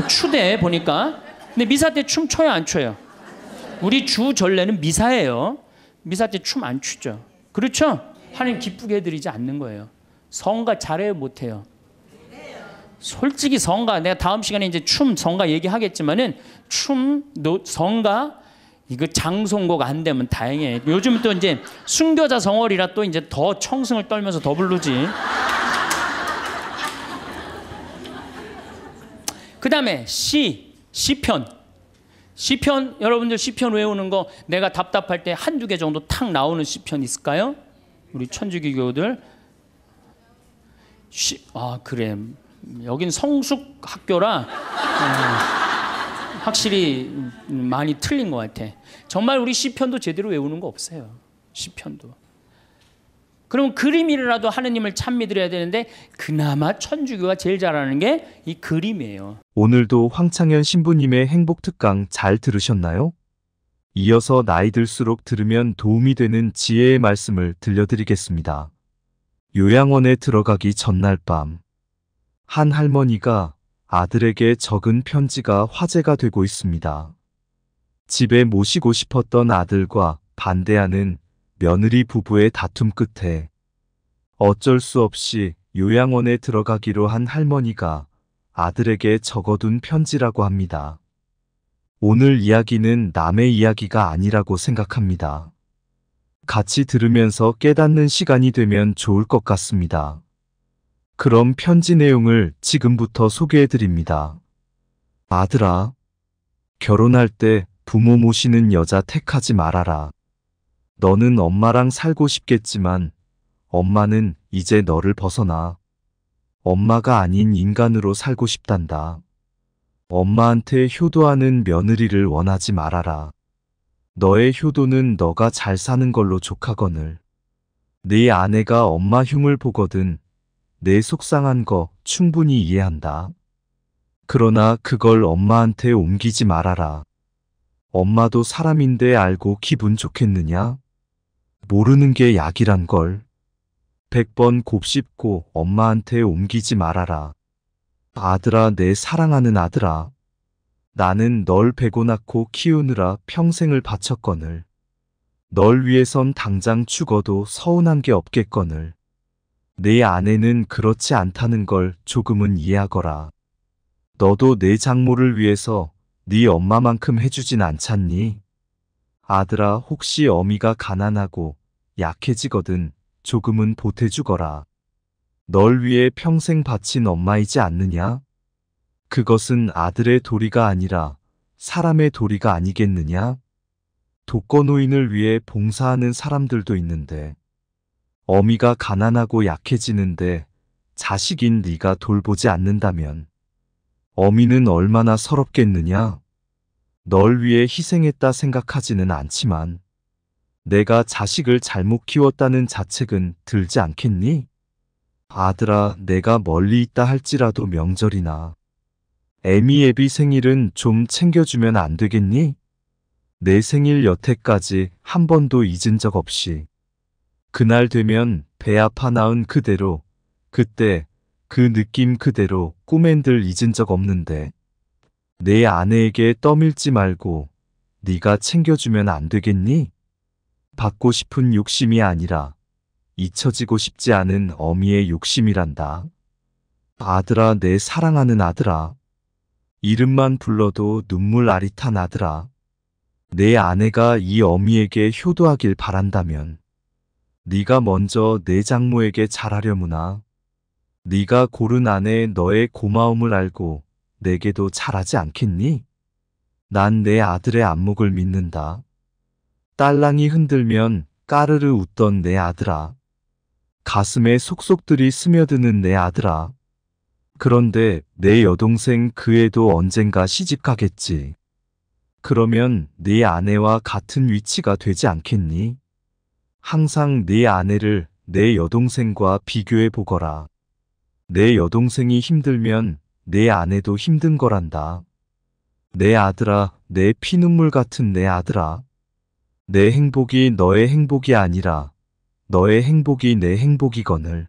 추대 보니까 근데 미사 때 춤 춰요 안 춰요? 우리 주 전례는 미사예요. 미사 때 춤 안 추죠. 그렇죠? 하나님 기쁘게 해드리지 않는 거예요. 성가 잘해요 못해요? 솔직히 성가 내가 다음 시간에 이제 춤 성가 얘기하겠지만은 춤 노, 성가 이거 장송곡 안 되면 다행이에요. 요즘 또 이제 순교자 성월이라 또 이제 더 청승을 떨면서 더 부르지. 그 다음에 시 시편. 시편 여러분들 시편 외우는 거 내가 답답할 때 한두 개 정도 탁 나오는 시편 있을까요? 우리 천주교교들 시, 아 그래 여긴 성숙 학교라 어, 확실히 많이 틀린 것 같아 정말 우리 시편도 제대로 외우는 거 없어요 시편도 그럼 그림이라도 하느님을 참 믿으려야 되는데 그나마 천주교가 제일 잘하는 게 이 그림이에요. 오늘도 황창현 신부님의 행복 특강 잘 들으셨나요? 이어서 나이 들수록 들으면 도움이 되는 지혜의 말씀을 들려드리겠습니다. 요양원에 들어가기 전날 밤, 한 할머니가 아들에게 적은 편지가 화제가 되고 있습니다. 집에 모시고 싶었던 아들과 반대하는 며느리 부부의 다툼 끝에 어쩔 수 없이 요양원에 들어가기로 한 할머니가 아들에게 적어둔 편지라고 합니다. 오늘 이야기는 남의 이야기가 아니라고 생각합니다. 같이 들으면서 깨닫는 시간이 되면 좋을 것 같습니다. 그럼 편지 내용을 지금부터 소개해 드립니다. 아들아, 결혼할 때 부모 모시는 여자 택하지 말아라. 너는 엄마랑 살고 싶겠지만 엄마는 이제 너를 벗어나. 엄마가 아닌 인간으로 살고 싶단다. 엄마한테 효도하는 며느리를 원하지 말아라. 너의 효도는 너가 잘 사는 걸로 족하거늘. 네 아내가 엄마 흉을 보거든 내 속상한 거 충분히 이해한다. 그러나 그걸 엄마한테 옮기지 말아라. 엄마도 사람인데 알고 기분 좋겠느냐? 모르는 게 약이란 걸. 100번 곱씹고 엄마한테 옮기지 말아라. 아들아 내 사랑하는 아들아. 나는 널 베고 낳고 키우느라 평생을 바쳤거늘. 널 위해선 당장 죽어도 서운한 게 없겠거늘. 내 아내는 그렇지 않다는 걸 조금은 이해하거라. 너도 내 장모를 위해서 네 엄마만큼 해주진 않잖니? 아들아 혹시 어미가 가난하고 약해지거든 조금은 보태주거라. 널 위해 평생 바친 엄마이지 않느냐? 그것은 아들의 도리가 아니라 사람의 도리가 아니겠느냐? 독거노인을 위해 봉사하는 사람들도 있는데 어미가 가난하고 약해지는데 자식인 네가 돌보지 않는다면 어미는 얼마나 서럽겠느냐? 널 위해 희생했다 생각하지는 않지만 내가 자식을 잘못 키웠다는 자책은 들지 않겠니? 아들아, 내가 멀리 있다 할지라도 명절이나 에미애비 생일은 좀 챙겨주면 안 되겠니? 내 생일 여태까지 한 번도 잊은 적 없이 그날 되면 배 아파 나은 그대로 그때 그 느낌 그대로 꿈엔들 잊은 적 없는데 내 아내에게 떠밀지 말고 네가 챙겨주면 안 되겠니? 받고 싶은 욕심이 아니라 잊혀지고 싶지 않은 어미의 욕심이란다. 아들아 내 사랑하는 아들아 이름만 불러도 눈물 아리탄 아들아 내 아내가 이 어미에게 효도하길 바란다면 네가 먼저 내 장모에게 잘하려무나 네가 고른 아내 너의 고마움을 알고 내게도 잘하지 않겠니? 난 내 아들의 안목을 믿는다. 딸랑이 흔들면 까르르 웃던 내 아들아. 가슴에 속속들이 스며드는 내 아들아. 그런데 내 여동생 그 애도 언젠가 시집 가겠지. 그러면 네 아내와 같은 위치가 되지 않겠니? 항상 네 아내를 내 여동생과 비교해 보거라. 내 여동생이 힘들면 내 아내도 힘든 거란다. 내 아들아, 내 피눈물 같은 내 아들아. 내 행복이 너의 행복이 아니라 너의 행복이 내 행복이거늘.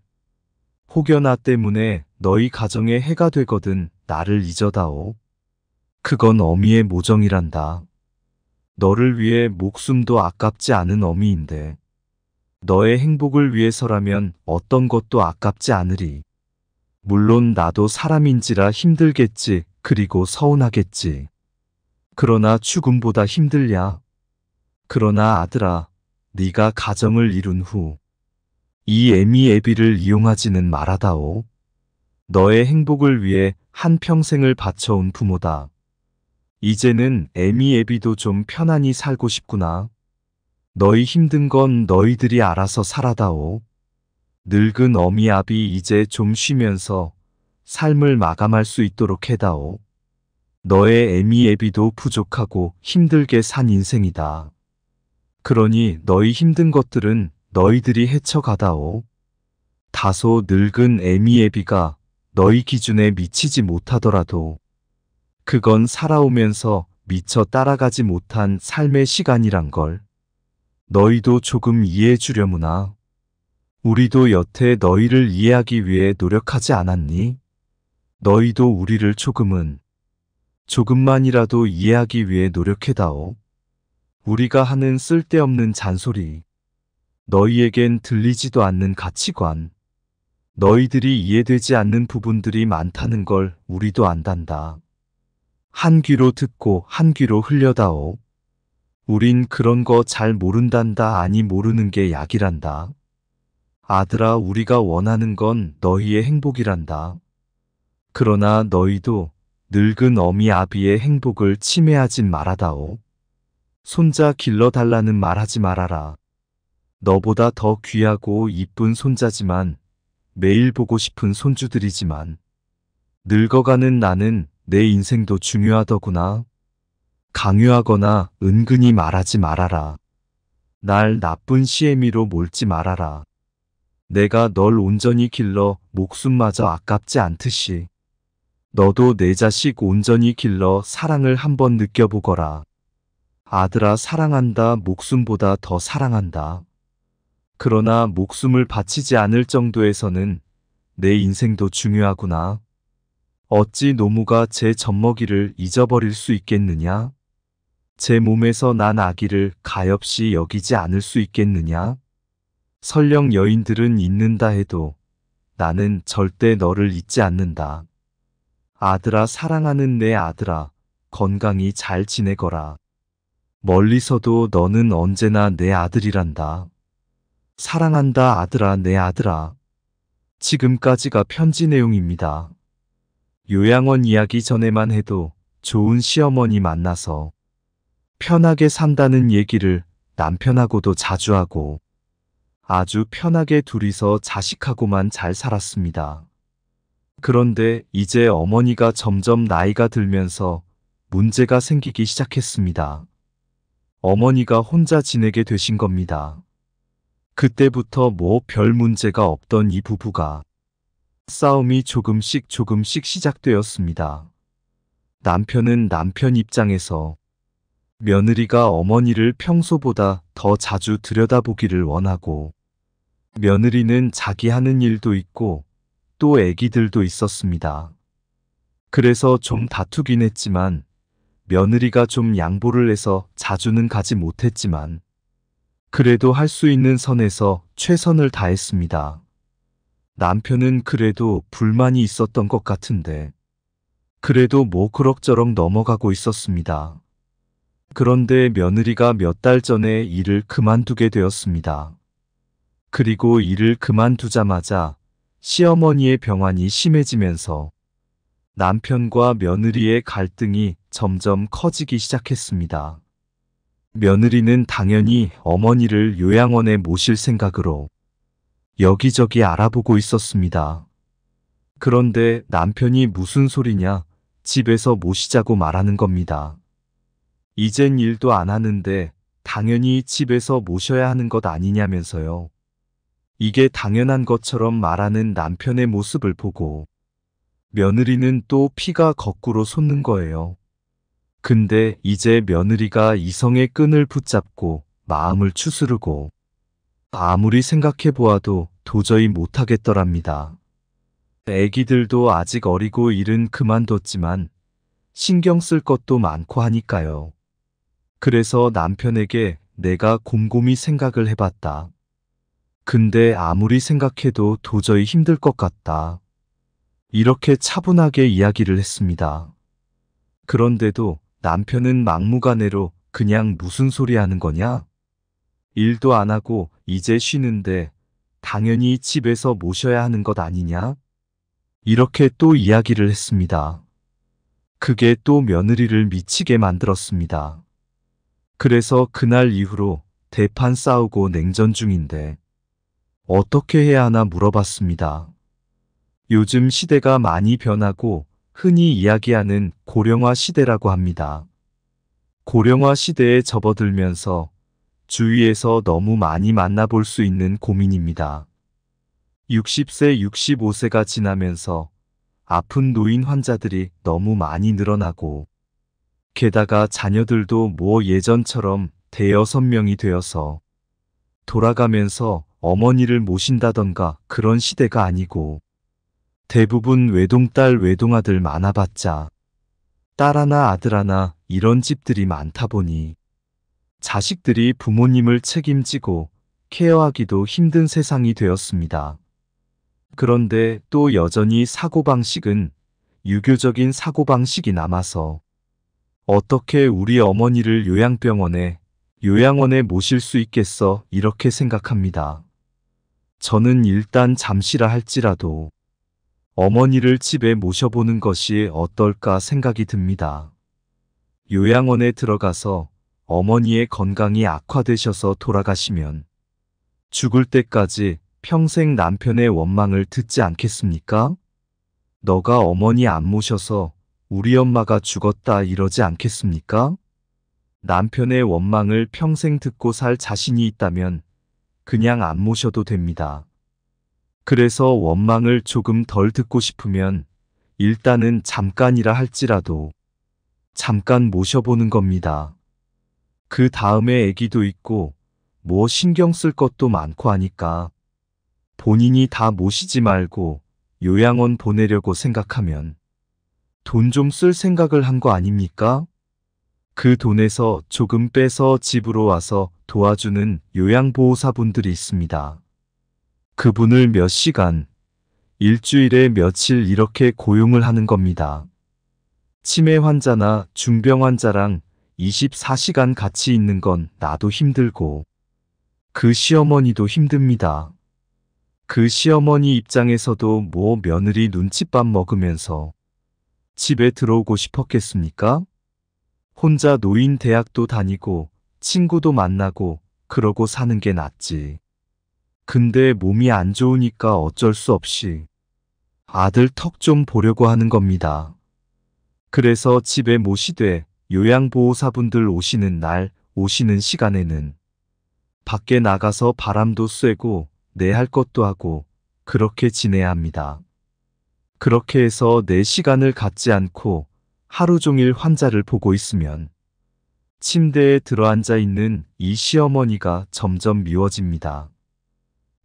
혹여나 때문에 너희 가정에 해가 되거든 나를 잊어다오. 그건 어미의 모정이란다. 너를 위해 목숨도 아깝지 않은 어미인데 너의 행복을 위해서라면 어떤 것도 아깝지 않으리. 물론 나도 사람인지라 힘들겠지, 그리고 서운하겠지. 그러나 죽음보다 힘들랴. 그러나 아들아, 네가 가정을 이룬 후이 애미 애비를 이용하지는 말아다오. 너의 행복을 위해 한평생을 바쳐온 부모다. 이제는 애미 애비도 좀 편안히 살고 싶구나. 너희 힘든 건 너희들이 알아서 살아다오. 늙은 어미 아비 이제 좀 쉬면서 삶을 마감할 수 있도록 해다오. 너의 애미 애비도 부족하고 힘들게 산 인생이다. 그러니 너희 힘든 것들은 너희들이 헤쳐가다오. 다소 늙은 애미 애비가 너희 기준에 미치지 못하더라도 그건 살아오면서 미처 따라가지 못한 삶의 시간이란 걸 너희도 조금 이해해 주려무나. 우리도 여태 너희를 이해하기 위해 노력하지 않았니? 너희도 우리를 조금은 조금만이라도 이해하기 위해 노력해다오. 우리가 하는 쓸데없는 잔소리, 너희에겐 들리지도 않는 가치관, 너희들이 이해되지 않는 부분들이 많다는 걸 우리도 안단다. 한 귀로 듣고 한 귀로 흘려다오. 우린 그런 거 잘 모른단다 아니 모르는 게 약이란다. 아들아 우리가 원하는 건 너희의 행복이란다. 그러나 너희도 늙은 어미 아비의 행복을 침해하진 말아다오. 손자 길러달라는 말하지 말아라. 너보다 더 귀하고 이쁜 손자지만 매일 보고 싶은 손주들이지만 늙어가는 나는 내 인생도 중요하더구나. 강요하거나 은근히 말하지 말아라. 날 나쁜 시애미로 몰지 말아라. 내가 널 온전히 길러 목숨마저 아깝지 않듯이 너도 내 자식 온전히 길러 사랑을 한번 느껴보거라. 아들아 사랑한다 목숨보다 더 사랑한다. 그러나 목숨을 바치지 않을 정도에서는 내 인생도 중요하구나. 어찌 노무가 제 젖먹이를 잊어버릴 수 있겠느냐? 제 몸에서 난 아기를 가엾이 여기지 않을 수 있겠느냐? 설령 여인들은 잊는다 해도 나는 절대 너를 잊지 않는다. 아들아 사랑하는 내 아들아 건강히 잘 지내거라. 멀리서도 너는 언제나 내 아들이란다. 사랑한다 아들아 내 아들아. 지금까지가 편지 내용입니다. 요양원 이야기 전에만 해도 좋은 시어머니 만나서 편하게 산다는 얘기를 남편하고도 자주 하고 아주 편하게 둘이서 자식하고만 잘 살았습니다. 그런데 이제 어머니가 점점 나이가 들면서 문제가 생기기 시작했습니다. 어머니가 혼자 지내게 되신 겁니다. 그때부터 뭐 별 문제가 없던 이 부부가 싸움이 조금씩 조금씩 시작되었습니다. 남편은 남편 입장에서 며느리가 어머니를 평소보다 더 자주 들여다보기를 원하고 며느리는 자기 하는 일도 있고 또 애기들도 있었습니다. 그래서 좀 다투긴 했지만 며느리가 좀 양보를 해서 자주는 가지 못했지만 그래도 할 수 있는 선에서 최선을 다했습니다. 남편은 그래도 불만이 있었던 것 같은데 그래도 뭐 그럭저럭 넘어가고 있었습니다. 그런데 며느리가 몇 달 전에 일을 그만두게 되었습니다. 그리고 일을 그만두자마자 시어머니의 병환이 심해지면서 남편과 며느리의 갈등이 점점 커지기 시작했습니다. 며느리는 당연히 어머니를 요양원에 모실 생각으로 여기저기 알아보고 있었습니다. 그런데 남편이 무슨 소리냐 집에서 모시자고 말하는 겁니다. 이젠 일도 안 하는데 당연히 집에서 모셔야 하는 것 아니냐면서요. 이게 당연한 것처럼 말하는 남편의 모습을 보고 며느리는 또 피가 거꾸로 솟는 거예요. 근데 이제 며느리가 이성의 끈을 붙잡고 마음을 추스르고 아무리 생각해 보아도 도저히 못하겠더랍니다. 애기들도 아직 어리고 일은 그만뒀지만 신경 쓸 것도 많고 하니까요. 그래서 남편에게 내가 곰곰이 생각을 해봤다. 근데 아무리 생각해도 도저히 힘들 것 같다. 이렇게 차분하게 이야기를 했습니다. 그런데도 남편은 막무가내로 그냥 무슨 소리 하는 거냐? 일도 안 하고 이제 쉬는데 당연히 집에서 모셔야 하는 것 아니냐? 이렇게 또 이야기를 했습니다. 그게 또 며느리를 미치게 만들었습니다. 그래서 그날 이후로 대판 싸우고 냉전 중인데 어떻게 해야 하나 물어봤습니다. 요즘 시대가 많이 변하고 흔히 이야기하는 고령화 시대라고 합니다. 고령화 시대에 접어들면서 주위에서 너무 많이 만나볼 수 있는 고민입니다. 60세, 65세가 지나면서 아픈 노인 환자들이 너무 많이 늘어나고 게다가 자녀들도 뭐 예전처럼 대여섯 명이 되어서 돌아가면서 어머니를 모신다던가 그런 시대가 아니고 대부분 외동딸 외동아들 많아봤자 딸 하나 아들 하나 이런 집들이 많다 보니 자식들이 부모님을 책임지고 케어하기도 힘든 세상이 되었습니다. 그런데 또 여전히 사고방식은 유교적인 사고방식이 남아서 어떻게 우리 어머니를 요양병원에 요양원에 모실 수 있겠어 이렇게 생각합니다. 저는 일단 잠시라 할지라도 어머니를 집에 모셔보는 것이 어떨까 생각이 듭니다. 요양원에 들어가서 어머니의 건강이 악화되셔서 돌아가시면 죽을 때까지 평생 남편의 원망을 듣지 않겠습니까? 너가 어머니 안 모셔서 우리 엄마가 죽었다 이러지 않겠습니까? 남편의 원망을 평생 듣고 살 자신이 있다면 그냥 안 모셔도 됩니다. 그래서 원망을 조금 덜 듣고 싶으면 일단은 잠깐이라 할지라도 잠깐 모셔보는 겁니다. 그 다음에 애기도 있고 뭐 신경 쓸 것도 많고 하니까 본인이 다 모시지 말고 요양원 보내려고 생각하면 돈 좀 쓸 생각을 한 거 아닙니까? 그 돈에서 조금 빼서 집으로 와서 도와주는 요양보호사분들이 있습니다. 그분을 몇 시간, 일주일에 며칠 이렇게 고용을 하는 겁니다. 치매 환자나 중병 환자랑 24시간 같이 있는 건 나도 힘들고 그 시어머니도 힘듭니다. 그 시어머니 입장에서도 뭐 며느리 눈칫밥 먹으면서 집에 들어오고 싶었겠습니까? 혼자 노인 대학도 다니고 친구도 만나고 그러고 사는 게 낫지. 근데 몸이 안 좋으니까 어쩔 수 없이 아들 턱 좀 보려고 하는 겁니다. 그래서 집에 모시되 요양보호사분들 오시는 날, 오시는 시간에는 밖에 나가서 바람도 쐬고 내 할 것도 하고 그렇게 지내야 합니다. 그렇게 해서 내 시간을 갖지 않고 하루 종일 환자를 보고 있으면 침대에 들어앉아 있는 이 시어머니가 점점 미워집니다.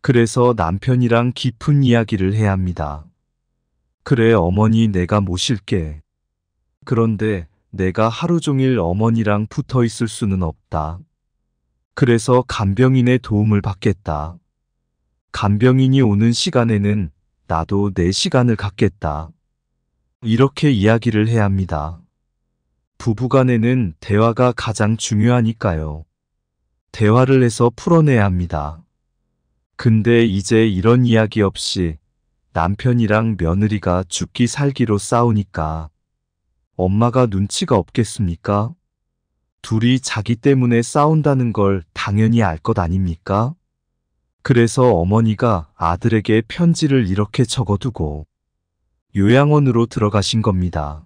그래서 남편이랑 깊은 이야기를 해야 합니다. 그래 어머니 내가 모실게. 그런데 내가 하루 종일 어머니랑 붙어 있을 수는 없다. 그래서 간병인의 도움을 받겠다. 간병인이 오는 시간에는 나도 내 시간을 갖겠다. 이렇게 이야기를 해야 합니다. 부부간에는 대화가 가장 중요하니까요. 대화를 해서 풀어내야 합니다. 근데 이제 이런 이야기 없이 남편이랑 며느리가 죽기 살기로 싸우니까 엄마가 눈치가 없겠습니까? 둘이 자기 때문에 싸운다는 걸 당연히 알 것 아닙니까? 그래서 어머니가 아들에게 편지를 이렇게 적어두고 요양원으로 들어가신 겁니다.